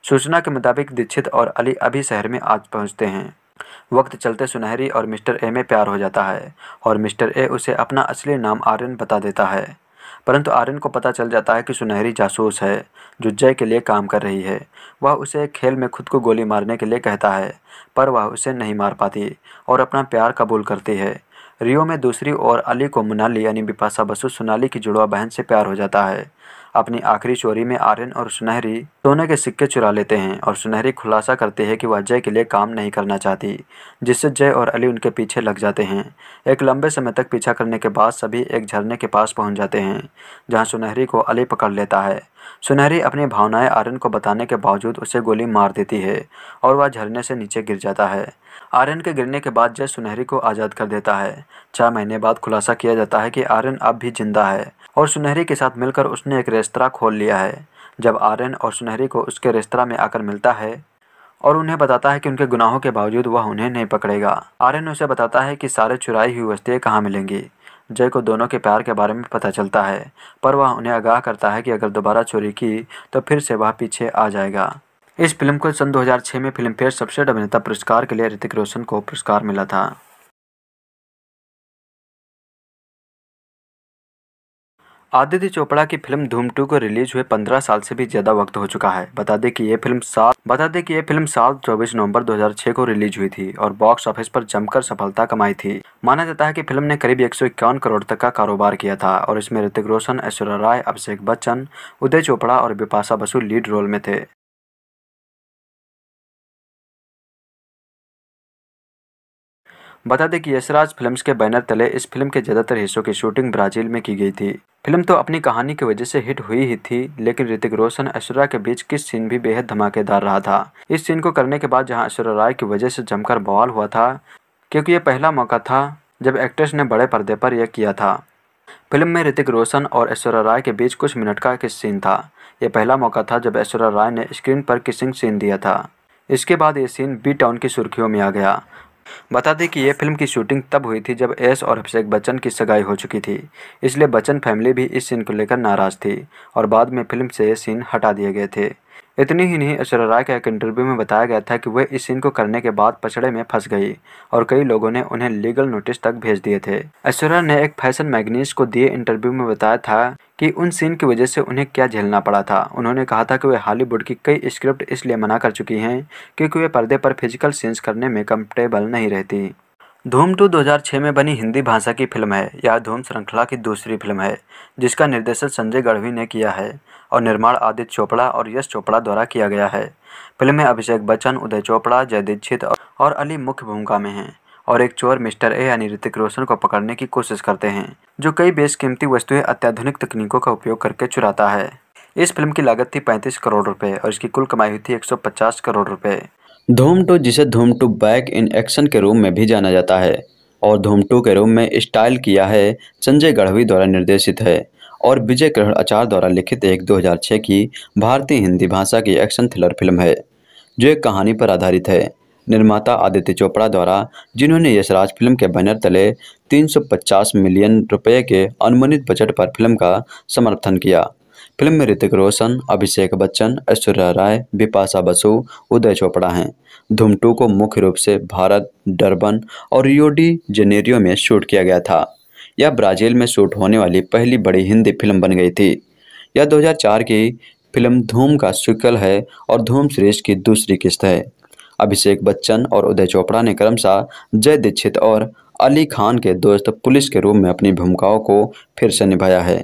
[SPEAKER 1] सूचना के मुताबिक दीक्षित और अली अभी शहर में आज पहुंचते हैं वक्त चलते सुनहरी और मिस्टर ए में प्यार हो जाता है और मिस्टर ए उसे अपना असली नाम आर्यन बता देता है परंतु आर्यन को पता चल जाता है कि सुनहरी जासूस है जो जय के लिए काम कर रही है वह उसे खेल में खुद को गोली मारने के लिए कहता है पर वह उसे नहीं मार पाती और अपना प्यार कबूल करती है रियो में दूसरी ओर अली को मुनाली यानी बिपाशा बसु सुनाली की जुड़वा बहन से प्यार हो जाता है अपनी आखिरी चोरी में आर्यन और सुनहरी सोने के सिक्के चुरा लेते हैं और सुनहरी खुलासा करती है कि वह जय के लिए काम नहीं करना चाहती जिससे जय और अली उनके पीछे लग जाते हैं एक लंबे समय तक पीछा करने के बाद सभी एक झरने के पास पहुंच जाते हैं जहां सुनहरी को अली पकड़ लेता है सुनहरी अपनी भावनाएं आर्यन को बताने के बावजूद उसे गोली मार देती है और वह झरने से नीचे गिर जाता है आर्यन के गिरने के बाद जय सुनहरी को आज़ाद कर देता है छह महीने बाद खुलासा किया जाता है कि आर्यन अब भी जिंदा है और सुनहरी के साथ मिलकर उसने एक रेस्तरा खोल लिया है जब आर्यन और सुनहरी को उसके रेस्तरा में आकर मिलता है और उन्हें बताता है कि उनके गुनाहों के बावजूद वह उन्हें नहीं पकड़ेगा आर्यन उसे बताता है कि सारे चुराई हुई वस्तुएं कहाँ मिलेंगी जय को दोनों के प्यार के बारे में पता चलता है पर वह उन्हें आगाह करता है कि अगर दोबारा चोरी की तो फिर से वह पीछे आ जाएगा इस फिल्म को सन 2006 में फिल्मफेयर सबसे
[SPEAKER 2] अभिनेता पुरस्कार के लिए ऋतिक रोशन को पुरस्कार मिला था आदित्य चोपड़ा की फिल्म धूम टू को रिलीज
[SPEAKER 1] हुए 15 साल से भी ज़्यादा वक्त हो चुका है बता दें कि ये फिल्म साल बता दें कि ये फिल्म साल 24 नवंबर 2006 को रिलीज हुई थी और बॉक्स ऑफिस पर जमकर सफलता कमाई थी माना जाता है कि फिल्म ने करीब एक करोड़ तक का कारोबार किया था और इसमें ऋतिक रोशन ऐश्वर्या राय अभिषेक बच्चन उदय
[SPEAKER 2] चोपड़ा और बिपाशा बसु लीड रोल में थे बता दें कि यशराज फिल्म्स के बैनर तले इस
[SPEAKER 1] फिल्म के ज़्यादातर हिस्सों की शूटिंग ब्राज़ील में की गई थी फिल्म तो अपनी कहानी की वजह से हिट हुई ही थी लेकिन ऋतिक रोशन ऐश्वर्या के बीच किस सीन भी बेहद धमाकेदार रहा था इस सीन को करने के बाद जहाँ ऐश्वर्या राय की वजह से जमकर बवाल हुआ था क्योंकि यह पहला मौका था जब एक्ट्रेस ने बड़े पर्दे पर यह किया था फिल्म में ऋतिक रोशन और ऐश्वर्या राय के बीच कुछ मिनट का किस सीन था यह पहला मौका था जब ऐश्वर्या राय ने स्क्रीन पर किसिंग सीन दिया था इसके बाद ये सीन बी टाउन की सुर्खियों में आ गया बता दें कि ये फिल्म की शूटिंग तब हुई थी जब एस और अभिषेक बच्चन की सगाई हो चुकी थी इसलिए बच्चन फैमिली भी इस सीन को लेकर नाराज थी और बाद में फिल्म से ये सीन हटा दिए गए थे इतनी ही नहीं ऐश्वर्या के एक इंटरव्यू में बताया गया था कि वे इस सीन को करने के बाद पछड़े में फंस गई और कई लोगों ने उन्हें लीगल नोटिस तक भेज दिए थे ऐश्वर्या ने एक फैशन मैगनीस को दिए इंटरव्यू में बताया था कि उन सीन की वजह से उन्हें क्या झेलना पड़ा था उन्होंने कहा था कि वे हॉलीवुड की कई स्क्रिप्ट इसलिए मना कर चुकी हैं क्योंकि वे पर्दे पर फिजिकल सीन्स करने में कम्फर्टेबल नहीं रहती धूम टू 2006 में बनी हिंदी भाषा की फिल्म है यह धूम श्रृंखला की दूसरी फिल्म है जिसका निर्देशन संजय गढ़वी ने किया है और निर्माण आदित्य चोपड़ा और यश चोपड़ा द्वारा किया गया है फिल्म में अभिषेक बच्चन उदय चोपड़ा जय दीक्षित और अली मुख्य भूमिका में हैं और एक चोर मिस्टर ए यानी ऋतिक रोशन को पकड़ने की कोशिश करते हैं जो कई बेशकीमती वस्तुएं अत्याधुनिक तकनीकों का उपयोग करके चुराता है इस फिल्म की लागत थी 35 करोड़ रुपए और इसकी कुल कमाई हुई थी 150 करोड़ रुपए धूम टू जिसे Dhoom two back in action के रूम में भी जाना जाता है और धूम टू के रूम में स्टाइल किया है संजय गढ़वी द्वारा निर्देशित है और विजय ग्रहण आचार द्वारा लिखित एक 2006 की भारतीय हिंदी भाषा की एक्शन थ्रिलर फिल्म है जो एक कहानी पर आधारित है निर्माता आदित्य चोपड़ा द्वारा जिन्होंने यशराज फिल्म के बैनर तले 350 मिलियन रुपए के अनुमानित बजट पर फिल्म का समर्थन किया फिल्म में ऋतिक रोशन अभिषेक बच्चन ऐश्वर्या राय बिपाशा बसु उदय चोपड़ा हैं धुमटू को मुख्य रूप से भारत डरबन और रियोडी जेनेरियो में शूट किया गया था यह ब्राज़ील में शूट होने वाली पहली बड़ी हिंदी फिल्म बन गई थी यह 2004 की फिल्म धूम का सिक्वल है और धूम सुरेश की दूसरी किस्त है अभिषेक बच्चन और उदय चोपड़ा ने क्रमशः जय दीक्षित और अली खान के दोस्त पुलिस के रूप में अपनी भूमिकाओं को फिर से निभाया है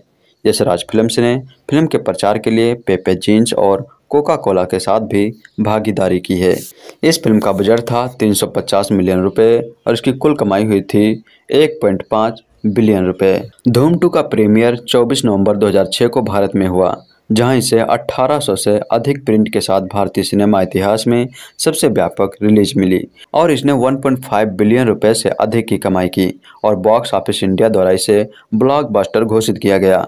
[SPEAKER 1] यशराज राज फिल्म ने फिल्म के प्रचार के लिए पेपे जींस और कोका कोला के साथ भी भागीदारी की है इस फिल्म का बजट था 350 मिलियन रुपए और इसकी कुल कमाई हुई थी 1.5 बिलियन रुपए। धूम टू का प्रीमियर 24 नवंबर 2006 को भारत में हुआ जहां इसे 1800 से अधिक प्रिंट के साथ भारतीय सिनेमा इतिहास में सबसे व्यापक रिलीज मिली और इसने 1.5 बिलियन रुपए से अधिक की कमाई की और बॉक्स ऑफिस इंडिया द्वारा इसे ब्लॉकबस्टर घोषित किया गया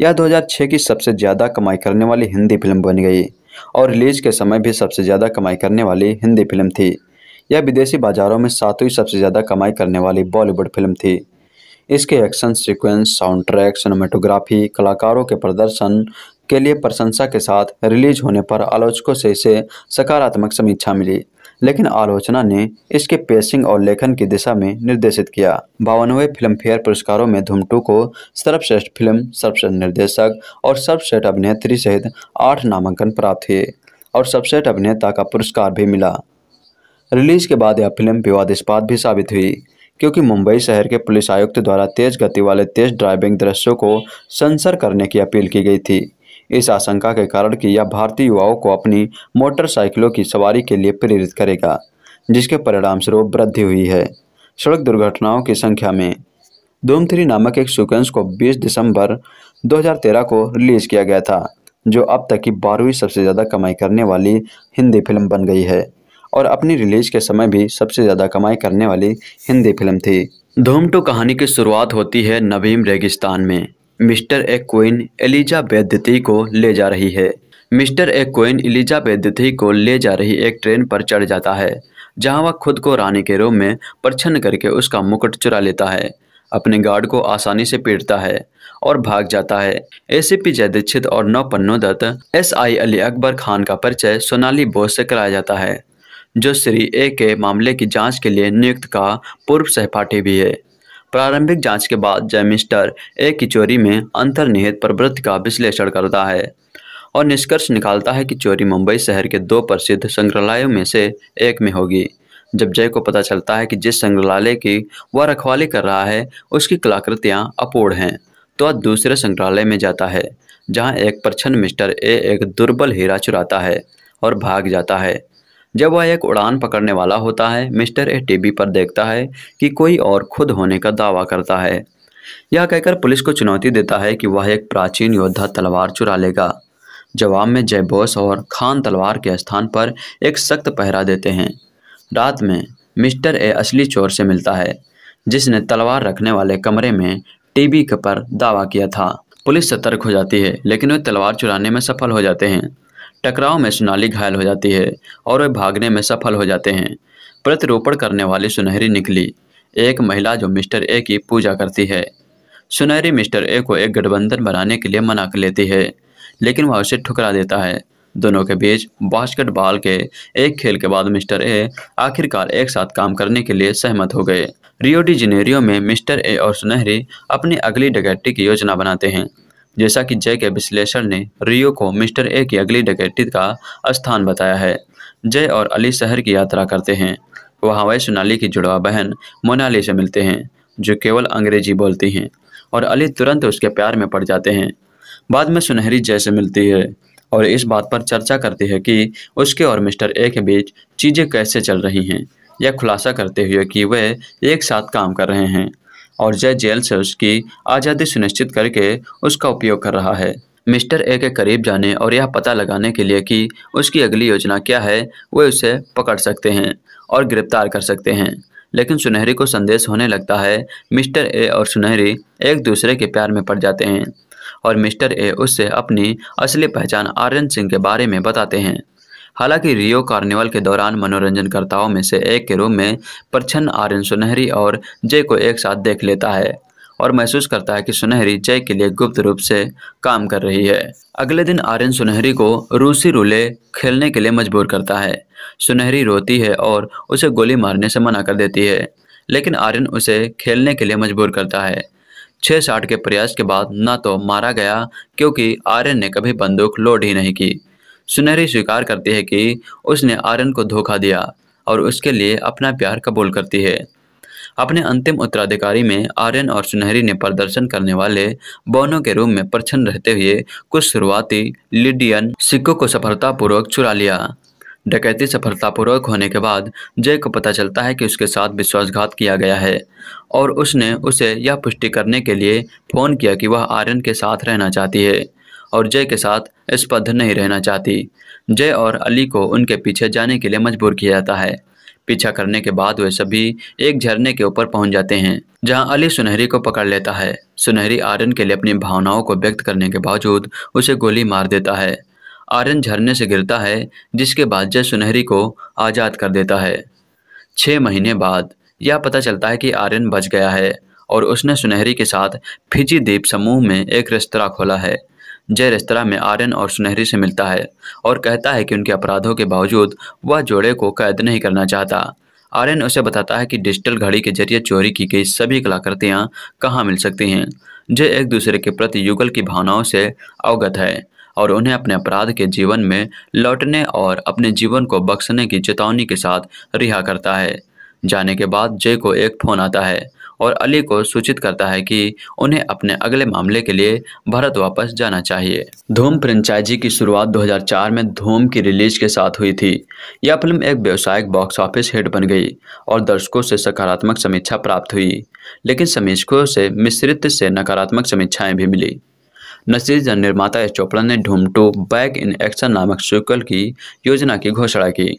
[SPEAKER 1] यह 2006 की सबसे ज़्यादा कमाई करने वाली हिंदी फिल्म बन गई और रिलीज के समय भी सबसे ज़्यादा कमाई करने वाली हिंदी फिल्म थी यह विदेशी बाजारों में सातवीं सबसे ज़्यादा कमाई करने वाली बॉलीवुड फिल्म थी इसके action sequence sound track cinematography कलाकारों के प्रदर्शन के लिए प्रशंसा के साथ रिलीज होने पर आलोचकों से इसे सकारात्मक समीक्षा मिली लेकिन आलोचना ने इसके पेसिंग और लेखन की दिशा में निर्देशित किया बावनवे फेयर पुरस्कारों में धूमटू को सर्वश्रेष्ठ फिल्म सर्वश्रेष्ठ निर्देशक और सर्वश्रेष्ठ अभिनेत्री सहित आठ नामांकन प्राप्त हुए और सर्वश्रेष्ठ अभिनेता का पुरस्कार भी मिला रिलीज के बाद यह फिल्म विवादास्पाद भी साबित हुई क्योंकि मुंबई शहर के पुलिस आयुक्त द्वारा तेज गति वाले तेज ड्राइविंग दृश्यों को सेंसर करने की अपील की गई थी इस आशंका के कारण कि यह भारतीय युवाओं को अपनी मोटरसाइकिलों की सवारी के लिए प्रेरित करेगा जिसके परिणामस्वरूप वृद्धि हुई है सड़क दुर्घटनाओं की संख्या में धूम नामक एक सिक्वेंस को 20 दिसंबर 2013 को रिलीज किया गया था जो अब तक की बारहवीं सबसे ज़्यादा कमाई करने वाली हिंदी फिल्म बन गई है और अपनी रिलीज के समय भी सबसे ज़्यादा कमाई करने वाली हिंदी फिल्म थी धूम टू कहानी की शुरुआत होती है नवीम रेगिस्तान में मिस्टर ए क्वीन एलिजा बेद्यती को ले जा रही है मिस्टर ए क्वीन एलिजा बेद्यती को ले जा रही एक ट्रेन पर चढ़ जाता है जहां वह खुद को रानी के रूम में प्रछन्न करके उसका मुकुट चुरा लेता है अपने गार्ड को आसानी से पीटता है और भाग जाता है एसीपी पी और नौ पन्नो दत्त एस आई अली अकबर खान का परिचय सोनाली बोस से कराया जाता है जो श्री ए के मामले की जांच के लिए नियुक्त का पूर्व सहपाठी भी है प्रारंभिक जांच के बाद जय मिस्टर ए की चोरी में अंतर्निहित प्रवृत्ति का विश्लेषण करता है और निष्कर्ष निकालता है कि चोरी मुंबई शहर के दो प्रसिद्ध संग्रहालयों में से एक में होगी जब जय को पता चलता है कि जिस संग्रहालय की वह रखवाली कर रहा है उसकी कलाकृतियाँ अपूर्ण हैं तो वह दूसरे संग्रहालय में जाता है जहाँ एक प्रछन्न मिस्टर ए एक दुर्बल हीरा चुराता है और भाग जाता है जब वह एक उड़ान पकड़ने वाला होता है मिस्टर ए टीवी पर देखता है कि कोई और खुद होने का दावा करता है यह कहकर पुलिस को चुनौती देता है कि वह एक प्राचीन योद्धा तलवार चुरा लेगा जवाब में जय बोस और खान तलवार के स्थान पर एक सख्त पहरा देते हैं रात में मिस्टर ए असली चोर से मिलता है जिसने तलवार रखने वाले कमरे में टीबी पर दावा किया था पुलिस सतर्क हो जाती है लेकिन वे तलवार चुराने में सफल हो जाते हैं टकराव में सुनाली घायल हो जाती है और वे भागने में सफल हो जाते हैं प्रतिरोपण करने वाली सुनहरी निकली एक महिला जो मिस्टर ए की पूजा करती है सुनहरी मिस्टर ए को एक गठबंधन बनाने के लिए मना कर लेती है लेकिन वह उसे ठुकरा देता है दोनों के बीच बास्केटबॉल के एक खेल के बाद मिस्टर ए आखिरकार एक साथ काम करने के लिए सहमत हो गए रियो डी जिनेरियो में मिस्टर ए और सुनहरी अपनी अगली डकैती की योजना बनाते हैं जैसा कि जय के विश्लेषण ने रियो को मिस्टर ए की अगली डकैती का स्थान बताया है जय और अली शहर की यात्रा करते हैं वहाँ वह सोनाली की जुड़वा बहन मोनाली से मिलते हैं जो केवल अंग्रेजी बोलती हैं और अली तुरंत उसके प्यार में पड़ जाते हैं बाद में सुनहरी जय से मिलती है और इस बात पर चर्चा करती है कि उसके और मिस्टर ए के बीच चीज़ें कैसे चल रही हैं यह खुलासा करते हुए कि वे एक साथ काम कर रहे हैं और जय जेल से उसकी आज़ादी सुनिश्चित करके उसका उपयोग कर रहा है मिस्टर ए के करीब जाने और यह पता लगाने के लिए कि उसकी अगली योजना क्या है वे उसे पकड़ सकते हैं और गिरफ्तार कर सकते हैं लेकिन सुनहरी को संदेश होने लगता है मिस्टर ए और सुनहरी एक दूसरे के प्यार में पड़ जाते हैं और मिस्टर ए उससे अपनी असली पहचान आर्यन सिंह के बारे में बताते हैं हालांकि रियो कार्निवल के दौरान मनोरंजनकर्ताओं में से एक के रूप में प्रछन्न आर्यन सुनहरी और जय को एक साथ देख लेता है और महसूस करता है कि सुनहरी जय के लिए गुप्त रूप से काम कर रही है अगले दिन आर्यन सुनहरी को रूसी रूले खेलने के लिए मजबूर करता है सुनहरी रोती है और उसे गोली मारने से मना कर देती है लेकिन आर्यन उसे खेलने के लिए मजबूर करता है छः साठ के प्रयास के बाद न तो मारा गया क्योंकि आर्यन ने कभी बंदूक लोड ही नहीं की सुनहरी स्वीकार करती है कि उसने आर्यन को धोखा दिया और उसके लिए अपना प्यार कबूल करती है अपने अंतिम उत्तराधिकारी में आर्यन और सुनहरी ने प्रदर्शन करने वाले बोनो के रूम में प्रछन्न रहते हुए कुछ शुरुआती लिडियन सिक्कों को सफलतापूर्वक चुरा लिया डकैती सफलतापूर्वक होने के बाद जय को पता चलता है कि उसके साथ विश्वासघात किया गया है और उसने उसे यह पुष्टि करने के लिए फ़ोन किया कि वह आर्यन के साथ रहना चाहती है और जय के साथ स्पध नहीं रहना चाहती जय और अली को उनके पीछे जाने के लिए मजबूर किया जाता है पीछा करने के बाद वे सभी एक झरने के ऊपर पहुंच जाते हैं जहां अली सुनहरी को पकड़ लेता है सुनहरी आर्यन के लिए अपनी भावनाओं को व्यक्त करने के बावजूद उसे गोली मार देता है आर्यन झरने से गिरता है जिसके बाद जय सुनहरी को आज़ाद कर देता है छः महीने बाद यह पता चलता है कि आर्यन बच गया है और उसने सुनहरी के साथ फिजी द्वीप समूह में एक रेस्तरा खोला है जय रेस्तरा में आर्यन और सुनहरी से मिलता है और कहता है कि उनके अपराधों के बावजूद वह जोड़े को कैद नहीं करना चाहता आर्यन उसे बताता है कि डिजिटल घड़ी के जरिए चोरी की गई सभी कलाकृतियाँ कहाँ मिल सकती हैं जय एक दूसरे के प्रति युगल की भावनाओं से अवगत है और उन्हें अपने अपराध के जीवन में लौटने और अपने जीवन को बख्शने की चेतावनी के साथ रिहा करता है जाने के बाद जय को एक फ़ोन आता है और अली को सूचित करता है कि उन्हें अपने अगले मामले के लिए भारत वापस जाना चाहिए धूम फ्रेंचाइजी की शुरुआत 2004 में धूम की रिलीज के साथ हुई थी यह फिल्म एक व्यवसायिक बॉक्स ऑफिस हिट बन गई और दर्शकों से सकारात्मक समीक्षा प्राप्त हुई लेकिन समीक्षकों से मिश्रित से नकारात्मक समीक्षाएँ भी मिली नसीज निर्माता एस चोपड़ा ने Dhoom two back in action नामक सीक्वल की योजना की घोषणा की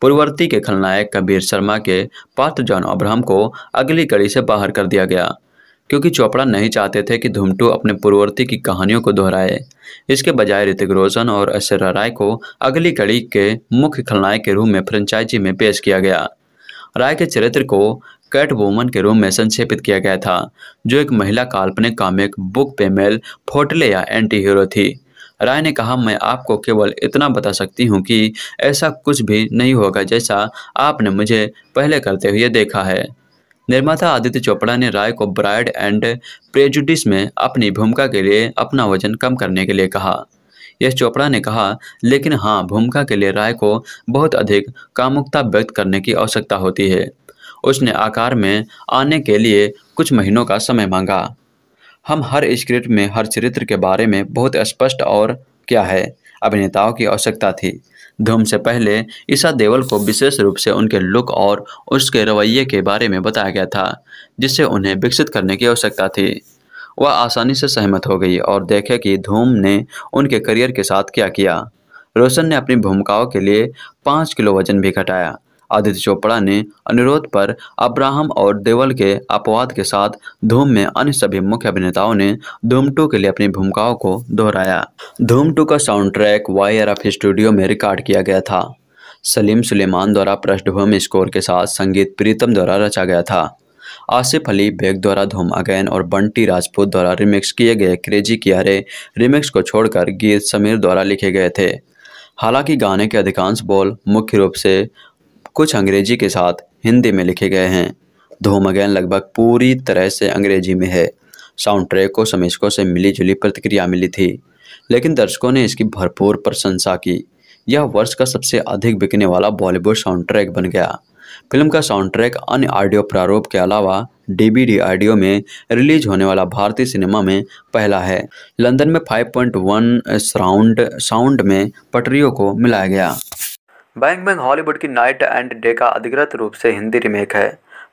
[SPEAKER 1] पूर्ववर्ती के खलनायक कबीर शर्मा के पात्र जॉन अब्राहम को अगली कड़ी से बाहर कर दिया गया क्योंकि चोपड़ा नहीं चाहते थे कि धुमटू अपने पूर्ववर्ती की कहानियों को दोहराए इसके बजाय ऋतिक रोशन और ऐश्वर्या राय को अगली कड़ी के मुख्य खलनायक के रूप में फ्रेंचाइजी में पेश किया गया राय के चरित्र को कैट वोमन के रूप में संक्षेपित किया गया था जो एक महिला काल्पनिक कॉमिक बुक पेमेल फोटले या एंटी हीरो थी राय ने कहा मैं आपको केवल इतना बता सकती हूँ कि ऐसा कुछ भी नहीं होगा जैसा आपने मुझे पहले करते हुए देखा है निर्माता आदित्य चोपड़ा ने राय को ब्राइड एंड प्रेजुडिस में अपनी भूमिका के लिए अपना वजन कम करने के लिए कहा यश चोपड़ा ने कहा लेकिन हाँ भूमिका के लिए राय को बहुत अधिक कामुकता व्यक्त करने की आवश्यकता होती है उसने आकार में आने के लिए कुछ महीनों का समय मांगा हम हर स्क्रिप्ट में हर चरित्र के बारे में बहुत स्पष्ट और क्या है अभिनेताओं की आवश्यकता थी धूम से पहले ईशा देवल को विशेष रूप से उनके लुक और उसके रवैये के बारे में बताया गया था जिससे उन्हें विकसित करने की आवश्यकता थी वह आसानी से सहमत हो गई और देखे कि धूम ने उनके करियर के साथ क्या किया रोशन ने अपनी भूमिकाओं के लिए पाँच किलो वजन भी घटाया आदित्य चोपड़ा ने अनुरोध पर अब्राहम और देवल के अपवाद के साथ धूम में अन्य सभी मुख्य अभिनेताओं ने धूम टू के लिए अपनी भूमिकाओं को दोहराया धूम टू का sound track Y F studio में रिकॉर्ड किया गया था सलीम सुलेमान द्वारा पृष्ठभूमि स्कोर के साथ संगीत प्रीतम द्वारा रचा गया था आसिफ अली बेग द्वारा धूम अगैन और बंटी राजपूत द्वारा रिमिक्स किए गए क्रेजी कियारे रिमिक्स को छोड़कर गीत समीर द्वारा लिखे गए थे हालांकि गाने के अधिकांश बोल मुख्य रूप से कुछ अंग्रेजी के साथ हिंदी में लिखे गए हैं धूम अगैन लगभग पूरी तरह से अंग्रेजी में है साउंड ट्रैक को समीक्षकों से मिली जुली प्रतिक्रिया मिली थी लेकिन दर्शकों ने इसकी भरपूर प्रशंसा की यह वर्ष का सबसे अधिक बिकने वाला बॉलीवुड साउंड ट्रैक बन गया फिल्म का साउंड ट्रैक अन्य ऑडियो प्रारूप के अलावा डीबीडी ऑडियो में रिलीज होने वाला भारतीय सिनेमा में पहला है लंदन में 5.1 साउंड साउंड में पटरियों को मिलाया गया बैंग बैंग हॉलीवुड की नाइट एंड डे का अधिकृत रूप से हिंदी रीमेक है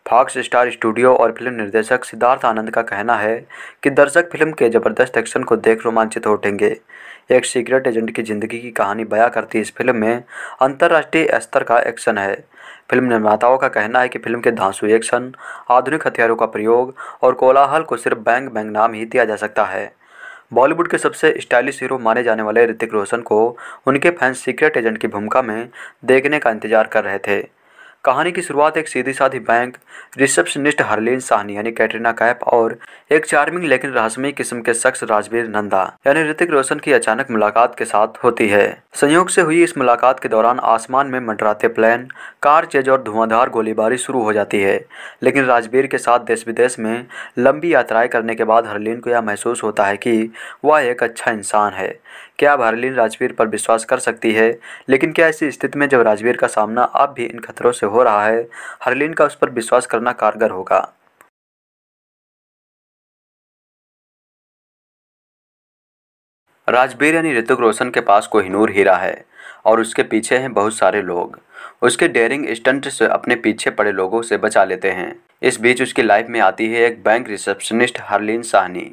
[SPEAKER 1] फॉक्स स्टार स्टूडियो और फिल्म निर्देशक सिद्धार्थ आनंद का कहना है कि दर्शक फिल्म के ज़बरदस्त एक्शन को देख रोमांचित उठेंगे एक सीक्रेट एजेंट की जिंदगी की कहानी बयां करती इस फिल्म में अंतर्राष्ट्रीय स्तर का एक्शन है फिल्म निर्माताओं का कहना है कि फिल्म के धांसू एक्शन आधुनिक हथियारों का प्रयोग और कोलाहल को सिर्फ बैंग बैंग नाम ही दिया जा सकता है बॉलीवुड के सबसे स्टाइलिश हीरो माने जाने वाले ऋतिक रोशन को उनके फैंस सीक्रेट एजेंट की भूमिका में देखने का इंतजार कर रहे थे कहानी की शुरुआत एक सीधी साधी बैंक रिसेप्शनिस्ट हरलीन साहनी यानी कैटरीना कैप और एक चार्मिंग लेकिन रहस्यमय किस्म के शख्स राजवीर नंदा यानी ऋतिक रोशन की अचानक मुलाकात के साथ होती है संयोग से हुई इस मुलाकात के दौरान आसमान में मंडराते प्लेन कार चेज और धुआंधार गोलीबारी शुरू हो जाती है लेकिन राजवीर के साथ देश विदेश में लंबी यात्राएं करने के बाद हरलीन को यह महसूस होता है कि वह एक अच्छा इंसान है क्या हरलीन राजवीर पर विश्वास कर सकती है लेकिन क्या ऐसी स्थिति में जब राजवीर का सामना आप भी इन खतरों से हो रहा है
[SPEAKER 2] हरलीन का उस पर विश्वास करना कारगर होगा राजबीर यानी ऋतिक रोशन के पास
[SPEAKER 1] कोई नूर हीरा है और उसके पीछे हैं बहुत सारे लोग उसके डेयरिंग स्टंट से अपने पीछे पड़े लोगों से बचा लेते हैं इस बीच उसकी लाइफ में आती है एक बैंक रिसेप्शनिस्ट हरलीन साहनी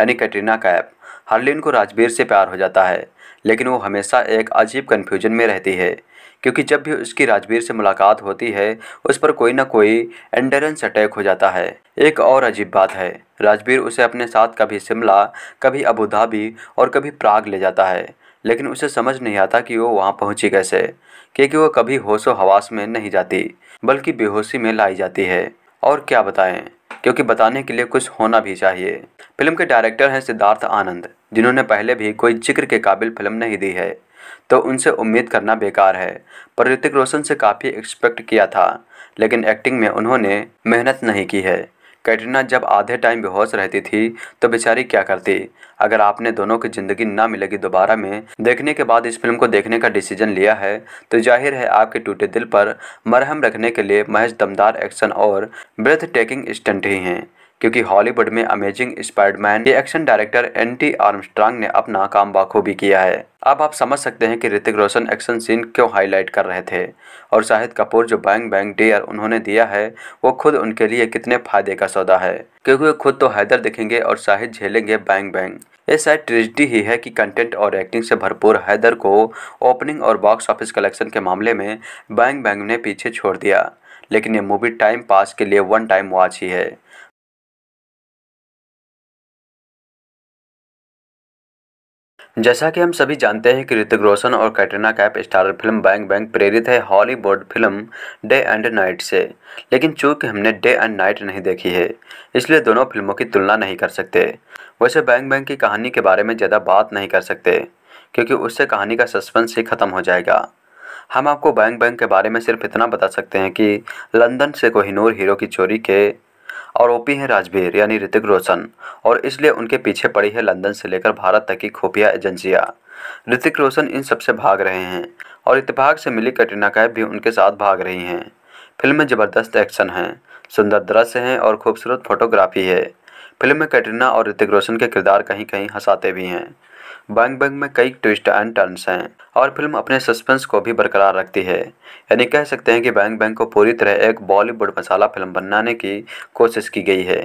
[SPEAKER 1] यानी कैटरीना कैप हार्लिन को राजबीर से प्यार हो जाता है लेकिन वो हमेशा एक अजीब कन्फ्यूजन में रहती है क्योंकि जब भी उसकी राजबीर से मुलाकात होती है उस पर कोई ना कोई एंडरेंस अटैक हो जाता है एक और अजीब बात है राजबीर उसे अपने साथ कभी शिमला कभी अबूधाबी और कभी प्राग ले जाता है लेकिन उसे समझ नहीं आता कि वो वहाँ पहुँची कैसे क्योंकि वो कभी होशो हवास में नहीं जाती बल्कि बेहोशी में लाई जाती है और क्या बताएं क्योंकि बताने के लिए कुछ होना भी चाहिए फिल्म के डायरेक्टर हैं सिद्धार्थ आनंद जिन्होंने पहले भी कोई जिक्र के काबिल फिल्म नहीं दी है तो उनसे उम्मीद करना बेकार है पर ऋतिक रोशन से काफ़ी एक्सपेक्ट किया था लेकिन एक्टिंग में उन्होंने मेहनत नहीं की है कैटरीना जब आधे टाइम बेहोश रहती थी तो बेचारी क्या करती अगर आपने दोनों की ज़िंदगी ना मिलेगी दोबारा में देखने के बाद इस फिल्म को देखने का डिसीजन लिया है तो जाहिर है आपके टूटे दिल पर मरहम रखने के लिए महज दमदार एक्शन और ब्रेथ टेकिंग स्टंट ही हैं क्योंकि हॉलीवुड में अमेजिंग स्पाइडमैन के action director N T Armstrong ने अपना काम बाखूबी किया है अब आप समझ सकते हैं कि ऋतिक रोशन एक्शन सीन क्यों हाईलाइट कर रहे थे और शाहिद कपूर जो बैंग बैंग डेयर उन्होंने दिया है वो खुद उनके लिए कितने फायदे का सौदा है क्योंकि वो खुद तो हैदर दिखेंगे और शाहिद झेलेंगे बैंग बैंग ये शायद ट्रेजिडी ही है कि कंटेंट और एक्टिंग से भरपूर हैदर को ओपनिंग और बॉक्स ऑफिस कलेक्शन के मामले में बैंग बैंग ने पीछे छोड़ दिया
[SPEAKER 2] लेकिन ये मूवी टाइम पास के लिए वन टाइम वॉच ही है जैसा कि हम सभी जानते हैं कि ऋतिक
[SPEAKER 1] रोशन और Katrina Kaif starrer film Bang Bang प्रेरित है Hollywood film Day and Night से लेकिन चूंकि हमने डे एंड नाइट नहीं देखी है इसलिए दोनों फिल्मों की तुलना नहीं कर सकते वैसे बैंग बैंग की कहानी के बारे में ज़्यादा बात नहीं कर सकते क्योंकि उससे कहानी का सस्पेंस ही ख़त्म हो जाएगा हम आपको बैंग बैंग के बारे में सिर्फ इतना बता सकते हैं कि लंदन से कोहिनूर हीरो की चोरी के आरोपी हैं राजवीर यानी ऋतिक रोशन और इसलिए उनके पीछे पड़ी है लंदन से लेकर भारत तक की खुफिया एजेंसियां ऋतिक रोशन इन सबसे भाग रहे हैं और इतफाक से मिली कटरीना कैफ भी उनके साथ भाग रही हैं फिल्म में ज़बरदस्त एक्शन है सुंदर दृश्य हैं और खूबसूरत फोटोग्राफी है फिल्म में कैटरीना और ऋतिक रोशन के किरदार कहीं कहीं हंसाते भी हैं बैंग बैंग में कई ट्विस्ट एंड टर्न्स हैं और फिल्म अपने सस्पेंस को भी बरकरार रखती है यानी कह सकते हैं कि बैंग बैंग को पूरी तरह एक बॉलीवुड मसाला फिल्म बनाने की कोशिश की गई है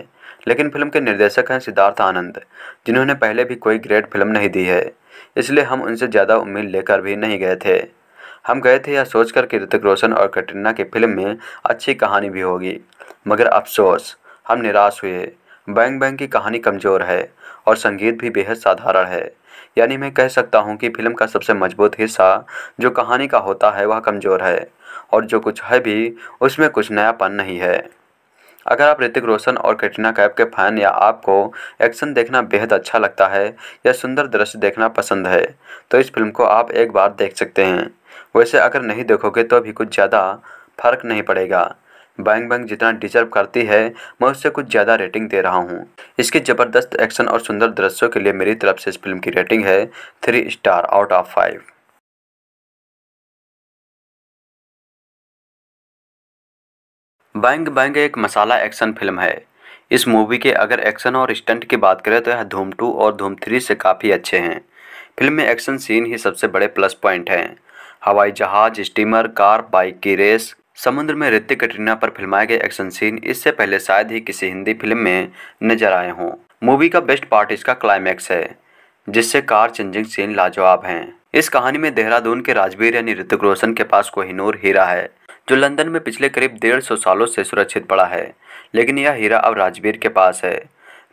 [SPEAKER 1] लेकिन फिल्म के निर्देशक हैं सिद्धार्थ आनंद जिन्होंने पहले भी कोई ग्रेट फिल्म नहीं दी है इसलिए हम उनसे ज़्यादा उम्मीद लेकर भी नहीं गए थे हम गए थे यह सोचकर कि ऋतिक रोशन और कटरीना की फिल्म में अच्छी कहानी भी होगी मगर अफसोस हम निराश हुए बैंग बैंग की कहानी कमज़ोर है और संगीत भी बेहद साधारण है यानी मैं कह सकता हूँ कि फिल्म का सबसे मजबूत हिस्सा जो कहानी का होता है वह कमज़ोर है और जो कुछ है भी उसमें कुछ नयापन नहीं है अगर आप ऋतिक रोशन और कैटरीना कैप के फैन या आपको एक्शन देखना बेहद अच्छा लगता है या सुंदर दृश्य देखना पसंद है तो इस फिल्म को आप एक बार देख सकते हैं वैसे अगर नहीं देखोगे तो भी कुछ ज़्यादा फर्क नहीं पड़ेगा बैंग बैंग जितना डिजर्व करती है मैं उससे कुछ ज़्यादा रेटिंग दे रहा हूँ इसके ज़बरदस्त
[SPEAKER 2] एक्शन और सुंदर दृश्यों के लिए मेरी तरफ से इस फिल्म की रेटिंग है three star out of five Bang Bang एक मसाला एक्शन फिल्म है इस मूवी के अगर एक्शन और स्टंट
[SPEAKER 1] की बात करें तो यह धूम टू और धूम थ्री से काफ़ी अच्छे हैं फिल्म में एक्शन सीन ही सबसे बड़े प्लस पॉइंट हैं हवाई जहाज स्टीमर कार बाइक की रेस समुद्र में ऋतिक कटरीना पर फिल्माए गए एक्शन सीन इससे पहले शायद ही किसी हिंदी फिल्म में नजर आए हों मूवी का बेस्ट पार्ट इसका क्लाइमैक्स है जिससे कार चेंजिंग सीन लाजवाब हैं इस कहानी में देहरादून के राजवीर यानी ऋतिक रोशन के पास कोहिनूर हीरा है जो लंदन में पिछले करीब डेढ़ सौ सालों से सुरक्षित पड़ा है लेकिन यह हीरा अब राजवीर के पास है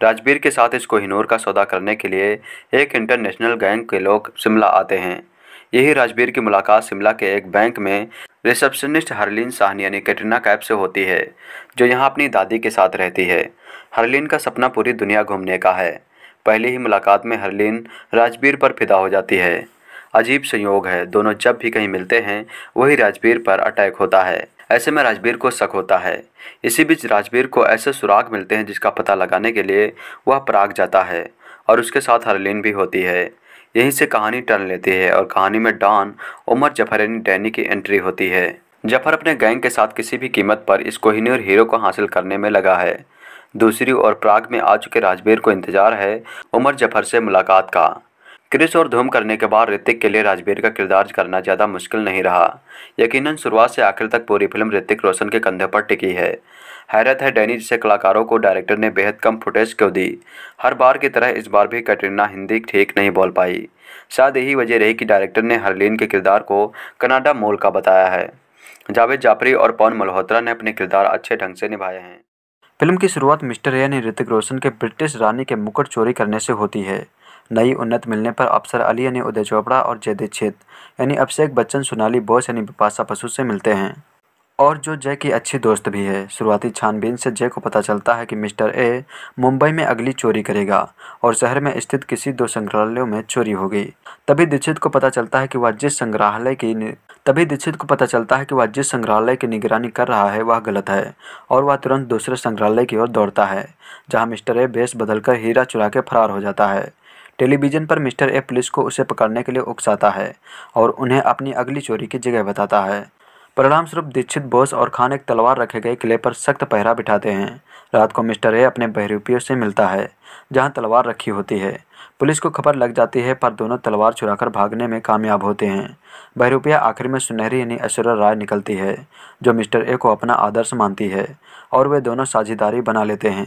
[SPEAKER 1] राजवीर के साथ इस कोहिनूर का सौदा करने के लिए एक इंटरनेशनल गैंग के लोग शिमला आते हैं यही राजबीर की मुलाकात शिमला के एक बैंक में रिसेप्शनिस्ट हरलीन साहनी यानी कैटरीना कैप से होती है जो यहाँ अपनी दादी के साथ रहती है हरलीन का सपना पूरी दुनिया घूमने का है पहली ही मुलाकात में हरलीन राजबीर पर फिदा हो जाती है अजीब संयोग है दोनों जब भी कहीं मिलते हैं वही राजबीर पर अटैक होता है ऐसे में राजबीर को शक होता है इसी बीच राजबीर को ऐसे सुराग मिलते हैं जिसका पता लगाने के लिए वह प्राग जाता है और उसके साथ हरलीन भी होती है यहीं से कहानी टर्न लेती है और कहानी में डॉन उमर जफर यानी डैनी की एंट्री होती है जफर अपने गैंग के साथ किसी भी कीमत पर इस कोहिनी और हीरो को हासिल करने में लगा है दूसरी ओर प्राग में आ चुके राजबीर को इंतजार है उमर जफर से मुलाकात का क्रिस और धूम करने के बाद ऋतिक के लिए राजबीर का किरदार करना ज़्यादा मुश्किल नहीं रहा यकीनन शुरुआत से आखिर तक पूरी फिल्म ऋतिक रोशन के कंधे पर टिकी है हैरत है डैनी जैसे कलाकारों को डायरेक्टर ने बेहद कम फुटेज क्यों दी हर बार की तरह इस बार भी कैटरीना हिंदी ठीक नहीं बोल पाई शायद यही वजह रही कि डायरेक्टर ने हरलीन के किरदार को कनाडा मोल का बताया है जावेद जाफरी और पवन मल्होत्रा ने अपने किरदार अच्छे ढंग से निभाए हैं फिल्म की शुरुआत मिस्टर रे ने ऋतिक रोशन के ब्रिटिश रानी के मुकुट चोरी करने से होती है नई उन्नत मिलने पर अफसर अली यानी उदय चोपड़ा और जय दीक्षित यानी अभिषेक बच्चन सोनाली बोस यानी बिपाशा बसु से मिलते हैं और जो जय की अच्छी दोस्त भी है शुरुआती छानबीन से जय को पता चलता है कि मिस्टर ए मुंबई में अगली चोरी करेगा और शहर में स्थित किसी दो संग्रहालयों में चोरी होगी तभी दीक्षित को पता चलता है कि वह जिस संग्रहालय की तभी दीक्षित को पता चलता है कि वह जिस संग्रहालय की निगरानी कर रहा है वह गलत है और वह तुरंत दूसरे संग्रहालय की ओर दौड़ता है जहाँ मिस्टर ए बेस बदलकर हीरा चुरा के फरार हो जाता है टेलीविज़न पर मिस्टर ए पुलिस को उसे पकड़ने के लिए उकसाता है और उन्हें अपनी अगली चोरी की जगह बताता है परिणाम स्वरूप दीक्षित बोस और खान एक तलवार रखे गए किले पर सख्त पहरा बिठाते हैं रात को मिस्टर ए अपने बहरूपियों से मिलता है जहां तलवार रखी होती है पुलिस को खबर लग जाती है पर दोनों तलवार चुराकर भागने में कामयाब होते हैं बहरूपिया आखिर में सुनहरी यानी ऐश्वर्या राय निकलती है जो मिस्टर ए को अपना आदर्श मानती है और वे दोनों साझेदारी बना लेते हैं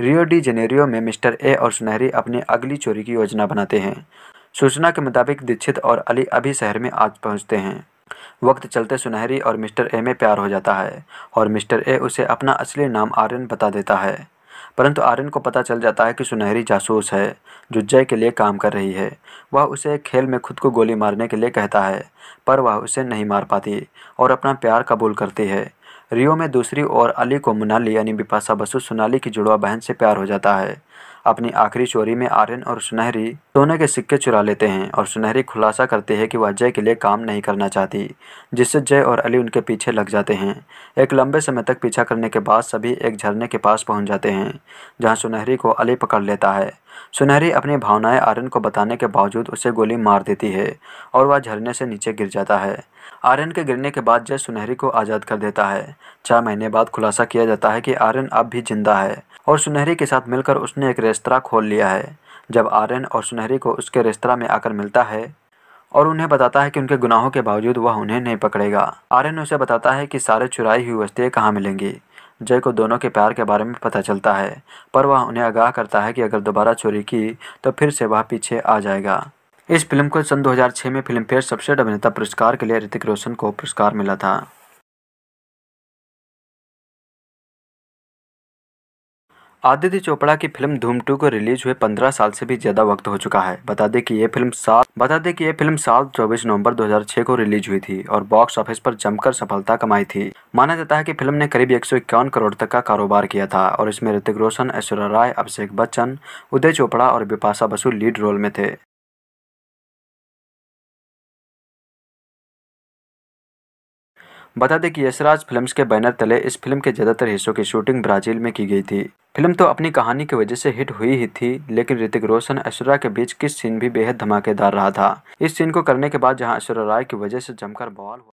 [SPEAKER 1] रियो डी जेनेरियो में मिस्टर ए और सुनहरी अपनी अगली चोरी की योजना बनाते हैं सूचना के मुताबिक दीक्षित और अली अभी शहर में आज पहुँचते हैं वक्त चलते सुनहरी और मिस्टर ए में प्यार हो जाता है और मिस्टर ए उसे अपना असली नाम आर्यन बता देता है परंतु आर्यन को पता चल जाता है कि सुनहरी जासूस है जो जय के लिए काम कर रही है वह उसे एक खेल में खुद को गोली मारने के लिए कहता है पर वह उसे नहीं मार पाती और अपना प्यार कबूल करती है रियो में दूसरी ओर अली को मुनाली यानी बिपाशा बसु सोनाली की जुड़वा बहन से प्यार हो जाता है अपनी आखिरी चोरी में आर्यन और सुनहरी सोने के सिक्के चुरा लेते हैं और सुनहरी खुलासा करती है कि वह जय के लिए काम नहीं करना चाहती जिससे जय और अली उनके पीछे लग जाते हैं एक लंबे समय तक पीछा करने के बाद सभी एक झरने के पास पहुंच जाते हैं जहां सुनहरी को अली पकड़ लेता है सुनहरी अपनी भावनाएं आर्यन को बताने के बावजूद उसे गोली मार देती है और वह झरने से नीचे गिर जाता है आर्यन के गिरने के बाद जय सुनहरी को आज़ाद कर देता है छह महीने बाद खुलासा किया जाता है कि आर्यन अब भी जिंदा है और सुनहरी के साथ मिलकर उसने एक रेस्तरा खोल लिया है जब आर्यन और सुनहरी को उसके रेस्तरा में आकर मिलता है और उन्हें बताता है कि उनके गुनाहों के बावजूद वह उन्हें नहीं पकड़ेगा आर्यन उसे बताता है कि सारे चुराई हुई वस्तुएँ कहाँ मिलेंगी जय को दोनों के प्यार के बारे में पता चलता है पर वह उन्हें आगाह करता है कि अगर दोबारा चोरी की तो फिर से वह पीछे आ जाएगा इस फिल्म को सन 2006 में फिल्मफेयर सबसे
[SPEAKER 2] अभिनेता पुरस्कार के लिए ऋतिक रोशन को पुरस्कार मिला था आदित्य चोपड़ा की फिल्म धूम टू को रिलीज
[SPEAKER 1] हुए 15 साल से भी ज्यादा वक्त हो चुका है बता दें कि ये फिल्म साल बता दें कि ये फिल्म साल 24 नवंबर 2006 को रिलीज हुई थी और बॉक्स ऑफिस पर जमकर सफलता कमाई थी माना जाता है कि फिल्म ने करीब एक करोड़ तक का कारोबार किया था और इसमें ऋतिक रोशन ऐश्वर्या राय अभिषेक बच्चन उदय
[SPEAKER 2] चोपड़ा और बिपाशा बसु लीड रोल में थे बता दें कि यशराज फिल्म्स के बैनर तले इस
[SPEAKER 1] फिल्म के ज़्यादातर हिस्सों की शूटिंग ब्राज़ील में की गई थी फिल्म तो अपनी कहानी की वजह से हिट हुई ही थी लेकिन ऋतिक रोशन ऐश्वर्या के बीच किस सीन भी बेहद धमाकेदार रहा था इस सीन को करने के बाद जहाँ ऐश्वर्या राय की वजह से जमकर बवाल